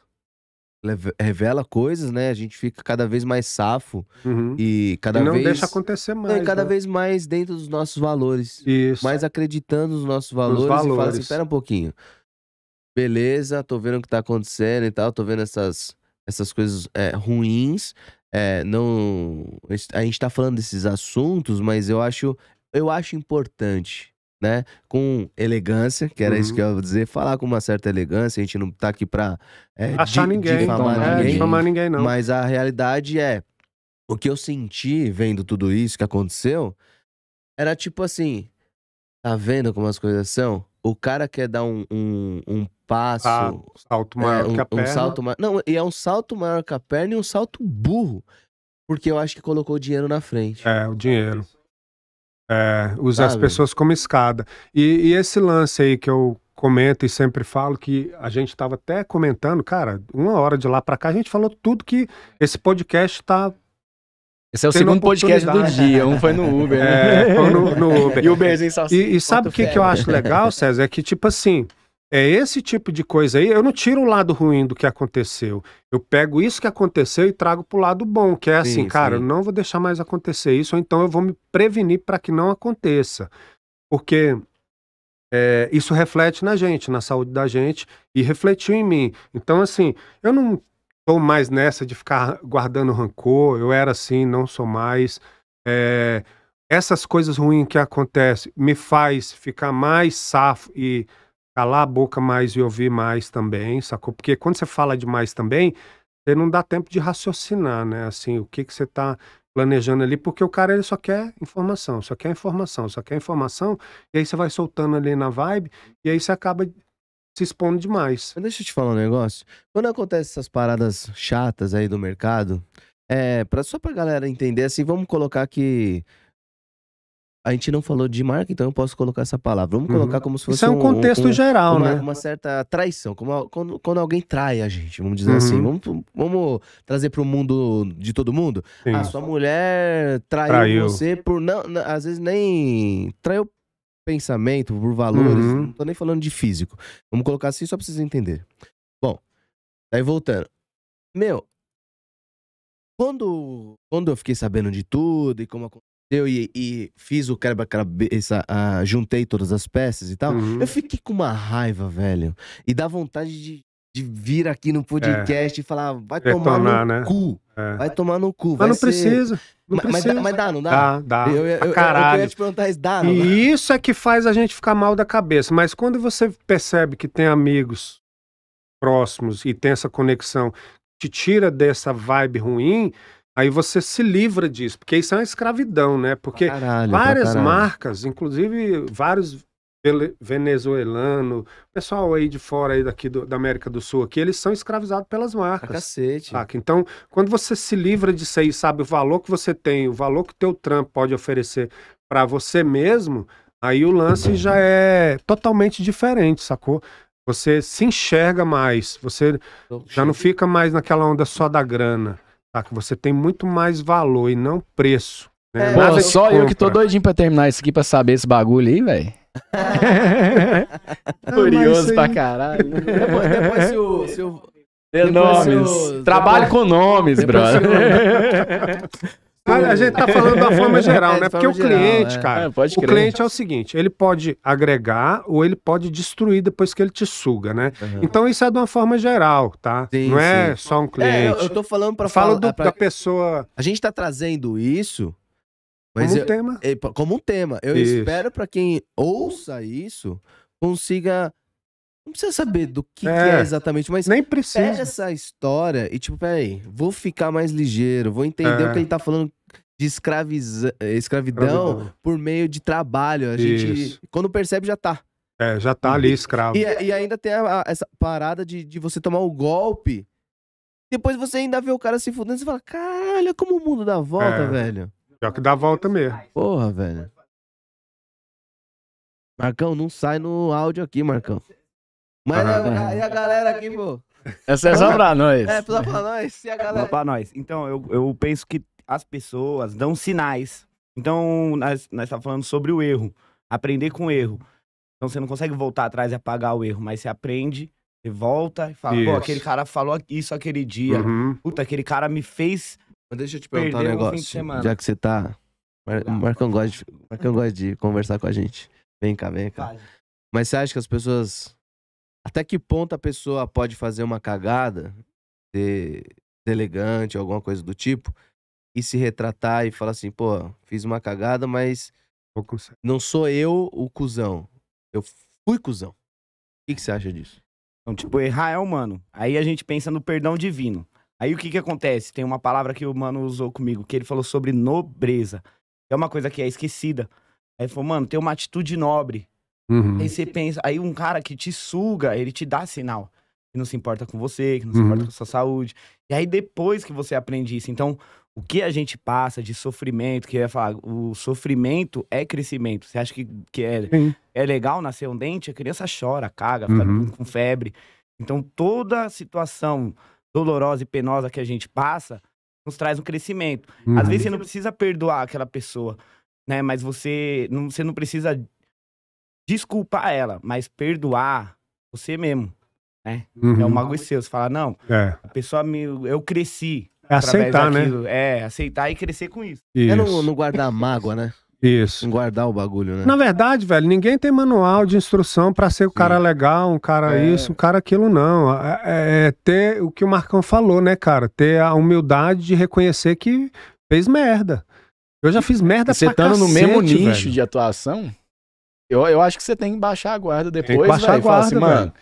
revela coisas, né? A gente fica cada vez mais safo uhum. e cada e não vez deixa acontecer mais. cada né? vez mais dentro dos nossos valores, Isso. mais acreditando nos nossos valores, nos valores. e fala assim, espera um pouquinho. Beleza, tô vendo o que tá acontecendo e tal, tô vendo essas essas coisas é, ruins. É, não, a gente está falando desses assuntos, mas eu acho, eu acho importante, né? Com elegância, que era uhum. isso que uhum. eu ia dizer, falar com uma certa elegância. A gente não está aqui para é, eh, achar ninguém, difamar então, né, ninguém, é, difamar ninguém não. Mas a realidade é o que eu senti vendo tudo isso que aconteceu era tipo assim, tá vendo como as coisas são? o cara quer dar um, um, um passo. Ah, um salto é, maior é, um, que a perna. Um salto Não, e é um salto maior que a perna e um salto burro. Porque eu acho que colocou o dinheiro na frente. É, o dinheiro. É, usar as pessoas como escada. E, e, esse lance aí que eu comento e sempre falo, que a gente estava até comentando, cara, uma hora de lá para cá, a gente falou tudo que esse podcast está esse é o segundo podcast do dia. Um foi no Uber, né? É, foi no, no Uber. E o Uberzinho só... E, e sabe o que, que eu né? acho legal, César? É que, tipo assim, é esse tipo de coisa aí. Eu não tiro o lado ruim do que aconteceu. Eu pego isso que aconteceu e trago pro lado bom, que é assim, sim, assim, cara, sim. eu não vou deixar mais acontecer isso, ou então eu vou me prevenir para que não aconteça. Porque é, isso reflete na gente, na saúde da gente e refletiu em mim. Então, assim, eu não tô mais nessa de ficar guardando rancor, eu era assim, não sou mais. É, essas coisas ruins que acontecem me faz ficar mais safo e calar a boca mais e ouvir mais também, sacou? Porque quando você fala demais também, você não dá tempo de raciocinar, né? Assim, o que, que você está planejando ali, porque o cara ele só quer informação, só quer informação, só quer informação, e aí você vai soltando ali na vibe, e aí você acaba se expondo demais. Mas deixa eu te falar um negócio. Quando acontece essas paradas chatas aí do mercado, é, pra, só pra galera entender, assim, vamos colocar que a gente não falou de marca, então eu posso colocar essa palavra. Vamos uhum. colocar como se fosse. Isso é um, um contexto um, um, geral, uma, né? Uma certa traição. Como quando, quando alguém trai a gente, vamos dizer assim. uhum. assim. Vamos, vamos trazer para o mundo de todo mundo. Sim. A sua mulher traiu, traiu, você por. Não, às vezes nem. Traiu pensamento, por valores. Uhum. Não tô nem falando de físico. Vamos colocar assim só pra vocês entenderem. Bom, aí voltando. Meu, quando, quando eu fiquei sabendo de tudo e como aconteceu e, e fiz o quebra-cabeça, juntei todas as peças e tal, uhum. eu fiquei com uma raiva, velho. E dá vontade de de vir aqui no podcast é. e falar, vai Detonar, tomar no né? cu. É. Vai tomar no cu. Mas não, ser... precisa, não mas, precisa. Mas, mas, dá, não dá? Dá, dá. Eu, eu, eu, caralho. eu, eu te perguntar isso, dá, não E dá? isso é que faz a gente ficar mal da cabeça. Mas quando você percebe que tem amigos próximos e tem essa conexão, te tira dessa vibe ruim, Aí você se livra disso, porque isso é uma escravidão, né? Porque caralho, várias marcas, inclusive vários venezuelano, pessoal aí de fora aí daqui do, da América do Sul aqui, eles são escravizados pelas marcas. A cacete. Saca? Então, quando você se livra disso aí, sabe o valor que você tem, o valor que teu trampo pode oferecer para você mesmo, aí o lance já é totalmente diferente, sacou? Você se enxerga mais, você já não fica mais naquela onda só da grana, tá? você tem muito mais valor e não preço. Né? É, Pô, só eu que tô doidinho pra terminar isso aqui, pra saber esse bagulho aí, velho. Curioso pra caralho. Depois, depois se o. Se o... Dê nomes. O... com nomes, brother. Ah, a, gente tá falando da forma é, geral, é, né? Porque o cliente, cara, é. é, pode o cliente é o seguinte, ele pode agregar ou ele pode destruir depois que ele te suga, né? Uhum. Então isso é de uma forma geral, tá? Sim, não é sim. é só um cliente. É, eu, eu tô falando para falo falar do, pra... da pessoa. A gente tá trazendo isso mas como eu, um tema. É, como um tema. Eu isso. espero para quem ouça isso consiga. Não precisa saber do que é, que é exatamente, mas nem precisa. essa história e tipo, peraí, vou ficar mais ligeiro, vou entender o é. que ele tá falando de é, escravidão, escravidão, por meio de trabalho. A gente, isso. quando percebe, já tá. É, já tá ali escravo. E, e ainda tem a, a, essa parada de, de você tomar o golpe. Depois você ainda vê o cara se fudendo e fala: caralho, como o mundo dá volta, é. velho. Pior que dá a volta mesmo. Porra, velho. Marcão, não sai no áudio aqui, Marcão. Mas ah, tá. e a galera aqui, pô? Essa é só pra nós. É, só pra nós. E a galera? Só pra nós. Então, eu, eu penso que as pessoas dão sinais. Então, nós, nós estamos tá falando sobre o erro. Aprender com o erro. Então, você não consegue voltar atrás e apagar o erro, mas você aprende, você volta e fala, isso. pô, aquele cara falou isso aquele dia. Uhum. Puta, aquele cara me fez mas deixa eu te perguntar um negócio. Já que você tá. Mar... Marcão, gosta de... Marcão gosta de conversar com a gente. Vem cá, vem cá. Mas você acha que as pessoas. Até que ponto a pessoa pode fazer uma cagada, ser elegante, alguma coisa do tipo, e se retratar e falar assim, pô, fiz uma cagada, mas não sou eu o cuzão. Eu fui cuzão. O que, que você acha disso? Então, tipo, errar é humano. Aí a gente pensa no perdão divino. Aí o que que acontece? Tem uma palavra que o mano usou comigo, que ele falou sobre nobreza. É uma coisa que é esquecida. Aí ele falou, mano, tem uma atitude nobre. Uhum. Aí você pensa, aí um cara que te suga, ele te dá sinal. Que não se importa com você, que não se uhum. importa com a sua saúde. E aí depois que você aprende isso. Então, o que a gente passa de sofrimento, que eu ia falar, o sofrimento é crescimento. Você acha que, que é, é legal nascer um dente? A criança chora, caga, fica uhum. com febre. Então, toda situação dolorosa e penosa que a gente passa, nos traz um crescimento. Uhum. Às vezes você não precisa perdoar aquela pessoa, né? Mas você não, você não precisa desculpar ela, mas perdoar você mesmo, né? Uhum. É um mago uhum. seu. Você fala, não, é. a pessoa me... Eu cresci. É aceitar, né? daquilo. né? É, aceitar e crescer com isso. isso. É não, não guardar mágoa, né? Isso. Em guardar o bagulho, né? Na verdade, velho, ninguém tem manual de instrução para ser o um cara legal, um cara é... isso, um cara aquilo, não. É, é, é, ter o que o Marcão falou, né, cara? Ter a humildade de reconhecer que fez merda. Eu já fiz merda pra Você estando no mesmo nicho velho. de atuação, eu, eu acho que você tem que baixar a guarda depois, tem que baixar a assim, guarda, assim, mano. Velho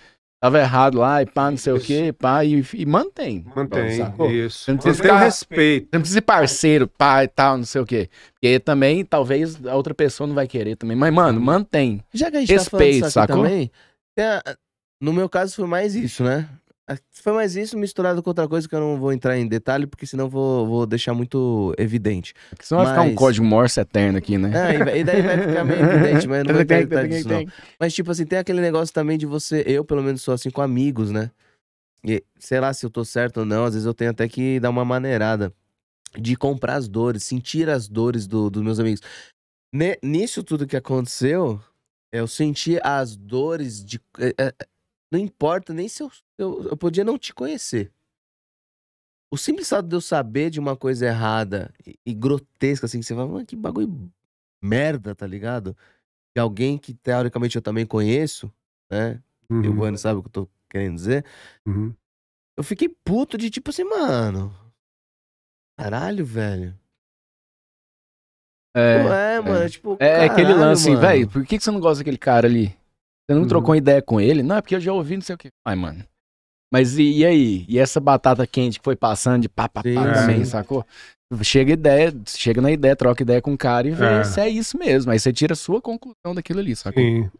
tava errado lá e pá, não sei isso. o quê, pá, e, e mantém. Mantém, sacou? isso. Você não precisa respeito. Você não precisa ser parceiro, pá e tal, não sei o quê. E aí também, talvez a outra pessoa não vai querer também. Mas, mano, mantém. Já que a gente respeito, tá falando sacou? também, é, no meu caso foi mais isso, né? Ah, foi mais isso misturado com outra coisa que eu não vou entrar em detalhe, porque senão vou, vou deixar muito evidente. Porque senão mas... vai ficar um código Morse eterno aqui, né? Ah, e, daí vai ficar meio evidente, mas não vou entrar em detalhe disso, não. Mas, tipo assim, tem aquele negócio também de você... Eu, pelo menos, sou assim com amigos, né? E, sei lá se eu tô certo ou não, às vezes eu tenho até que dar uma maneirada de comprar as dores, sentir as dores do, dos meus amigos. Nisso tudo que aconteceu, eu senti as dores de... Eh, eh, não importa nem se eu, eu, eu podia não te conhecer. O simples fato de eu saber de uma coisa errada e, e grotesca, assim, que você fala, mano, que bagulho merda, tá ligado? De alguém que teoricamente eu também conheço, né? Uhum. E o Bueno sabe o que eu tô querendo dizer. Uhum. Eu fiquei puto de tipo assim, mano. Caralho, velho. É, é, é mano, é, é tipo. É, é caralho, aquele lance, velho, por que, que você não gosta daquele cara ali? Você não uhum. trocou ideia com ele? Não, é porque eu já ouvi não sei o quê. Ai, mano. Mas e, e aí? E essa batata quente que foi passando de pá, pá, pá também, sacou? Chega ideia, chega na ideia, troca ideia com o cara e vê é. se é isso mesmo. Aí você tira a sua conclusão daquilo ali, sacou? Sim.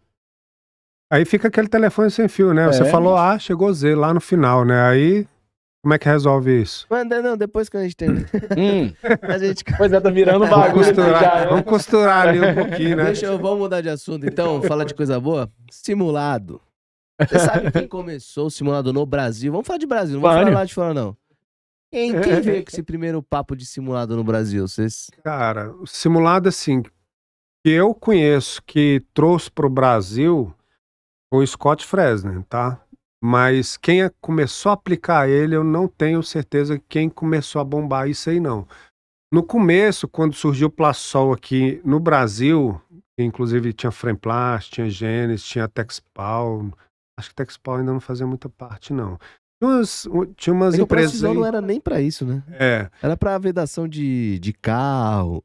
Aí fica aquele telefone sem fio, né? É, Você falou A, chegou Z lá no final, né? Aí como é que resolve isso? Mas, né, não, depois que a gente tem. hum. a gente... Pois é, tá virando bagulho. Vamos costurar, né? vamos costurar ali um pouquinho, né? Deixa eu, vamos mudar de assunto então, falar de coisa boa. Simulado. Você sabe quem começou o simulado no Brasil? Vamos falar de Brasil, não vamos falar lá de fora, não. Quem, quem veio com esse primeiro papo de simulado no Brasil? Vocês... Cara, o simulado, assim, que eu conheço, que trouxe pro Brasil, foi o Scott Fresner, tá? mas quem é, começou a aplicar ele, eu não tenho certeza quem começou a bombar isso aí, não. No começo, quando surgiu o Plasol aqui no Brasil, inclusive tinha Fremplast, tinha Genesis, tinha Texpal, acho que Texpal ainda não fazia muita parte, não. Tinha umas, tinha umas é empresas. Aí... não era nem para isso, né? É. Era para vedação de, de carro,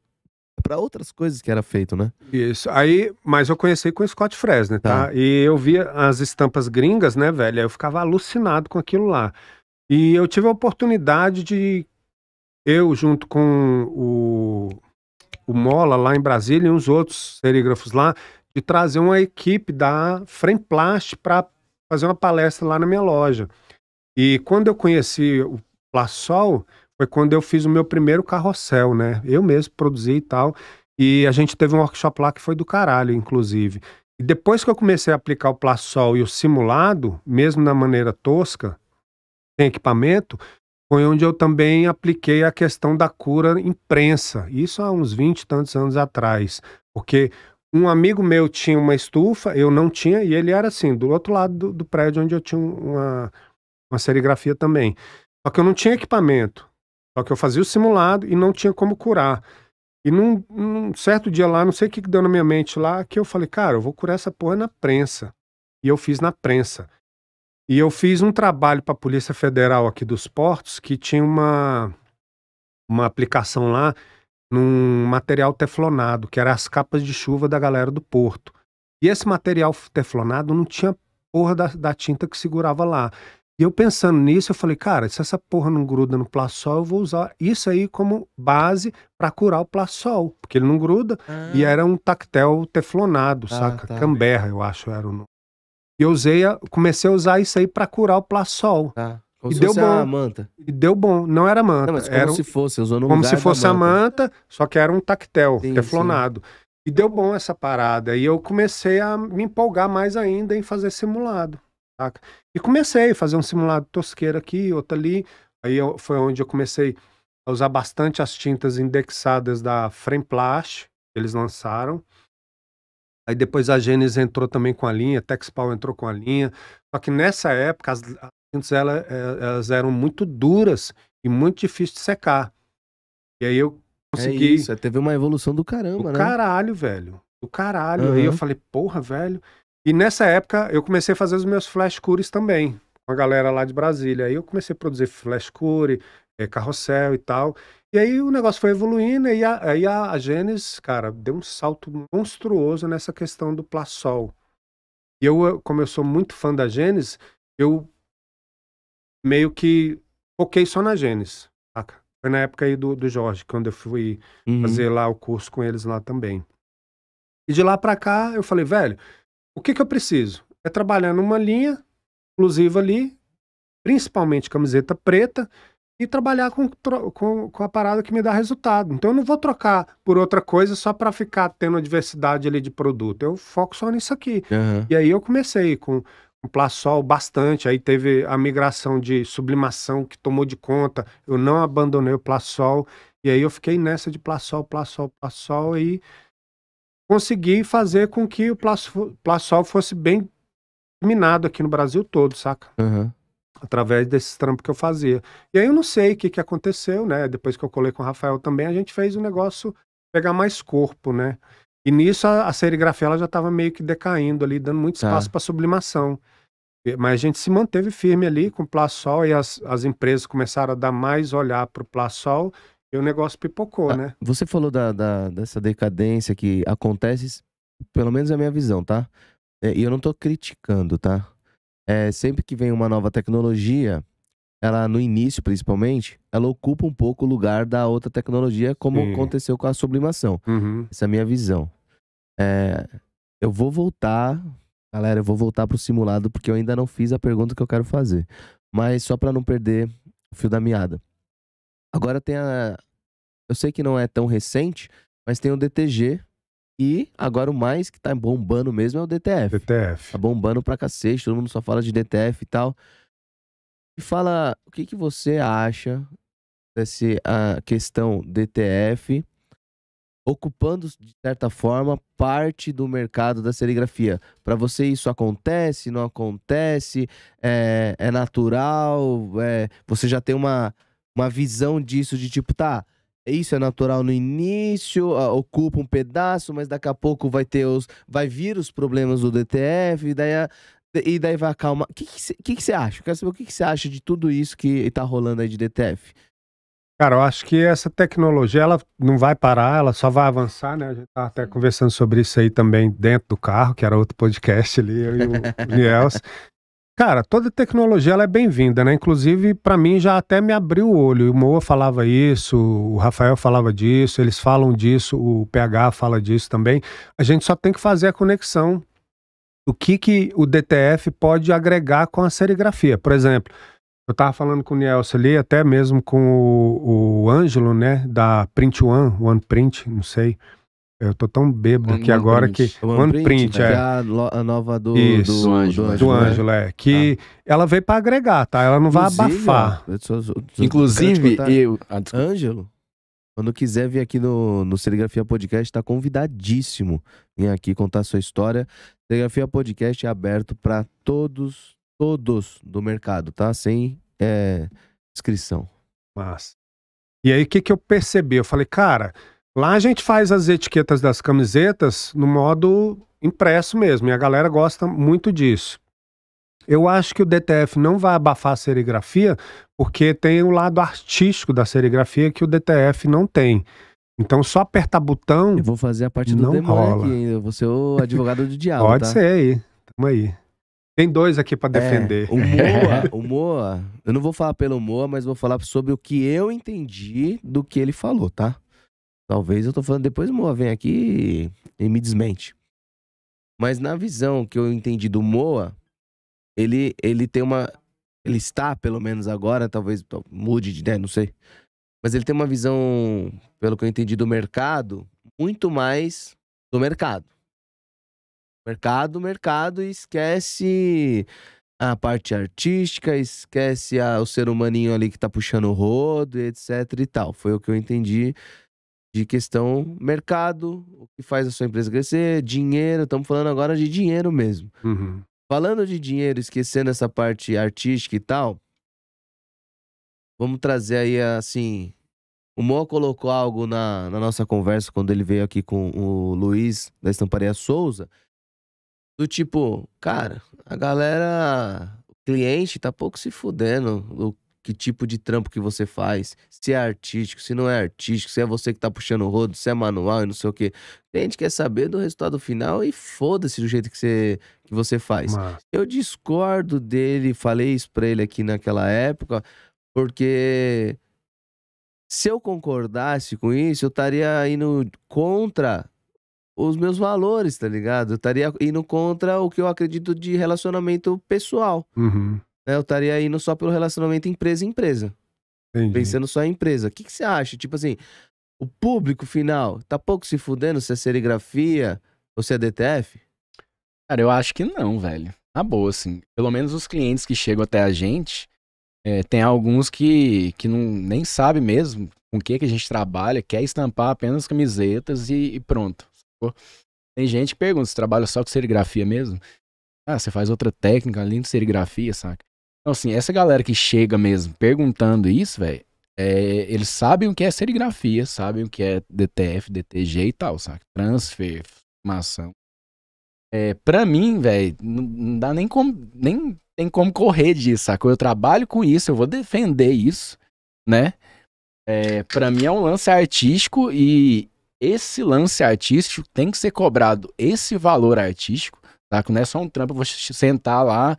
para outras coisas que era feito, né? Isso. Aí, mas eu conheci com o Scott Fresner, né, tá? tá? E eu via as estampas gringas, né, velho? eu ficava alucinado com aquilo lá. E eu tive a oportunidade de eu junto com o, o Mola lá em Brasília e uns outros serigrafos lá, de trazer uma equipe da Fremplast para fazer uma palestra lá na minha loja. E quando eu conheci o Plassol, foi quando eu fiz o meu primeiro carrossel, né? Eu mesmo produzi e tal. E a gente teve um workshop lá que foi do caralho, inclusive. E depois que eu comecei a aplicar o Plasol e o simulado, mesmo na maneira tosca, sem equipamento, foi onde eu também apliquei a questão da cura imprensa. Isso há uns 20 e tantos anos atrás. Porque um amigo meu tinha uma estufa, eu não tinha, e ele era assim, do outro lado do, do prédio onde eu tinha uma, uma serigrafia também. Só que eu não tinha equipamento. Só que eu fazia o simulado e não tinha como curar. E num, num certo dia lá, não sei o que, deu na minha mente lá, que eu falei, cara, eu vou curar essa porra na prensa. E eu fiz na prensa. E eu fiz um trabalho para a Polícia Federal aqui dos Portos, que tinha uma, uma aplicação lá num material teflonado, que eram as capas de chuva da galera do Porto. E esse material teflonado não tinha porra da, da tinta que segurava lá. E eu pensando nisso, eu falei, cara, se essa porra não gruda no Plassol, eu vou usar isso aí como base para curar o Plassol, porque ele não gruda. Ah. E era um tactel teflonado, tá, saca? Tá, Camberra, eu acho era o nome. E eu usei, comecei a usar isso aí para curar o Plassol. Tá. Como e deu bom. manta. E deu bom. Não era manta. Não, como era um, se fosse, usou no Como se fosse a manta. manta, só que era um tactel sim, teflonado. Sim. E deu bom essa parada. E eu comecei a me empolgar mais ainda em fazer simulado. Saca? E comecei a fazer um simulado tosqueiro aqui, outro ali. Aí eu, foi onde eu comecei a usar bastante as tintas indexadas da Framplast, que eles lançaram. Aí depois a Gênesis entrou também com a linha, Texpal entrou com a linha. Só que nessa época as, as tintas elas, é, elas eram muito duras e muito difíceis de secar. E aí eu é consegui. É isso, teve uma evolução do caramba, do né? Do caralho, velho. Do caralho. Uhum. Aí eu falei, porra, velho. E nessa época eu comecei a fazer os meus flash cures também, com a galera lá de Brasília. Aí eu comecei a produzir flash cure, é, carrossel e tal. E aí o negócio foi evoluindo, e aí a, a Gênesis, cara, deu um salto monstruoso nessa questão do plassol. E eu, como eu sou muito fã da Gênesis, eu meio que foquei só na Gênesis, saca? Foi na época aí do, do Jorge, quando eu fui uhum. fazer lá o curso com eles lá também. E de lá pra cá, eu falei, velho, o que, que eu preciso? É trabalhar numa linha exclusiva ali, principalmente camiseta preta, e trabalhar com, com, com a parada que me dá resultado. Então eu não vou trocar por outra coisa só para ficar tendo a diversidade ali de produto. Eu foco só nisso aqui. Uhum. E aí eu comecei com um Plasol bastante, aí teve a migração de sublimação que tomou de conta. Eu não abandonei o Plasol. E aí eu fiquei nessa de Plasol, Plasol, Plasol e consegui fazer com que o plasol fosse bem minado aqui no Brasil todo, saca? Uhum. Através desses trampos que eu fazia. E aí eu não sei o que, que aconteceu, né? Depois que eu colei com o Rafael também, a gente fez o um negócio pegar mais corpo, né? E nisso a, a serigrafia ela já estava meio que decaindo ali, dando muito tá. espaço tá. para sublimação. Mas a gente se manteve firme ali com o Plassol e as, as empresas começaram a dar mais olhar para o plasol. E o negócio pipocou, ah, né? Você falou da, da, dessa decadência que acontece, pelo menos é a minha visão, tá? É, e eu não tô criticando, tá? É, sempre que vem uma nova tecnologia, ela no início principalmente, ela ocupa um pouco o lugar da outra tecnologia, como Sim. aconteceu com a sublimação. Uhum. Essa é a minha visão. É, eu vou voltar, galera, eu vou voltar pro simulado porque eu ainda não fiz a pergunta que eu quero fazer. Mas só para não perder o fio da meada. Agora tem a. Eu sei que não é tão recente, mas tem o DTG. E agora o mais que tá bombando mesmo é o DTF. DTF. Tá bombando pra cacete, todo mundo só fala de DTF e tal. E fala, o que, que você acha dessa questão DTF ocupando, de certa forma, parte do mercado da serigrafia? Para você isso acontece, não acontece? É, é natural? É, você já tem uma uma visão disso de tipo, tá, isso é natural no início, ah, ocupa um pedaço, mas daqui a pouco vai ter os. Vai vir os problemas do DTF, e daí, e daí vai acalmar. O que você que que que, acha? Eu quero saber o que você acha de tudo isso que tá rolando aí de DTF. Cara, eu acho que essa tecnologia ela não vai parar, ela só vai avançar, né? A gente tá até conversando sobre isso aí também dentro do carro, que era outro podcast ali, eu e o Niels. Cara, toda tecnologia ela é bem-vinda, né? Inclusive, para mim já até me abriu o olho. O Moa falava isso, o Rafael falava disso, eles falam disso, o PH fala disso também. A gente só tem que fazer a conexão. O que que o DTF pode agregar com a serigrafia? Por exemplo, eu estava falando com o Nielsen ali, até mesmo com o, o Ângelo, né? Da Print One, One Print, não sei eu tô tão bêbado que agora print. que. One, Print, print tá é. A, nova do, Isso, do Ângelo. Do, do né? Ângelo, é. Que ah. ela veio para agregar, tá? Ela não Inclusive, vai abafar. Eu sou, sou, Inclusive, eu. Ah, Ângelo, quando quiser vir aqui no, no Serigrafia Podcast, tá convidadíssimo vem aqui contar sua história. Serigrafia Podcast é aberto para todos, todos do mercado, tá? Sem é, inscrição. mas E aí, o que, que eu percebi? Eu falei, cara. Lá a gente faz as etiquetas das camisetas no modo impresso mesmo, e a galera gosta muito disso. Eu acho que o DTF não vai abafar a serigrafia, porque tem o lado artístico da serigrafia que o DTF não tem. Então só apertar botão. Eu vou fazer a parte do demônio aqui Eu vou ser o advogado do diabo. Pode tá? ser aí. Tamo aí. Tem dois aqui para é, defender. É, o Moa, o Moa, eu não vou falar pelo Moa, mas vou falar sobre o que eu entendi do que ele falou, tá? Talvez eu tô falando, depois Moa vem aqui e me desmente. Mas na visão que eu entendi do Moa, ele, ele tem uma. Ele está, pelo menos agora, talvez mude de ideia, né, não sei. Mas ele tem uma visão, pelo que eu entendi, do mercado, muito mais do mercado. Mercado, mercado, e esquece a parte artística, esquece a, o ser humaninho ali que tá puxando o rodo, etc e tal. Foi o que eu entendi de questão mercado, o que faz a sua empresa crescer, dinheiro, estamos falando agora de dinheiro mesmo. Uhum. Falando de dinheiro, esquecendo essa parte artística e tal, vamos trazer aí assim. O Mo colocou algo na, na nossa conversa quando ele veio aqui com o Luiz da Estamparia Souza. Do tipo, cara, a galera, o cliente tá pouco se fudendo. O que tipo de trampo que você faz, se é artístico, se não é artístico, se é você que tá puxando o rodo, se é manual e não sei o quê. A gente quer saber do resultado final e foda-se do jeito que você, que você faz. Mas... Eu discordo dele, falei isso pra ele aqui naquela época, porque se eu concordasse com isso, eu estaria indo contra os meus valores, tá ligado? Eu estaria indo contra o que eu acredito de relacionamento pessoal. Uhum né, eu estaria indo só pelo relacionamento empresa-empresa. Entendi. Pensando só em empresa. O que, que você acha? Tipo assim, o público final tá pouco se fudendo se é serigrafia ou se é DTF? Cara, eu acho que não, velho. Na boa, assim. Pelo menos os clientes que chegam até a gente, é, tem alguns que, que não, nem sabe mesmo com o que, que a gente trabalha, quer estampar apenas camisetas e, e pronto. Tem gente que pergunta se trabalha só com serigrafia mesmo. Ah, você faz outra técnica além de serigrafia, saca? Então, assim, essa galera que chega mesmo perguntando isso, velho, é, eles sabem o que é serigrafia, sabem o que é DTF, DTG e tal, sabe? Transfer, formação. É, pra mim, velho, não dá nem como, nem tem como correr disso, sacou? Eu trabalho com isso, eu vou defender isso, né? É, pra mim é um lance artístico e esse lance artístico tem que ser cobrado esse valor artístico, tá? Não é só um trampo, eu vou sentar lá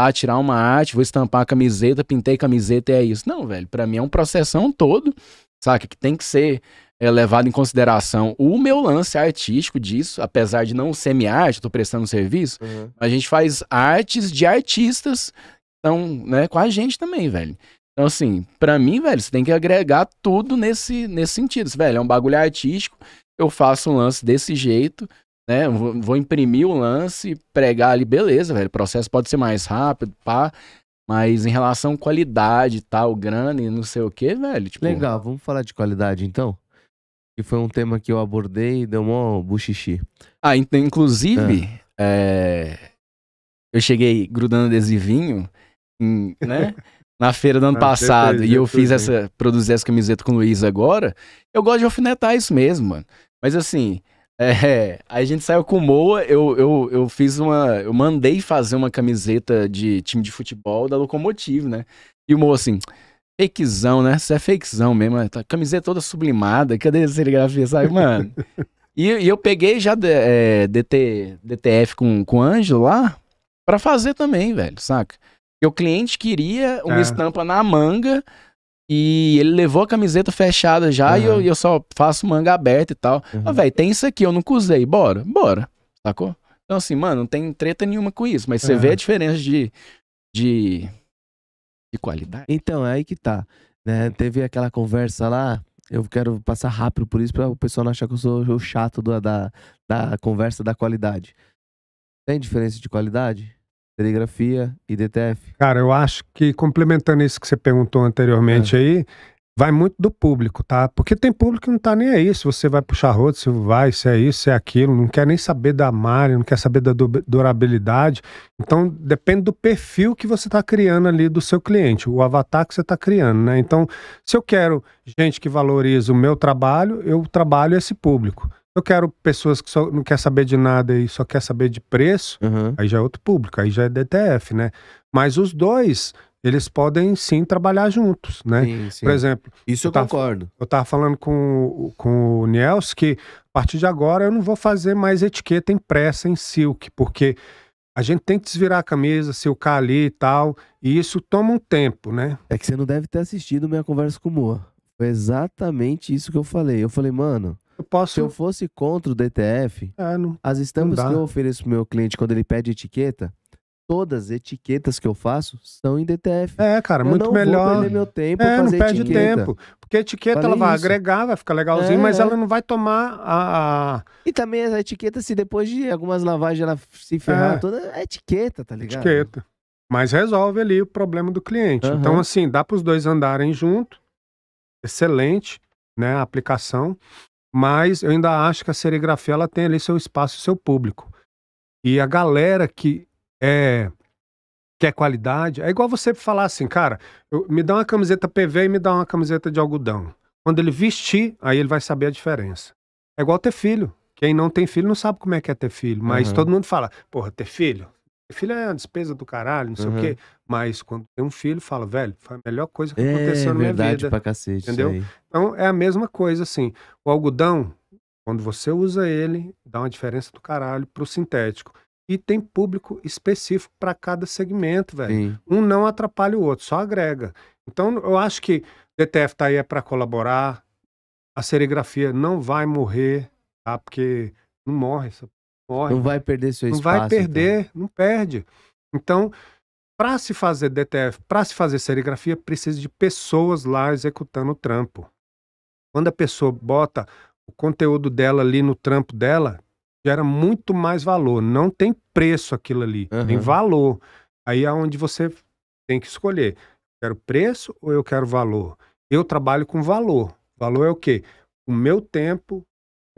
ah, tirar uma arte, vou estampar a camiseta, pintei camiseta e é isso. Não, velho, para mim é um processão todo, sabe Que tem que ser é, levado em consideração o meu lance artístico disso, apesar de não ser minha arte, tô prestando serviço, uhum. a gente faz artes de artistas então, né, com a gente também, velho. Então, assim, para mim, velho, você tem que agregar tudo nesse, nesse sentido. Velho, é um bagulho artístico, eu faço um lance desse jeito, né? Vou, vou imprimir o lance, pregar ali, beleza, velho. O processo pode ser mais rápido, pá. Mas em relação à qualidade, tal, grana e não sei o que, velho. Tipo... Legal, vamos falar de qualidade então? Que foi um tema que eu abordei e deu mó buchixi. Ah, então, inclusive, é. É... eu cheguei grudando adesivinho, em, né? na feira do ano ah, passado e eu fiz essa, produzi essa camiseta com o Luiz agora, eu gosto de alfinetar isso mesmo, mano. Mas assim, é, aí a gente saiu com o Moa, eu, eu, eu fiz uma. Eu mandei fazer uma camiseta de time de futebol da Locomotive, né? E o Moa assim, fakezão, né? Isso é fakezão mesmo, né? tá, camiseta toda sublimada, cadê a serigrafia, sabe, mano? e, e, eu peguei já é, DT, DTF com, com o Ângelo lá para fazer também, velho, saca? E o cliente queria uma é. estampa na manga e ele levou a camiseta fechada já uhum. e, eu, e, eu, só faço manga aberta e tal. Uhum. Ah, velho, tem isso aqui, eu não usei, bora, bora, sacou? Então, assim, mano, não tem treta nenhuma com isso, mas você uhum. vê a diferença de, de, de qualidade. Então, é aí que tá. Né? Teve aquela conversa lá, eu quero passar rápido por isso para o pessoal não achar que eu sou o chato da, da, da conversa da qualidade. Tem diferença de qualidade? Serigrafia e DTF. Cara, eu acho que complementando isso que você perguntou anteriormente é. aí, vai muito do público, tá? Porque tem público que não tá nem aí se você vai puxar rodo, se vai, se é isso, se é aquilo, não quer nem saber da malha, não quer saber da durabilidade. Então, depende do perfil que você tá criando ali do seu cliente, o avatar que você tá criando, né? Então, se eu quero gente que valoriza o meu trabalho, eu trabalho esse público. Eu quero pessoas que só não quer saber de nada e só quer saber de preço, uhum. aí já é outro público, aí já é DTF, né? Mas os dois, eles podem sim trabalhar juntos, né? Sim, sim. Por exemplo, isso eu, tava, concordo. Eu tava falando com, com o Niels que a partir de agora eu não vou fazer mais etiqueta impressa em silk, porque a gente tem que desvirar a camisa, silcar ali e tal, e isso toma um tempo, né? É que você não deve ter assistido minha conversa com o Moa. Foi exatamente isso que eu falei. Eu falei, mano, eu posso... Se eu fosse contra o DTF, ah, não, as estampas que eu ofereço pro meu cliente quando ele pede etiqueta, todas as etiquetas que eu faço são em DTF. É, cara, eu muito não melhor. Vou perder meu tempo é, fazer não perde etiqueta. tempo. Porque a etiqueta Falei ela vai isso. agregar, vai ficar legalzinho, é, mas é. ela não vai tomar a, a, E também a etiqueta, se depois de algumas lavagens ela se ferrar é. toda, é etiqueta, tá ligado? Etiqueta. Mas resolve ali o problema do cliente. Uhum. Então, assim, dá para os dois andarem junto. Excelente, né? A aplicação mas eu ainda acho que a serigrafia ela tem ali seu espaço, seu público. E a galera que é quer é qualidade, é igual você falar assim, cara, eu, me dá uma camiseta PV e me dá uma camiseta de algodão. Quando ele vestir, aí ele vai saber a diferença. É igual ter filho. Quem não tem filho não sabe como é que é ter filho, mas uhum. todo mundo fala, porra, ter filho, Filho é uma despesa do caralho, não sei uhum. o quê. Mas quando tem um filho, fala, velho, foi a melhor coisa que é, aconteceu na minha vida. Pra cacete, entendeu? Então é a mesma coisa, assim. O algodão, quando você usa ele, dá uma diferença do caralho pro sintético. E tem público específico para cada segmento, velho. Sim. Um não atrapalha o outro, só agrega. Então, eu acho que DTF tá aí é para colaborar. A serigrafia não vai morrer, tá? Porque não morre essa não vai perder seu espaço. Não vai então. perder, então. não perde. Então, para se fazer DTF, para se fazer serigrafia, precisa de pessoas lá executando o trampo. Quando a pessoa bota o conteúdo dela ali no trampo dela, gera muito mais valor. Não tem preço aquilo ali, uhum. tem valor. Aí é onde você tem que escolher. Quero preço ou eu quero valor? Eu trabalho com valor. Valor é o quê? O meu tempo,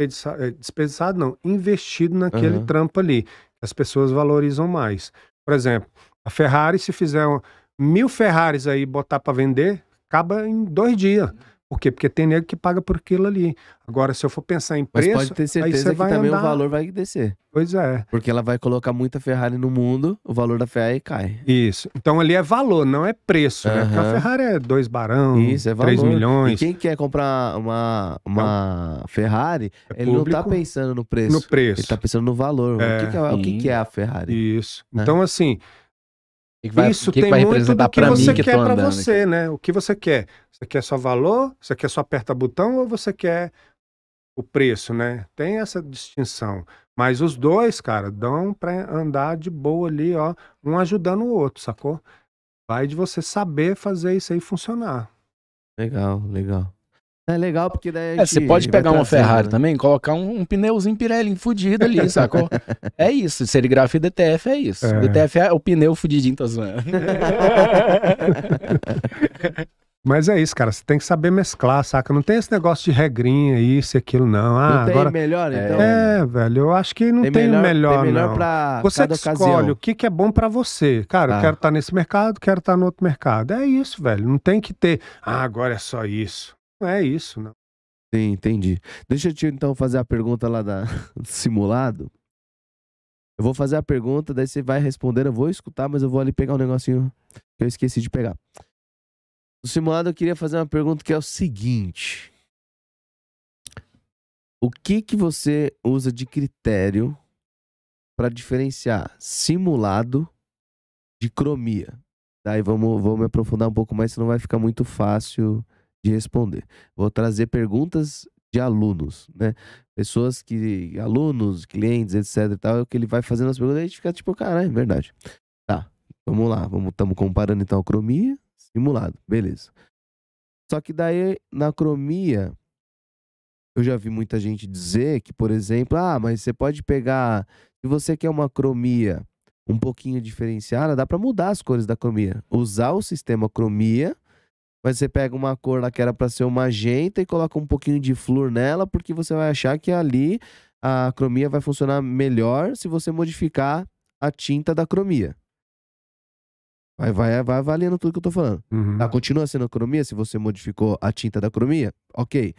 desperdiçado, eh, não, investido naquele uhum. trampo ali. As pessoas valorizam mais. Por exemplo, a Ferrari, se fizer mil Ferraris aí botar para vender, acaba em dois dias. Por quê? Porque tem nego que paga por aquilo ali. Agora, se eu for pensar em preço. Mas pode ter certeza que também andar... o valor vai descer. Pois é. Porque ela vai colocar muita Ferrari no mundo, o valor da Ferrari cai. Isso. Então ali é valor, não é preço, né? Porque a Ferrari é 2 barão, Isso, é 3 milhões. E quem quer comprar uma, uma então, Ferrari, é ele não tá pensando no preço. No preço. Ele tá pensando no valor. É. O, que, é. que, é, o que, que, é, a Ferrari? Isso. Né? Então, assim. Que vai, Isso que tem que vai muito do que você que quer para você, aqui. né? O que você quer? Você quer só valor? Você quer só aperta botão ou você quer o preço, né? Tem essa distinção. Mas os dois, cara, dão para andar de boa ali, ó, um ajudando o outro, sacou? Vai de você saber fazer isso aí funcionar. Legal, legal. É legal porque daí. É, você pode pegar uma Ferrari né? também, colocar um, um pneuzinho Pirelli fudido ali, sacou? é isso. Serigrafia DTF é isso. É. DTF é o pneu fudidinho, tá zoando. Mas é isso, cara. Você tem que saber mesclar, saca? Não tem esse negócio de regrinha, isso e aquilo, não. Ah, não tem agora... melhor, então? É, velho, eu acho que não tem, tem melhor, melhor, tem melhor não. Pra você cada escolhe ocasião. o que, que é bom para você. Cara, eu ah. quero estar tá nesse mercado, quero estar tá no outro mercado. É isso, velho. Não tem que ter, ah, agora é só isso. Não é isso, não. Né? Sim, entendi. Deixa eu te então fazer a pergunta lá da do simulado. Eu vou fazer a pergunta, daí você vai responder. Eu vou escutar, mas eu vou ali pegar um negocinho que eu esqueci de pegar. No simulado, eu queria fazer uma pergunta que é o seguinte: O que que você usa de critério para diferenciar simulado de cromia? Daí vamos, vamos me aprofundar um pouco mais, senão vai ficar muito fácil de responder. Vou trazer perguntas de alunos, né? Pessoas que. alunos, clientes, etc. tal, é o que ele vai fazendo as perguntas a gente fica tipo, caralho, é verdade. Tá, vamos lá, vamos, estamos comparando então a cromia, simulado, beleza. Só que daí, na cromia, eu já vi muita gente dizer que, por exemplo, ah, mas você pode pegar. Se você quer uma cromia um pouquinho diferenciada, dá para mudar as cores da cromia. Usar o sistema cromia mas você pega uma cor lá que era para ser uma magenta e coloca um pouquinho de flor nela, porque você vai achar que ali a cromia vai funcionar melhor se você modificar a tinta da cromia. Vai, vai, vai avaliando tudo que eu tô falando. Uhum. Tá, continua sendo cromia se você modificou a tinta da cromia? Ok.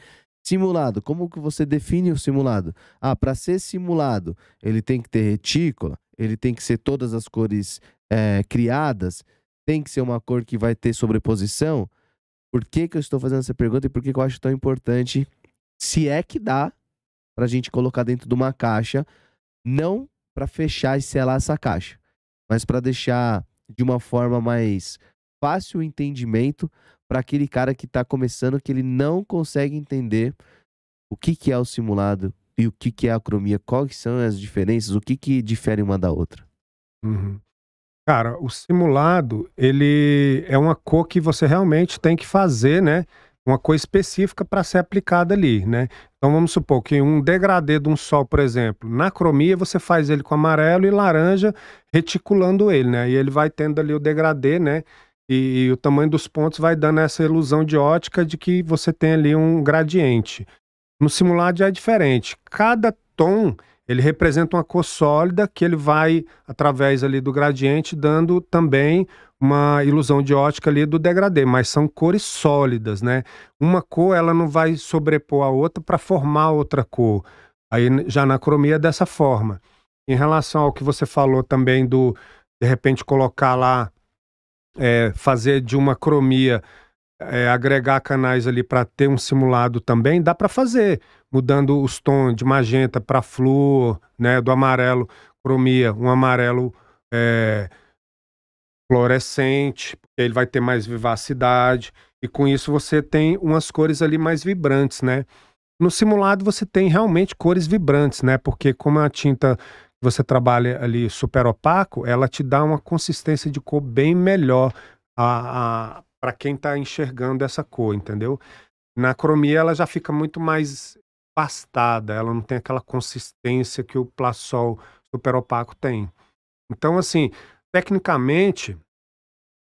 Simulado, como que você define o simulado? Ah, para ser simulado, ele tem que ter retícula, ele tem que ser todas as cores é, criadas, tem que ser uma cor que vai ter sobreposição, por que, que eu estou fazendo essa pergunta e por que, que eu acho tão importante? Se é que dá para a gente colocar dentro de uma caixa, não para fechar e selar essa caixa, mas para deixar de uma forma mais fácil o entendimento para aquele cara que está começando que ele não consegue entender o que, que é o simulado e o que, que é a acromia, quais são as diferenças, o que, que difere uma da outra. Uhum. Cara, o simulado, ele é uma cor que você realmente tem que fazer, né? Uma cor específica para ser aplicada ali, né? Então vamos supor que um degradê de um sol, por exemplo, na cromia você faz ele com amarelo e laranja, reticulando ele, né? E ele vai tendo ali o degradê, né? E, e o tamanho dos pontos vai dando essa ilusão de ótica de que você tem ali um gradiente. No simulado já é diferente. Cada tom ele representa uma cor sólida que ele vai, através ali do gradiente, dando também uma ilusão de ótica ali do degradê, mas são cores sólidas, né? Uma cor ela não vai sobrepor a outra para formar outra cor. Aí já na cromia é dessa forma. Em relação ao que você falou também do de repente colocar lá, é, fazer de uma cromia é, agregar canais ali para ter um simulado também, dá para fazer, mudando os tons de magenta para flor né, do amarelo, cromia, um amarelo é, fluorescente, ele vai ter mais vivacidade, e com isso você tem umas cores ali mais vibrantes, né? No simulado você tem realmente cores vibrantes, né? Porque como a tinta que você trabalha ali super opaco, ela te dá uma consistência de cor bem melhor. a, a para quem está enxergando essa cor, entendeu? Na cromia ela já fica muito mais pastada, ela não tem aquela consistência que o Plasol super opaco tem. Então, assim, tecnicamente,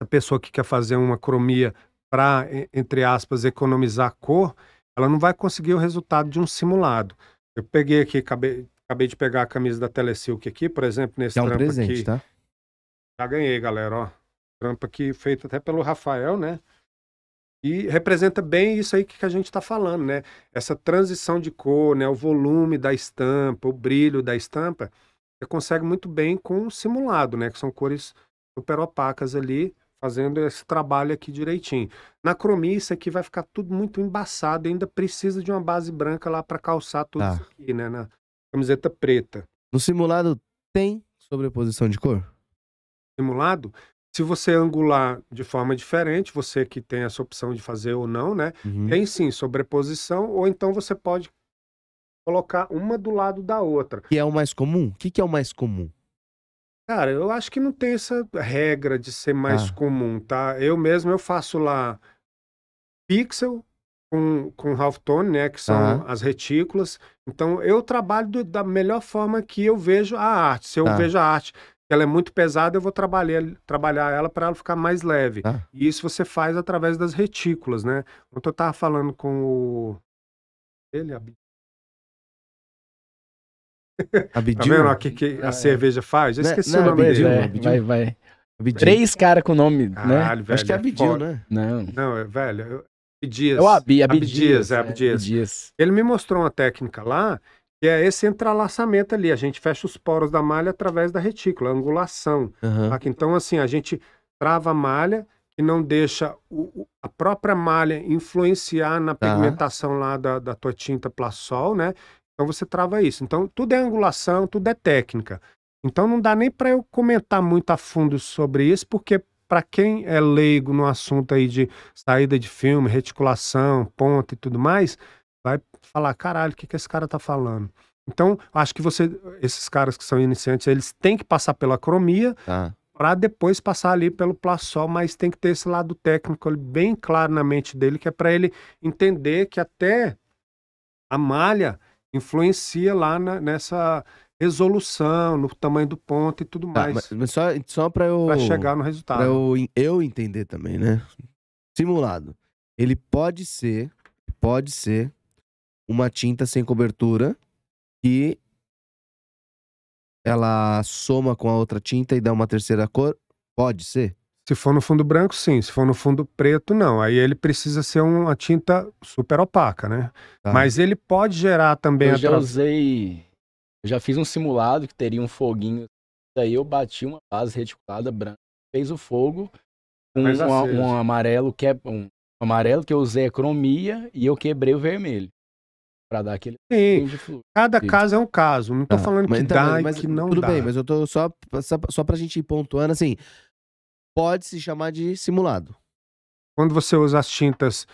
a pessoa que quer fazer uma cromia para, entre aspas, economizar cor, ela não vai conseguir o resultado de um simulado. Eu peguei aqui, acabei, acabei de pegar a camisa da Telesilk aqui, por exemplo, nesse é um presente, aqui. tá? Já ganhei, galera, ó. Trampa aqui feita até pelo Rafael, né? E representa bem isso aí que a gente está falando, né? Essa transição de cor, né? O volume da estampa, o brilho da estampa, você consegue muito bem com o simulado, né? Que são cores super opacas ali, fazendo esse trabalho aqui direitinho. Na cromia, isso aqui vai ficar tudo muito embaçado, ainda precisa de uma base branca lá para calçar tudo tá. isso aqui, né? Na camiseta preta. No simulado tem sobreposição de cor? Simulado? Se você angular de forma diferente, você que tem essa opção de fazer ou não, né? Uhum. Tem sim sobreposição, ou então você pode colocar uma do lado da outra. Que é o mais comum? O que, que é o mais comum? Cara, eu acho que não tem essa regra de ser mais ah. comum, tá? Eu mesmo, eu faço lá pixel com, com half tone, né? Que são ah. as retículas. Então, eu trabalho do, da melhor forma que eu vejo a arte. Se eu ah. vejo a arte ela é muito pesada, eu vou trabalhar, trabalhar ela para ela ficar mais leve. Ah. E isso você faz através das retículas, né? Ontem eu estava falando com o. Ele, Abidil. Abidil. tá vendo que, que a é. cerveja faz? Já né, esqueci não, né, o nome dele. É, Vai, vai. Abidil. Três caras com o nome, né? Caralho, né? Velho, Acho que é, é Abidil, é né? Não. Não, é, velho. É Abidias. É o Abi, Abi, é, Ele me mostrou uma técnica lá e é esse entrelaçamento ali. A gente fecha os poros da malha através da retícula, angulação. Uhum. Tá? Então, assim, a gente trava a malha e não deixa o, a própria malha influenciar na tá. pigmentação uhum. lá da, da tua tinta Plasol, né? Então você trava isso. Então tudo é angulação, tudo é técnica. Então não dá nem para eu comentar muito a fundo sobre isso, porque para quem é leigo no assunto aí de saída de filme, reticulação, ponta e tudo mais, vai falar, caralho, o que, que esse cara tá falando? Então, acho que você, esses caras que são iniciantes, eles têm que passar pela cromia ah. Tá. para depois passar ali pelo plaçol, mas tem que ter esse lado técnico bem claro na mente dele, que é para ele entender que até a malha influencia lá na, nessa resolução, no tamanho do ponto e tudo tá, mais. mas, só, só para eu pra chegar no resultado. Pra eu, eu entender também, né? Simulado. Ele pode ser, pode ser uma tinta sem cobertura que ela soma com a outra tinta e dá uma terceira cor? Pode ser? Se for no fundo branco, sim. Se for no fundo preto, não. Aí ele precisa ser uma tinta super opaca, né? Tá. Mas ele pode gerar também... Eu já tra... usei... Eu já fiz um simulado que teria um foguinho. Daí eu bati uma base reticulada branca, fez o fogo com um, um, amarelo que é... Um amarelo que eu usei é cromia e eu quebrei o vermelho para dar aquele. Sim. Cada Sim. caso é um caso. Não tô ah, falando que então, dá mas, e que não tudo dá. Tudo bem, mas eu tô só, só, só pra gente ir pontuando assim. Pode se chamar de simulado. Quando você usa as tintas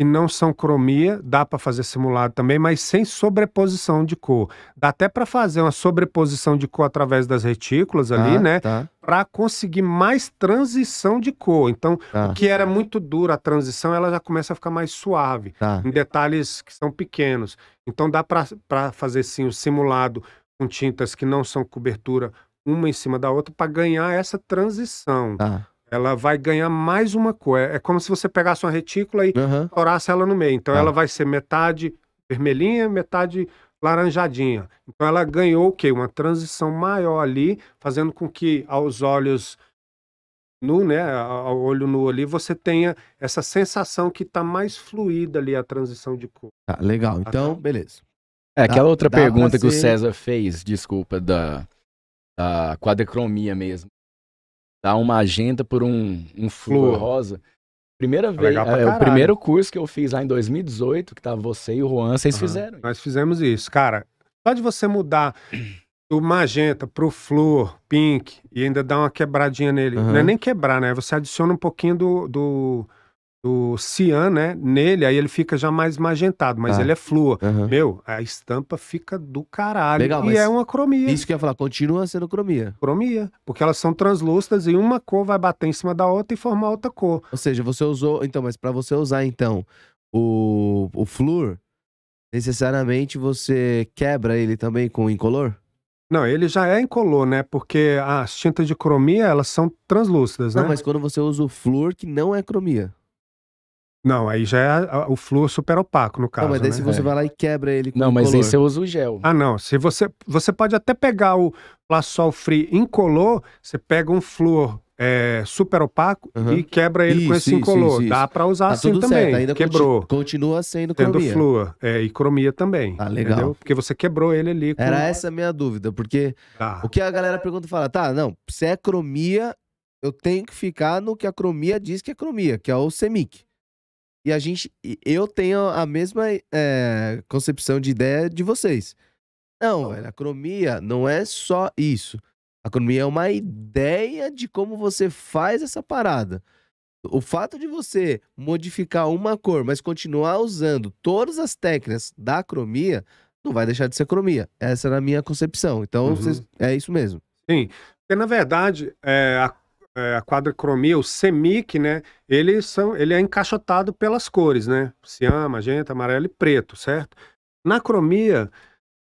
que não são cromia, dá para fazer simulado também, mas sem sobreposição de cor. Dá até para fazer uma sobreposição de cor através das retículas tá, ali, ah, né? Tá. Para conseguir mais transição de cor. Então, tá. o que era muito duro a transição, ela já começa a ficar mais suave, tá. em detalhes que são pequenos. Então, dá para fazer sim o simulado com tintas que não são cobertura uma em cima da outra para ganhar essa transição. Tá ela vai ganhar mais uma cor. É, é como se você pegasse uma retícula e uhum. torasse ela no meio. Então tá. ela vai ser metade vermelhinha, metade laranjadinha. Então ela ganhou o quê? Uma transição maior ali, fazendo com que aos olhos nu, né, ao olho nu ali, você tenha essa sensação que está mais fluida ali a transição de cor. Tá, legal. Então, beleza. É, aquela dá, outra dá pergunta ser... que o César fez, desculpa, da, da quadricromia mesmo dar uma agenda por um, um flor rosa. Primeira é vez, é, o primeiro curso que eu fiz lá em 2018, que tava você e o Juan, vocês uhum. fizeram. Nós fizemos isso, cara. Só de você mudar do magenta pro flor, pink, e ainda dar uma quebradinha nele. Uhum. Não é nem quebrar, né? Você adiciona um pouquinho do, do do cian, né, nele, aí ele fica já mais magentado, mas ah. ele é flúor. Uhum. Meu, a estampa fica do caralho. Legal, e é uma cromia. Isso que eu ia falar, continua sendo cromia. Cromia, porque elas são translúcidas e uma cor vai bater em cima da outra e formar outra cor. Ou seja, você usou, então, mas para você usar então o o flúor, necessariamente você quebra ele também com incolor? Não, ele já é incolor, né? Porque as tintas de cromia, elas são translúcidas, né? Não, mas quando você usa o flúor, que não é cromia. Não, aí já é o fluo super opaco, no caso. Não, mas daí né? se você é. vai lá e quebra ele com Não, mas aí você usa o gel. Ah, não. Se você, você pode até pegar o Plasol Free incolor, você pega um fluo é, super opaco uhum. e quebra ele isso, com esse incolor. Isso, isso, Dá para usar tá assim também. Certo, ainda quebrou. Continua sendo cromia. Tendo fluo é, e cromia também. Ah, legal. Entendeu? Porque você quebrou ele ali. Com... Era essa a minha dúvida, porque tá. o que a galera pergunta fala, tá, não, se é cromia, eu tenho que ficar no que a cromia diz que é cromia, que é o semic. E a gente. Eu tenho a mesma é, concepção de ideia de vocês. Não, velho, a cromia não é só isso. A cromia é uma ideia de como você faz essa parada. O fato de você modificar uma cor, mas continuar usando todas as técnicas da acromia, não vai deixar de ser acromia. Essa é a minha concepção. Então, uhum. é isso mesmo. Sim. Porque, na verdade, é, a é, a quadricromia, o semic, né? Ele, são, ele é encaixotado pelas cores, né? Cian, magenta, amarelo e preto, certo? Na cromia,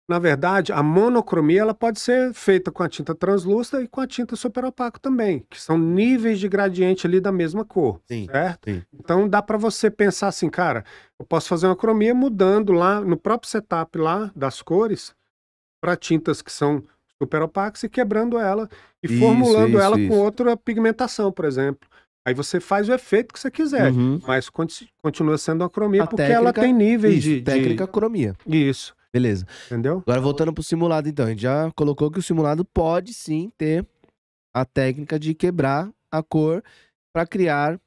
na verdade, a monocromia ela pode ser feita com a tinta translúcida e com a tinta superopaco também, que são níveis de gradiente ali da mesma cor, sim, certo? Sim. Então dá para você pensar assim, cara, eu posso fazer uma cromia mudando lá no próprio setup lá das cores para tintas que são superopaxa e quebrando ela e isso, formulando isso, ela isso. com outra pigmentação, por exemplo. Aí você faz o efeito que você quiser, uhum. mas continua sendo a cromia a porque técnica, ela tem níveis isso, de técnica de... cromia. Isso. Beleza. Entendeu? Agora voltando pro simulado, então, a gente já colocou que o simulado pode sim ter a técnica de quebrar a cor para criar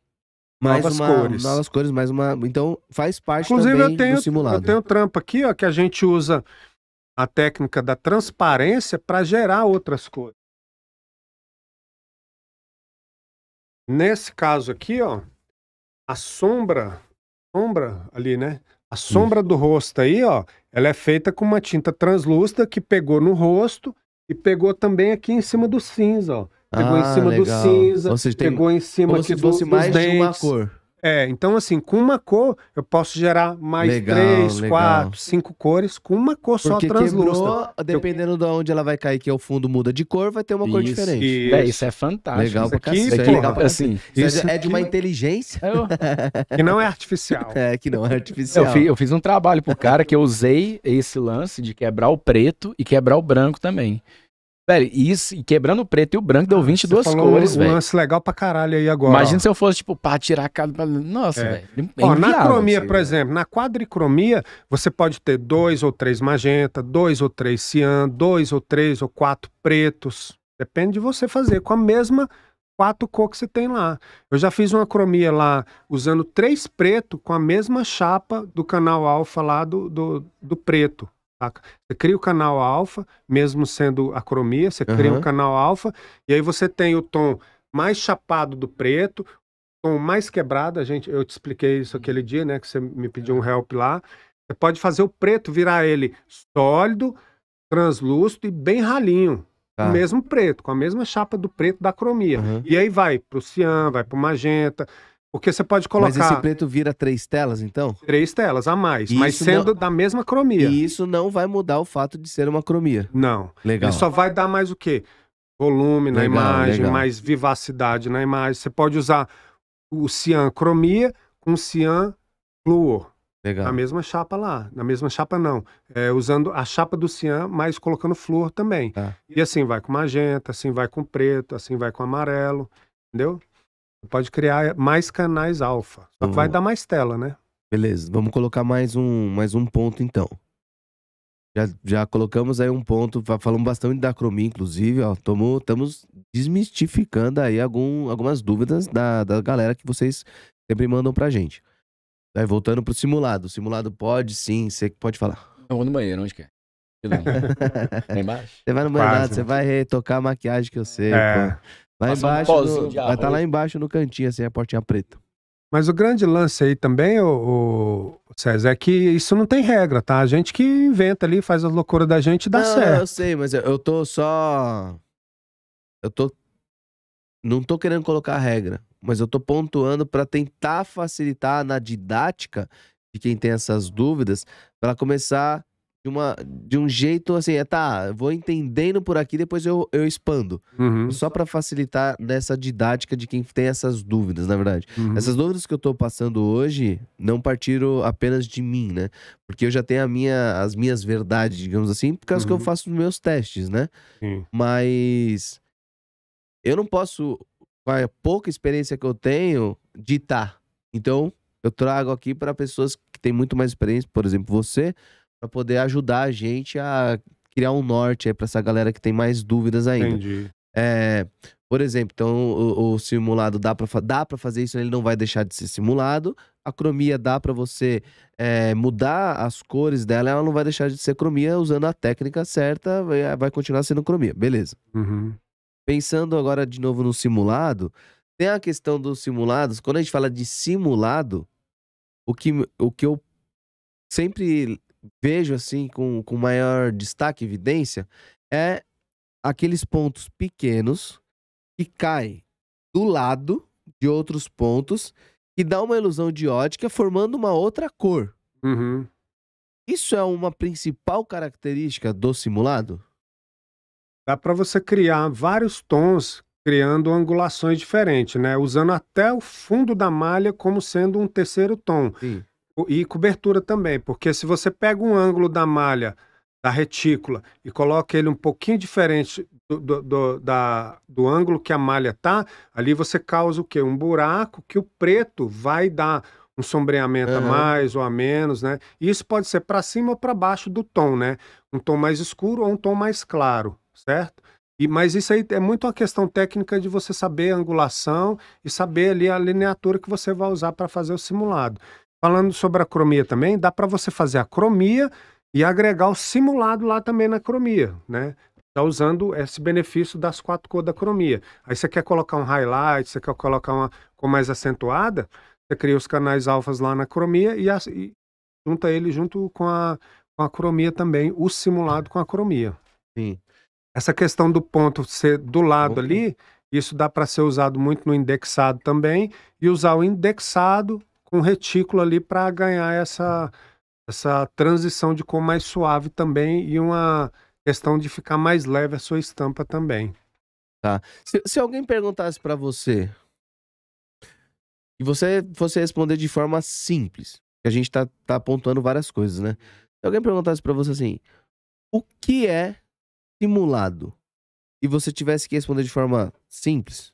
mais novas uma, cores. Novas cores, mais uma. Então faz parte Inclusive, também eu tenho, do simulado. Eu tenho trampo aqui, ó, que a gente usa a técnica da transparência para gerar outras coisas. Nesse caso aqui, ó, a sombra, sombra ali, né? A sombra Isso. do rosto aí, ó, ela é feita com uma tinta translúcida que pegou no rosto e pegou também aqui em cima do cinza, ó. Pegou ah, em cima legal. do cinza, seja, tem... pegou em cima Como aqui se fosse do, mais de uma cor. É, então assim, com uma cor eu posso gerar mais legal, três, legal. quatro, cinco cores com uma cor Porque só translúcida. Quebrou, dependendo eu... de onde ela vai cair, que é o fundo muda de cor, vai ter uma isso, cor diferente. Isso. É, isso é fantástico. Legal isso aqui, assim, isso é legal assim, isso é de uma que... inteligência eu... É que não é artificial. É, que não é artificial. Eu fiz, eu fiz um trabalho pro cara que eu usei esse lance de quebrar o preto e quebrar o branco também. Velho, isso, e quebrando o preto e o branco deu 22 ah, Você falou cores, velho. um lance legal pra caralho aí agora. Imagina ó. se eu fosse, tipo, pá, tirar a cara. Nossa, é. velho. É na cromia, assim, por né? exemplo, na quadricromia, você pode ter dois ou três magenta, dois ou três cian, dois ou três ou quatro pretos. Depende de você fazer com a mesma quatro cor que você tem lá. Eu já fiz uma cromia lá usando três preto com a mesma chapa do canal alfa lá do, do, do preto. Você cria o canal alfa, mesmo sendo acromia, você cria o um canal alfa, e aí você tem o tom mais chapado do preto, o tom mais quebrado, a gente, eu te expliquei isso aquele dia, né, que você me pediu um help lá. Você pode fazer o preto virar ele sólido, translúcido e bem ralinho. Tá. O mesmo preto, com a mesma chapa do preto da cromia. Uhum. E aí vai pro cian, vai pro magenta, porque você pode colocar. Mas esse preto vira três telas, então? Três telas a mais, mas sendo não... da mesma cromia. E isso não vai mudar o fato de ser uma cromia. Não. Legal. Ele só vai dar mais o quê? Volume legal, na imagem, legal. mais vivacidade na imagem. Você pode usar o cian cromia com cian fluor. Legal. Na mesma chapa lá, na mesma chapa não. É, usando a chapa do cian, mas colocando fluor também. Tá. E assim vai com magenta, assim vai com preto, assim vai com amarelo, entendeu? Pode criar mais canais alfa. Só então, vai dar mais tela, né? Beleza, vamos colocar mais um, mais um ponto então. Já, já colocamos aí um ponto, falamos bastante da Chromie, inclusive, ó, tomou, estamos desmistificando aí algum, algumas dúvidas da, da galera que vocês sempre mandam pra gente. Aí voltando pro simulado, o simulado pode sim, você que pode falar. Eu vou no banheiro, onde quer. É? Lá embaixo. Você vai no banheiro, você né? vai retocar a maquiagem que eu sei, é. pô. Lá embaixo, um no, de vai estar tá lá embaixo no cantinho, assim, a portinha preta. Mas o grande lance aí também, o, o César, é que isso não tem regra, tá? A gente que inventa ali, faz a loucura da gente e dá não, certo. Eu sei, mas eu, eu tô só. Eu tô. Não tô querendo colocar regra, mas eu tô pontuando para tentar facilitar na didática de quem tem essas dúvidas, para começar de, uma, de um jeito assim, é, tá, vou entendendo por aqui, depois eu, eu expando. Uhum. Só para facilitar nessa didática de quem tem essas dúvidas, na verdade. Uhum. Essas dúvidas que eu tô passando hoje não partiram apenas de mim, né? Porque eu já tenho a minha, as minhas verdades, digamos assim, por causa uhum. que eu uhum. faço os meus testes, né? Sim. Mas eu não posso, com a pouca experiência que eu tenho, ditar. Então, eu trago aqui para pessoas que têm muito mais experiência, por exemplo, você, para poder ajudar a gente a criar um norte aí para essa galera que tem mais dúvidas ainda. Entendi. É, por exemplo, então o, o simulado dá para dá pra fazer isso, ele não vai deixar de ser simulado. A cromia dá para você é, mudar as cores dela, ela não vai deixar de ser cromia usando a técnica certa, vai, vai continuar sendo cromia, beleza. Uhum. Pensando agora de novo no simulado, tem a questão dos simulados. Quando a gente fala de simulado, o que, o que eu sempre vejo assim com, com maior destaque, evidência, é aqueles pontos pequenos que caem do lado de outros pontos que dá uma ilusão de ótica formando uma outra cor. Uhum. Isso é uma principal característica do simulado? Dá para você criar vários tons criando angulações diferentes, né? Usando até o fundo da malha como sendo um terceiro tom. Sim. E cobertura também, porque se você pega um ângulo da malha, da retícula, e coloca ele um pouquinho diferente do, do, do, da, do ângulo que a malha tá, ali você causa o quê? Um buraco que o preto vai dar um sombreamento uhum. a mais ou a menos, né? isso pode ser para cima ou para baixo do tom, né? Um tom mais escuro ou um tom mais claro, certo? E, mas isso aí é muito uma questão técnica de você saber a angulação e saber ali a lineatura que você vai usar para fazer o simulado. Falando sobre a cromia também, dá para você fazer a cromia e agregar o simulado lá também na cromia, né? Está usando esse benefício das quatro cores da cromia. Aí você quer colocar um highlight, você quer colocar uma cor mais acentuada, você cria os canais alfas lá na cromia e, e junta ele junto com a, com a cromia também, o simulado com a cromia. Sim. Essa questão do ponto ser do lado okay. ali, isso dá para ser usado muito no indexado também, e usar o indexado um retículo ali para ganhar essa, essa transição de cor mais suave também e uma questão de ficar mais leve a sua estampa também. Tá. Se, se alguém perguntasse para você e você fosse responder de forma simples, que a gente tá, tá apontando várias coisas, né? Se alguém perguntasse para você assim, o que é simulado? E você tivesse que responder de forma simples,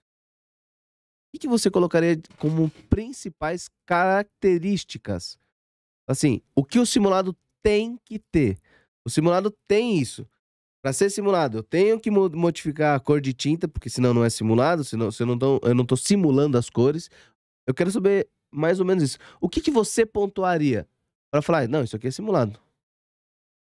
o que você colocaria como principais características? Assim, o que o simulado tem que ter? O simulado tem isso. Para ser simulado, eu tenho que modificar a cor de tinta, porque senão não é simulado, senão, se eu, não estou eu não simulando as cores. Eu quero saber mais ou menos isso. O que, que você pontuaria para falar, ah, não, isso aqui é simulado?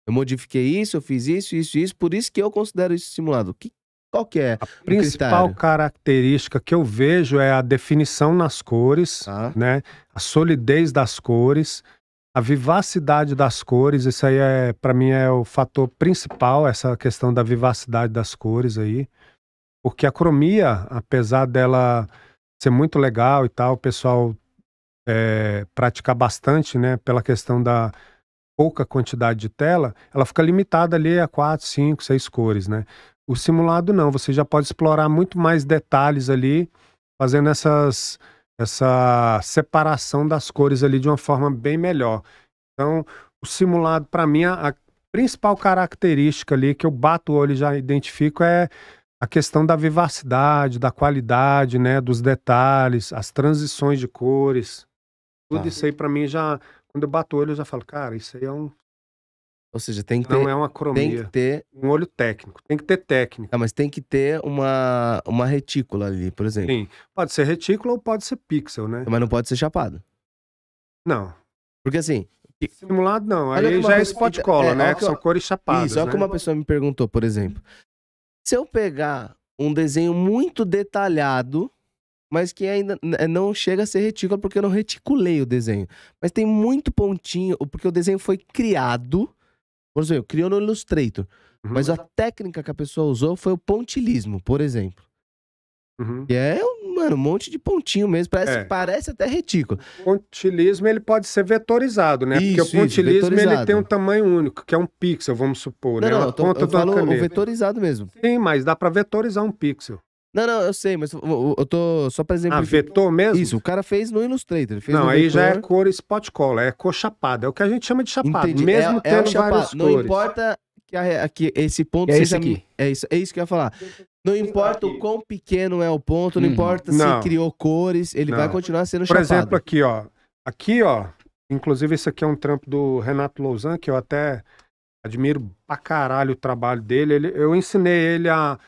Eu modifiquei isso, eu fiz isso, isso, isso, por isso que eu considero isso simulado. O que, qual que é? A principal característica que eu vejo é a definição nas cores, ah. né? A solidez das cores, a vivacidade das cores. Isso aí é, para mim, é o fator principal essa questão da vivacidade das cores aí, porque a cromia, apesar dela ser muito legal e tal, o pessoal é, praticar bastante, né? Pela questão da pouca quantidade de tela, ela fica limitada ali a quatro, cinco, seis cores, né? O simulado não, você já pode explorar muito mais detalhes ali, fazendo essas, essa separação das cores ali de uma forma bem melhor. Então, o simulado, para mim, a, a principal característica ali que eu bato o olho e já identifico é a questão da vivacidade, da qualidade, né, dos detalhes, as transições de cores. Tudo tá. isso aí para mim já, quando eu bato o olho, eu já falo, cara, isso aí é um ou seja, tem que não ter. Não é uma cromia. Tem que ter. Um olho técnico. Tem que ter técnica. Tá, mas tem que ter uma, uma retícula ali, por exemplo. Sim. Pode ser retícula ou pode ser pixel, né? Mas não pode ser chapado. Não. Porque assim. Simulado não. Aí já é spot é, cola, é, né? Que... São cores chapadas. Isso, olha né? como uma pessoa me perguntou, por exemplo. Se eu pegar um desenho muito detalhado mas que ainda eh, não chega a ser retícula porque eu não reticulei o desenho. Mas tem muito pontinho, porque o desenho foi criado por exemplo, criou no Illustrator. Uhum. Mas a técnica que a pessoa usou foi o pontilismo, por exemplo. Uhum. E é mano, um monte de pontinho mesmo. Parece, é. parece até retículo. O pontilismo ele pode ser vetorizado, né? Isso, Porque o pontilismo isso, ele tem um tamanho único, que é um pixel, vamos supor. Não, né? não, eu, tô, eu falo caneta. o vetorizado mesmo. Sim, mas dá para vetorizar um pixel. Não, não, eu sei, mas eu, tô só pra exemplo. Ah, vetor mesmo? Isso, o cara fez no Illustrator. Fez não, no aí vetor. já é cor spot color, é cor chapada. É o que a gente chama de chapada. Entendi. mesmo é, é tendo é várias não cores. Não importa que, a, que esse ponto é seja... Esse aqui. É isso, é isso que eu ia falar. Não importa o quão pequeno é o ponto, não uhum. importa se não. criou cores, ele não. vai continuar sendo chapado. Por exemplo, aqui, ó. Aqui, ó. Inclusive, esse aqui é um trampo do Renato Louzan, que eu até admiro pra caralho o trabalho dele. Ele, eu ensinei ele a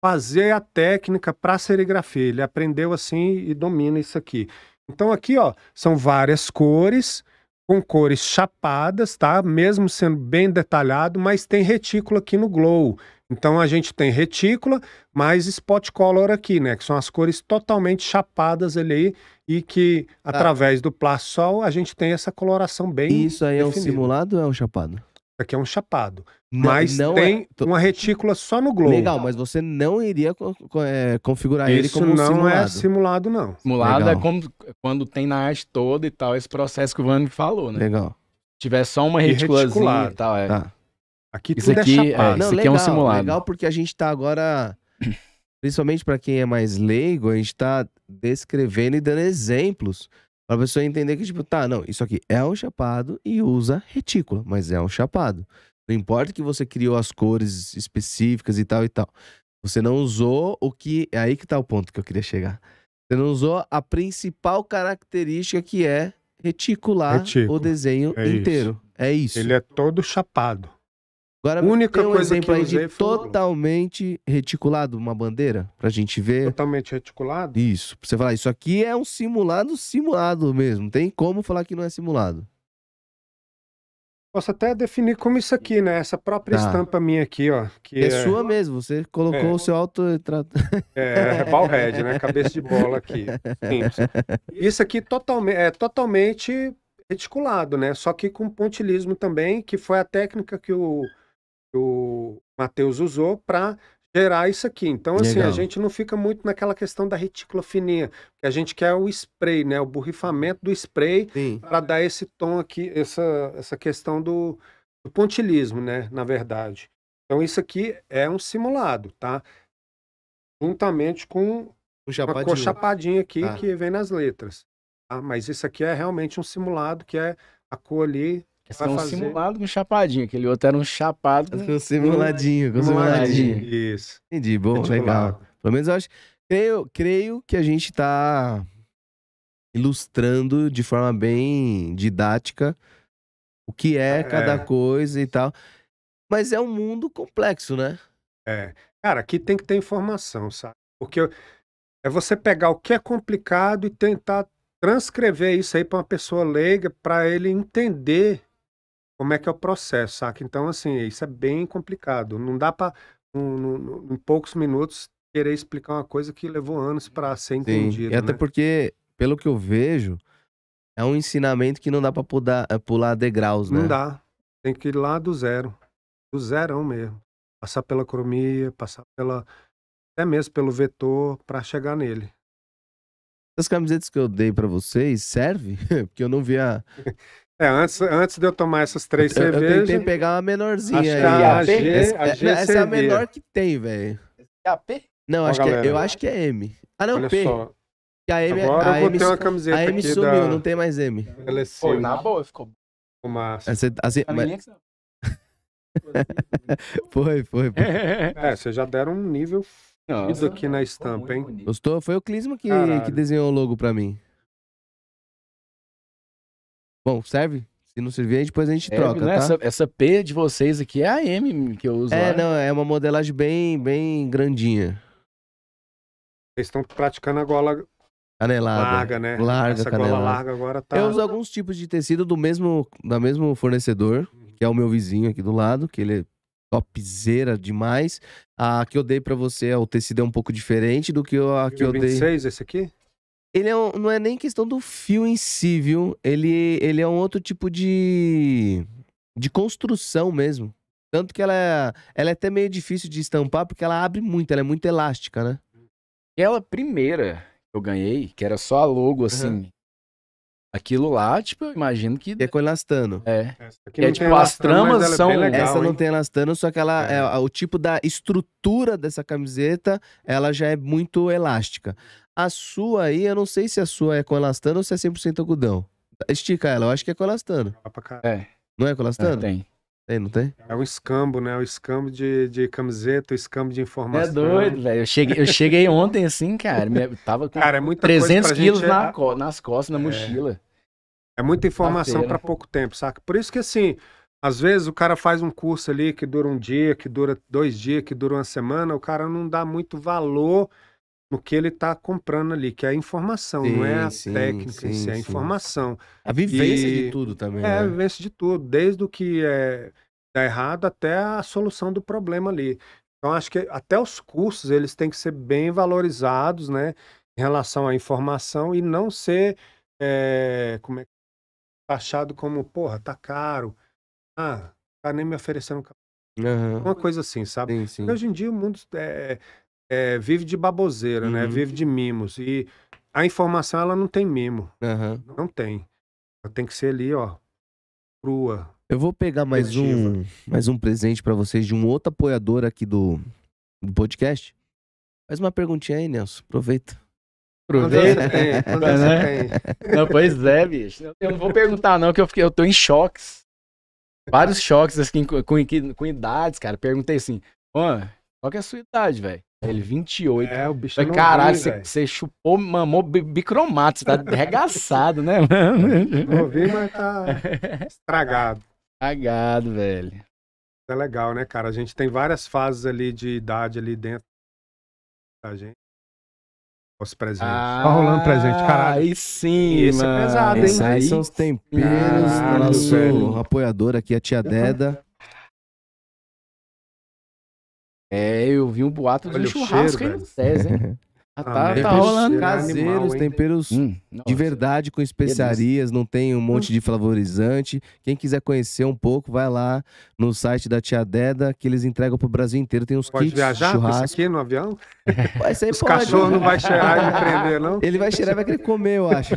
fazer a técnica para serigrafia. Ele aprendeu assim e domina isso aqui. Então aqui, ó, são várias cores, com cores chapadas, tá? Mesmo sendo bem detalhado, mas tem retícula aqui no glow. Então a gente tem retícula, mais spot color aqui, né? Que são as cores totalmente chapadas ali e que ah. através do plasol a gente tem essa coloração bem. isso aí definida. é um simulado ou é um chapado? aqui é um chapado. Não, mas não tem é... uma retícula só no globo. Legal, mas você não iria co é, configurar Isso ele como um simulado. Isso não é simulado, não. Simulado é Legal. é como, quando tem na arte toda e tal, esse processo que o Vani falou, né? Legal. Se tiver só uma reticulazinha e tal, é. Tá. Aqui isso tudo é aqui, é chapado. É, não, isso legal, aqui é um simulado. Legal porque a gente tá agora, principalmente para quem é mais leigo, a gente tá descrevendo e dando exemplos Pra pessoa entender que, tipo, tá, não, isso aqui é um chapado e usa retícula, mas é um chapado. Não importa que você criou as cores específicas e tal e tal. Você não usou o que. É aí que tá o ponto que eu queria chegar. Você não usou a principal característica que é reticular Retículo. o desenho é inteiro. Isso. É isso. Ele é todo chapado. Agora, única tem um coisa exemplo que eu aí de foi- totalmente reticulado, uma bandeira, pra gente ver. Totalmente reticulado. Isso, pra você falar, isso aqui é um simulado simulado mesmo. tem como falar que não é simulado. Posso até definir como isso aqui, né? Essa própria Tá. estampa minha aqui, ó. Que é, É sua mesmo, você colocou É. o seu autorretrato. É, é ballhead, né? Cabeça de bola aqui. Simples. Isso aqui totalmente é totalmente reticulado, né? Só que com pontilismo também, que foi a técnica que o o Matheus usou para gerar isso aqui. Então, assim, Legal. a gente não fica muito naquela questão da retícula fininha, que a gente quer o spray, né? O borrifamento do spray para dar esse tom aqui, essa, essa questão do, do pontilismo, né? Na verdade. Então, isso aqui é um simulado, tá? Juntamente com o uma cor chapadinha aqui tá. que vem nas letras. Tá? Mas isso aqui é realmente um simulado, que é a cor ali esse vai é um fazer. simulado com chapadinho. Aquele outro era um chapado com... um simuladinho, com simuladinho. Isso. Entendi, bom, é legal. Pelo menos eu acho... Creio, creio que a gente tá ilustrando de forma bem didática o que é, é cada coisa e tal. Mas é um mundo complexo, né? É. Cara, aqui tem que ter informação, sabe? Porque é você pegar o que é complicado e tentar transcrever isso aí para uma pessoa leiga, para ele entender como é que é o processo, saca? Então, assim, isso é bem complicado. Não dá para, um, em poucos minutos, querer explicar uma coisa que levou anos para ser entendida. E até né? porque, pelo que eu vejo, é um ensinamento que não dá para eh, pular, degraus, né? Não dá. Tem que ir lá do zero. Do zerão mesmo. Passar pela cromia, passar pela. até mesmo pelo vetor para chegar nele. As camisetas que eu dei para vocês serve? Porque eu não vi a, É, antes, antes de eu tomar essas três eu, cervejas. Eu tentei pegar uma menorzinha acho aí. A, G, essa, a G é essa é a menor que tem, velho. É a P? Não, acho que é, eu acho que é M. Ah, não, Olha P. Só. Que a M, é- Agora a eu vou M, ter uma camiseta A M sumiu, da... não tem mais M. Pô, na boa, ficou. Ficou massa. Essa, é, assim, tá mas... foi, foi, foi. É, vocês já deram um nível isso aqui na estampa, hein? Gostou? Foi o Clismo que, que desenhou o logo pra mim. Bom, serve? Se não servir, depois a gente troca, né? tá? Essa, essa, P de vocês aqui é a M que eu uso. É, lá. Né? não, é uma modelagem bem, bem grandinha. Vocês estão praticando a gola Canelada. Larga, né? Larga, Essa canelada. gola larga agora tá. Eu uso alguns tipos de tecido do mesmo, da mesmo fornecedor, que é o meu vizinho aqui do lado, que ele é topzera demais. A que eu dei para você, o tecido é um pouco diferente do que a que é eu 26, dei. 26 esse aqui? Ele é um, não é nem questão do fio em si, viu? Ele, ele é um outro tipo de, de construção mesmo. Tanto que ela é, ela é até meio difícil de estampar, porque ela abre muito, ela é muito elástica, né? Aquela primeira que eu ganhei, que era só a logo, assim, uhum. Aquilo lá, tipo, eu imagino que. É com elastano. É. Que é tipo, as tramas é são. É legal, essa hein? não tem elastano, só que ela. É. É, o tipo da estrutura dessa camiseta, ela já é muito elástica. A sua aí, eu não sei se a sua é com elastano ou se é 100% algodão. Estica ela, eu acho que é com elastano. É. Não é com elastano? É, tem. Tem, não tem? É o escambo, né? O escambo de, de camiseta, o escambo de é informação. É doido, velho. Eu cheguei, eu cheguei ontem assim, cara. tava com cara, é muita 300 quilos gente... na, é- nas costas, na é. mochila. É muita informação para pouco tempo, saca? Por isso que, assim, às vezes o cara faz um curso ali que dura um dia, que dura dois dias, que dura uma semana, o cara não dá muito valor no que ele está comprando ali, que é a informação, é sim, não é a sim, técnica, sim, é a informação. A vivência e... de tudo também. É, né? a vivência de tudo, desde o que é tá errado até a solução do problema ali. Então acho que até os cursos eles têm que ser bem valorizados, né, em relação à informação e não ser é, como é taxado como porra tá caro, ah tá nem me oferecendo uhum. uma coisa assim, sabe? Sim, sim. Hoje em dia o mundo é, é, vive de baboseira, né? uhum. né? Vive de mimos. E a informação, ela não tem mimo. Uhum. Não tem. Ela tem que ser ali, ó, crua. Eu vou pegar mais um, mais um presente para vocês de um outro apoiador aqui do, do podcast. Faz uma perguntinha aí, Nelson. Aproveita. Aproveita. não, pois é, bicho. Eu não vou perguntar, não, que eu, fiquei, eu tô em choques. Vários choques, assim, com, com, com idades, cara. Perguntei assim, ó, qual que é a sua idade, velho? Ele 28. É, o bicho Falei, Caralho, você chupou, mamou bicromato, você tá arregaçado, né, mano? Não vi, mas tá estragado. Estragado, velho. É legal, né, cara? A gente tem várias fases ali de idade ali dentro da gente. Os presentes. Ah, tá rolando presente, caralho. Aí sim, Isso é pesado, hein? Isso aí são os temperos. Ah, nosso apoiador aqui, a tia Deda. É, eu vi um boato de um churrasco cheiro, aí no SES, hein? Ah, tá, ah, tá, tá rolando. Caseiros, animal, temperos hum, de verdade com especiarias, não tem um monte de flavorizante. Quem quiser conhecer um pouco, vai lá no site da Tia Deda, que eles entregam pro Brasil inteiro. Tem uns pode kits viajar churrasco. Isso aqui no avião? Vai sair, Os cachorros né? não vai cheirar e prender, não? Ele vai cheirar e vai querer comer, eu acho.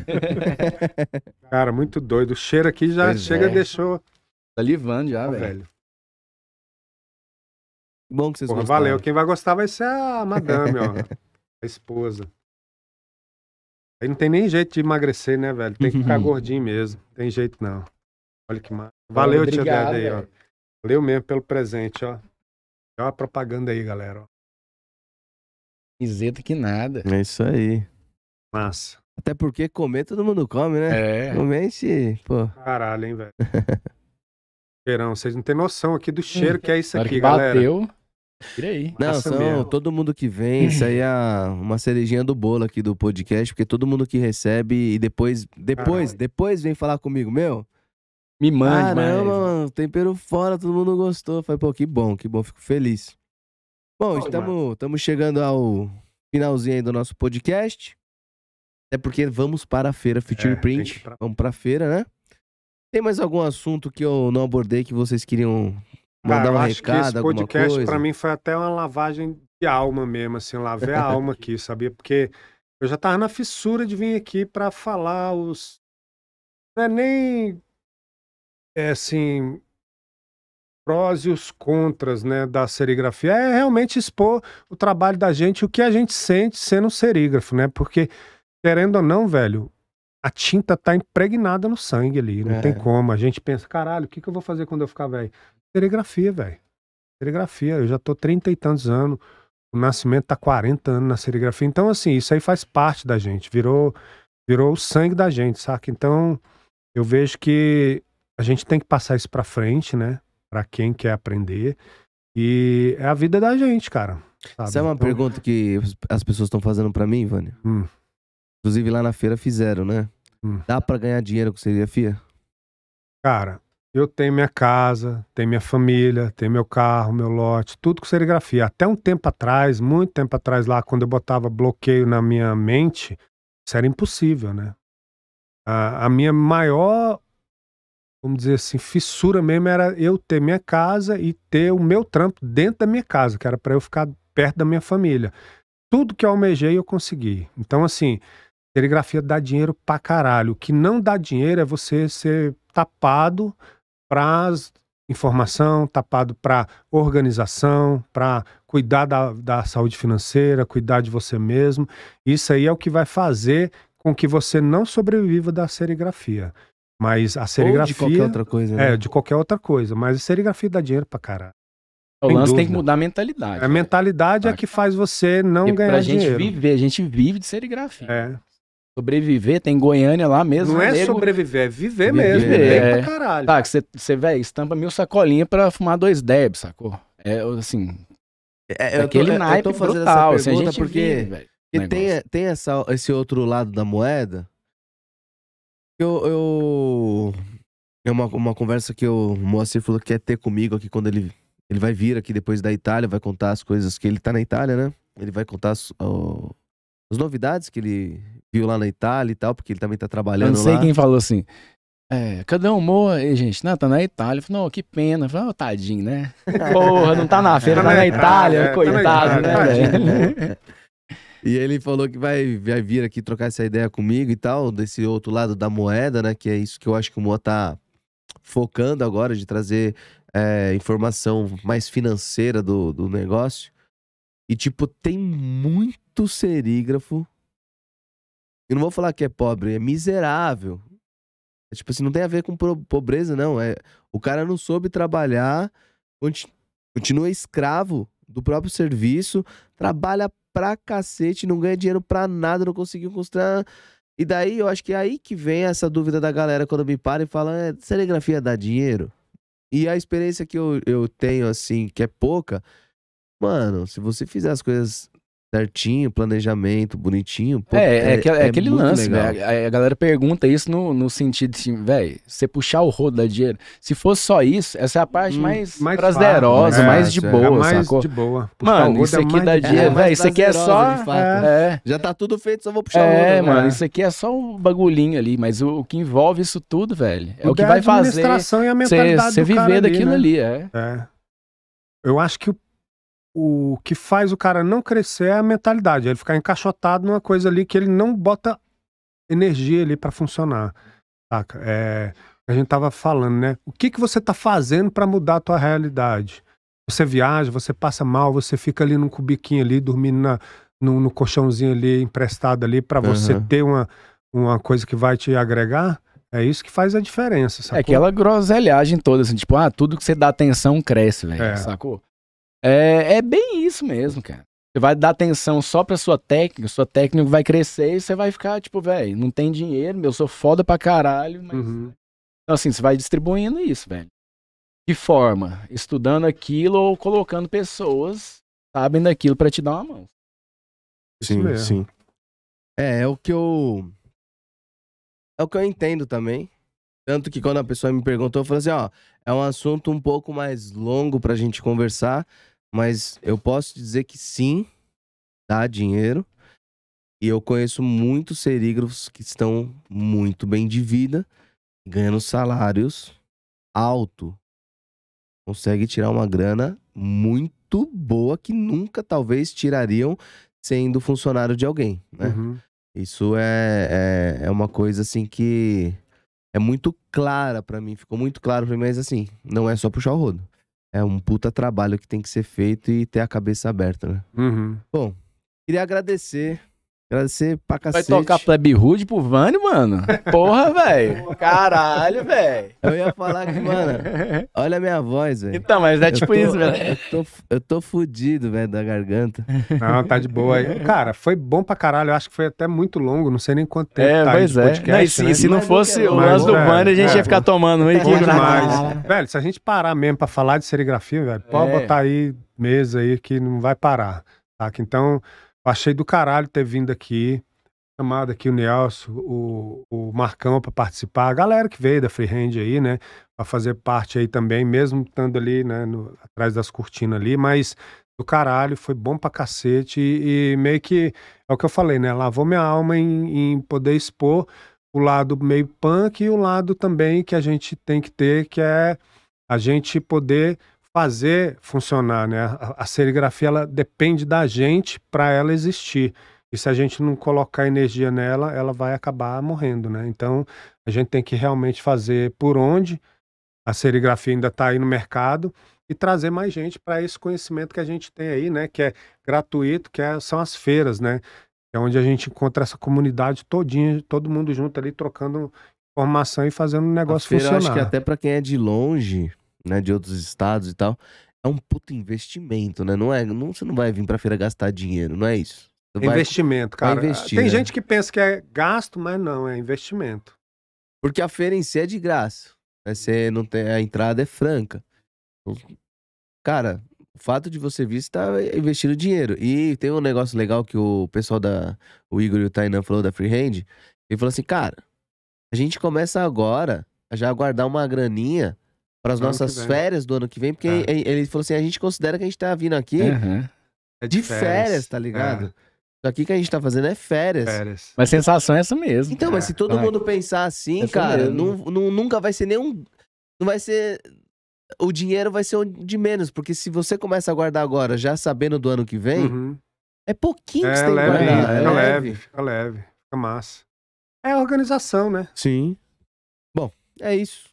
Cara, muito doido. O cheiro aqui já pois chega é. e deixou... Tá livando, já, oh, velho bom que vocês gostaram. Valeu. Quem vai gostar vai ser a madame, ó. A esposa. Aí não tem nem jeito de emagrecer, né, velho? Tem que ficar uhum. gordinho mesmo. Não tem jeito, não. Olha que massa. Valeu, Obrigado, tia Dede aí, ó. Valeu mesmo pelo presente, ó. é uma propaganda aí, galera, ó. Iseta que nada. É isso aí. Massa. Até porque comer todo mundo come, né? É. Comente, pô. Caralho, hein, velho. Cheirão, vocês não têm noção aqui do hum. cheiro que é isso aqui, galera. Bateu. Virei. Não, Nossa, tá são mesmo. todo mundo que vem, isso aí é uma cerejinha do bolo aqui do podcast, porque todo mundo que recebe e depois, depois, Caralho. depois vem falar comigo, meu. Me manda. Caramba, mano, tempero fora, todo mundo gostou. Falei, pô, que bom, que bom, fico feliz. Bom, estamos chegando ao finalzinho aí do nosso podcast. Até porque vamos para a feira Future é, Print. Pra... Vamos para a feira, né? Tem mais algum assunto que eu não abordei que vocês queriam Mandar um recado, esse podcast para mim foi até uma lavagem de alma mesmo, assim, lavei a alma aqui, sabia? Porque eu já tava na fissura de vir aqui para falar os não é nem é assim prós e os contras, né, da serigrafia. É realmente expor o trabalho da gente, o que a gente sente sendo um serígrafo, né? Porque querendo ou não, velho, a tinta tá impregnada no sangue ali, não é. tem como. A gente pensa, caralho, o que, que eu vou fazer quando eu ficar velho? serigrafia, velho. Serigrafia. Eu já tô trinta e tantos anos. O Nascimento tá 40 anos na serigrafia. Então, assim, isso aí faz parte da gente. Virou, virou o sangue da gente, saca? Então, eu vejo que a gente tem que passar isso pra frente, né? Pra quem quer aprender. E é a vida da gente, cara. Sabe? Isso é uma então... pergunta que as pessoas estão fazendo para mim, Vânia. Hum. Inclusive lá na feira fizeram, né? Hum. Dá para ganhar dinheiro com serigrafia? Cara, eu tenho minha casa, tenho minha família, tenho meu carro, meu lote, tudo com serigrafia. Até um tempo atrás, muito tempo atrás lá, quando eu botava bloqueio na minha mente, isso era impossível, né? A, a minha maior, vamos dizer assim, fissura mesmo era eu ter minha casa e ter o meu trampo dentro da minha casa, que era para eu ficar perto da minha família. Tudo que eu almejei eu consegui. Então, assim, serigrafia dá dinheiro pra caralho. O que não dá dinheiro é você ser tapado para informação, tapado para organização, para cuidar da, da saúde financeira, cuidar de você mesmo. Isso aí é o que vai fazer com que você não sobreviva da serigrafia. Mas a serigrafia. Ou de qualquer outra coisa. É, né? É, de qualquer outra coisa. Mas a serigrafia dá dinheiro pra caralho. O lance dúvida. tem que mudar a mentalidade. A mentalidade é que faz você não ganhar dinheiro. A gente viver, a gente vive de serigrafia. É. Sobreviver, tem Goiânia lá mesmo. Não é, é nego... Né? sobreviver, é viver, viver mesmo. Viver, é. pra caralho. Tá, você, você velho, estampa mil sacolinhas pra fumar dois deb sacou? É, assim. É, é eu aquele é, tô, naipe eu tô fazendo brutal, essa assim, pergunta assim, porque, vive, tem, tem essa, esse outro lado da moeda. Eu. eu... É uma, uma conversa que o Moacir falou que quer ter comigo aqui quando ele, ele vai vir aqui depois da Itália, vai contar as coisas que ele tá na Itália, né? Ele vai contar as, as novidades que ele viu lá na Itália e tal, porque ele também tá trabalhando lá. Não sei lá. quem falou assim. É, cadê o Moa? aí, gente? Não, tá na Itália. Eu falei, não, que pena. Eu falei, oh, tadinho, né? Porra, não tá na feira, tá, na Itália, coitado, né? E ele falou que vai, vai vir aqui trocar essa ideia comigo e tal, desse outro lado da moeda, né? Que é isso que eu acho que o Moa tá focando agora, de trazer é, informação mais financeira do, do negócio. E, tipo, tem muito serígrafo eu não vou falar que é pobre, é miserável. É, tipo assim, não tem a ver com pobreza, não. É, o cara não soube trabalhar, continua escravo do próprio serviço, trabalha pra cacete, não ganha dinheiro pra nada, não conseguiu construir. E daí eu acho que é aí que vem essa dúvida da galera quando me para e fala: é, serigrafia dá dinheiro? E a experiência que eu, eu tenho, assim, que é pouca, mano, se você fizer as coisas certinho, planejamento bonitinho. Pô, é, é, é, é, aquele lance, velho. A, a, galera pergunta isso no, no sentido assim, velho, você puxar o rodo da dinheiro. Se fosse só isso, essa é a parte hum, mais, mais prazerosa, fácil, mais de boa, mais sacou? de boa. Puxar mano, isso aqui da dinheiro, velho, isso aqui é só... Já tá tudo feito, só vou puxar o rodo. É, mano, isso aqui é só um bagulhinho ali, mas o, o que envolve isso tudo, velho, é o, o que vai fazer... administração e a mentalidade cê, do viver ali, daquilo ali, é. Eu acho que o o que faz o cara não crescer é a mentalidade, ele ficar encaixotado numa coisa ali que ele não bota energia ali para funcionar. Saca? É, a gente tava falando, né? O que que você tá fazendo para mudar a tua realidade? Você viaja, você passa mal, você fica ali num cubiquinho ali, dormindo na, no, no colchãozinho ali emprestado ali para você ter uma, uma coisa que vai te agregar? É isso que faz a diferença, é sacou? É aquela groselhagem toda, assim, tipo, ah, tudo que você dá atenção cresce, velho, é. sacou? É, é bem isso mesmo, cara. Você vai dar atenção só pra sua técnica, sua técnica vai crescer e você vai ficar, tipo, velho, não tem dinheiro, eu sou foda pra caralho, mas. Uhum. Então, assim, você vai distribuindo isso, velho. De forma, estudando aquilo ou colocando pessoas sabendo daquilo para te dar uma mão. Sim, sim. É, é o que eu. É o que eu entendo também. Tanto que quando a pessoa me perguntou, eu falei assim: ó, é um assunto um pouco mais longo pra gente conversar mas eu posso dizer que sim, dá dinheiro. E eu conheço muitos serígrafos que estão muito bem de vida, ganhando salários alto. Consegue tirar uma grana muito boa que nunca talvez tirariam sendo funcionário de alguém, né? Uhum. Isso é, é, é, uma coisa assim que é muito clara para mim, ficou muito claro para mim, mas assim, não é só puxar o rodo é um puta trabalho que tem que ser feito e ter a cabeça aberta, né? Uhum. Bom, queria agradecer Agradecer pra cacete. Vai tocar Pleb Rude pro Vani, mano? Porra, velho. Caralho, velho. Eu ia falar que, mano, olha a minha voz, velho. Então, mas é tipo tô, isso, velho. Eu tô, eu tô fudido, velho, da garganta. Não, tá de boa aí. Cara, foi bom pra caralho. Eu acho que foi até muito longo, não sei nem quanto tempo. É, tá pois é. Podcast, não, e se, né? se, não é fosse o é lance do é, Vani, a gente é, ia ficar tomando meio que demais. Velho, se a gente parar mesmo pra falar de serigrafia, velho, pode é. botar aí mesa aí que não vai parar. Tá? Então. Achei do caralho ter vindo aqui, chamado aqui o Nelson, o, o Marcão para participar, a galera que veio da Freehand aí, né, para fazer parte aí também, mesmo estando ali, né, no, atrás das cortinas ali, mas do caralho, foi bom pra cacete e, e, meio que, é o que eu falei, né, lavou minha alma em, em poder expor o lado meio punk e o lado também que a gente tem que ter, que é a gente poder fazer funcionar, né? A, a serigrafia ela depende da gente para ela existir. E se a gente não colocar energia nela, ela vai acabar morrendo, né? Então, a gente tem que realmente fazer por onde a serigrafia ainda está aí no mercado e trazer mais gente para esse conhecimento que a gente tem aí, né? Que é gratuito, que é, são as feiras, né? É onde a gente encontra essa comunidade todinha, todo mundo junto ali trocando informação e fazendo o negócio a feira, funcionar. Acho que até para quem é de longe, né, de outros estados e tal, é um puto investimento, né? Não é, não, você não vai vir pra feira gastar dinheiro, não é isso. Você investimento, vai, cara. Vai investir, Tem né? gente que pensa que é gasto, mas não, é investimento. Porque a feira em si é de graça. Né? Você não tem, a entrada é franca. Cara, o fato de você vir, você tá investindo dinheiro. E tem um negócio legal que o pessoal da. O Igor e o Tainan falou da Freehand. Ele falou assim, cara, a gente começa agora a já guardar uma graninha para as nossas férias do ano que vem, porque é. ele falou assim: a gente considera que a gente tá vindo aqui uhum. de, de férias. férias. tá é. ligado? aqui Só que o que a gente tá fazendo é férias. férias. Mas sensação é essa mesmo. Então, é. mas se todo vai. mundo pensar assim, cara, não, não, nunca vai ser nenhum. Não vai ser. O dinheiro vai ser de menos, porque se você começa a guardar agora, já sabendo do ano que vem, uhum. é pouquinho que você tem leve, que guardar. Fica né? leve, fica leve, fica massa. É organização, né? Sim. Bom, é isso.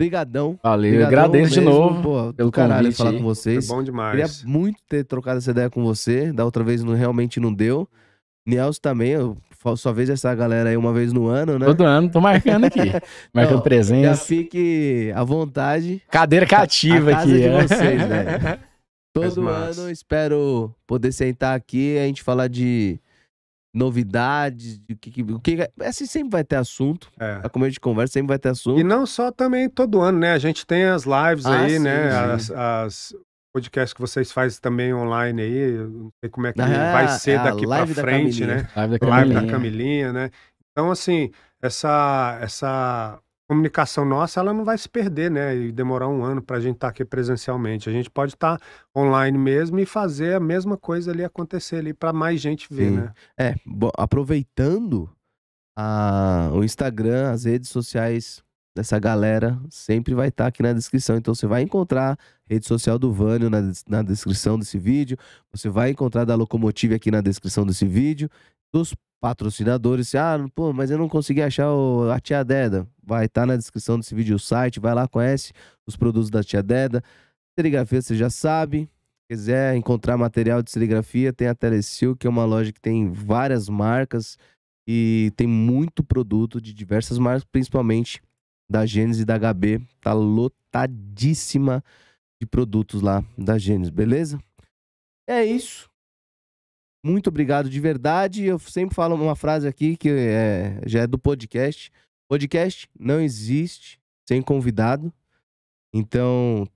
Brigadão. Valeu, Brigadão agradeço mesmo, de novo pô, pelo caralho convite, falar com vocês. Foi bom demais. Queria muito ter trocado essa ideia com você. Da outra vez não, realmente não deu. Nielsen também, eu só vez essa galera aí uma vez no ano, né? Todo ano, tô marcando aqui. marcando então, presença. Já fique à vontade. Cadeira cativa a, a casa aqui. De é. vocês, né? Todo ano espero poder sentar aqui e a gente falar de novidades, que, o que, assim sempre vai ter assunto. É. A comédia de conversa sempre vai ter assunto. E não só também todo ano, né? A gente tem as lives ah, aí, sim, né? Sim. As, as podcasts que vocês fazem também online aí, não sei como é que ah, vai ser é daqui para frente, né? Live da Camilinha. Live da Camilinha, né? Então assim, essa essa comunicação nossa ela não vai se perder, né? E demorar um ano para a gente estar tá aqui presencialmente. A gente pode estar tá online mesmo e fazer a mesma coisa ali acontecer ali para mais gente ver, Sim. né? É, aproveitando a, o Instagram, as redes sociais dessa galera, sempre vai estar tá aqui na descrição. Então você vai encontrar a rede social do Vânio na, na descrição desse vídeo, você vai encontrar da Locomotive aqui na descrição desse vídeo, dos patrocinadores. Assim, ah, pô, mas eu não consegui achar o, a Tia Deda. Vai estar tá na descrição desse vídeo o site, vai lá, conhece os produtos da Tia Deda. Serigrafia, você já sabe. Se quiser encontrar material de serigrafia, tem a Telesil, que é uma loja que tem várias marcas e tem muito produto de diversas marcas, principalmente da Gênesis e da HB. Tá lotadíssima de produtos lá da Gênesis, beleza? É isso. Muito obrigado de verdade. Eu sempre falo uma frase aqui que é, já é do podcast. Podcast não existe sem convidado. Então,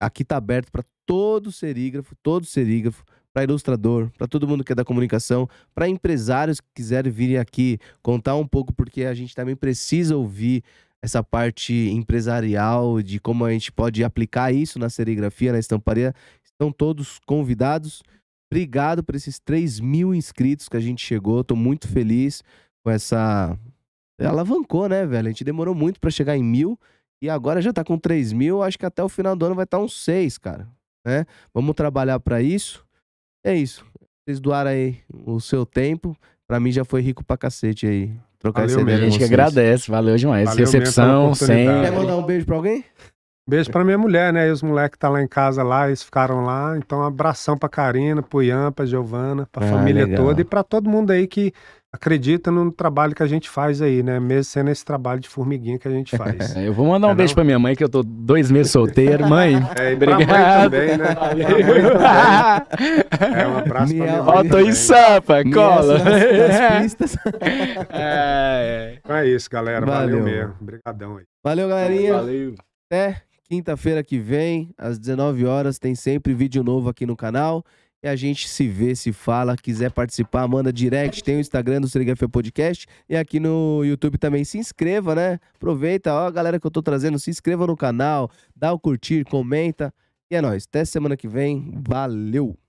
aqui tá aberto para todo serígrafo, todo serígrafo, para ilustrador, para todo mundo que é da comunicação, para empresários que quiserem vir aqui contar um pouco, porque a gente também precisa ouvir essa parte empresarial de como a gente pode aplicar isso na serigrafia, na estamparia. Estão todos convidados. Obrigado por esses 3 mil inscritos que a gente chegou. Tô muito feliz com essa. Alavancou, né, velho? A gente demorou muito para chegar em mil e agora já tá com 3 mil. Acho que até o final do ano vai estar tá uns 6, cara. Né? Vamos trabalhar para isso. É isso. Vocês doaram aí o seu tempo. Para mim já foi rico pra cacete aí trocar valeu essa ideia. A gente que agradece, valeu demais. Valeu Recepção, sem. Quer mandar um beijo pra alguém? Beijo pra minha mulher, né? E os moleques que tá lá em casa lá, eles ficaram lá. Então, abração pra Karina, pro Ian, pra Giovana, pra ah, família legal. toda e pra todo mundo aí que acredita no trabalho que a gente faz aí, né? Mesmo sendo esse trabalho de formiguinha que a gente faz. eu vou mandar um é beijo não? pra minha mãe, que eu tô dois meses solteiro. Mãe, é, obrigado. Né? Mãe também, né? Valeu. É, um abraço minha pra minha mãe. Ó, tô em sampa, cola. é. É. Então é. isso, galera. Valeu, Valeu mesmo. Obrigadão aí. Valeu, galerinha. Valeu. Até. Quinta-feira que vem, às 19 horas, tem sempre vídeo novo aqui no canal. E a gente se vê, se fala. Quiser participar, manda direct. Tem o Instagram do Serigrafia Podcast. E aqui no YouTube também. Se inscreva, né? Aproveita, ó, a galera que eu tô trazendo. Se inscreva no canal, dá o curtir, comenta. E é nóis. Até semana que vem. Valeu!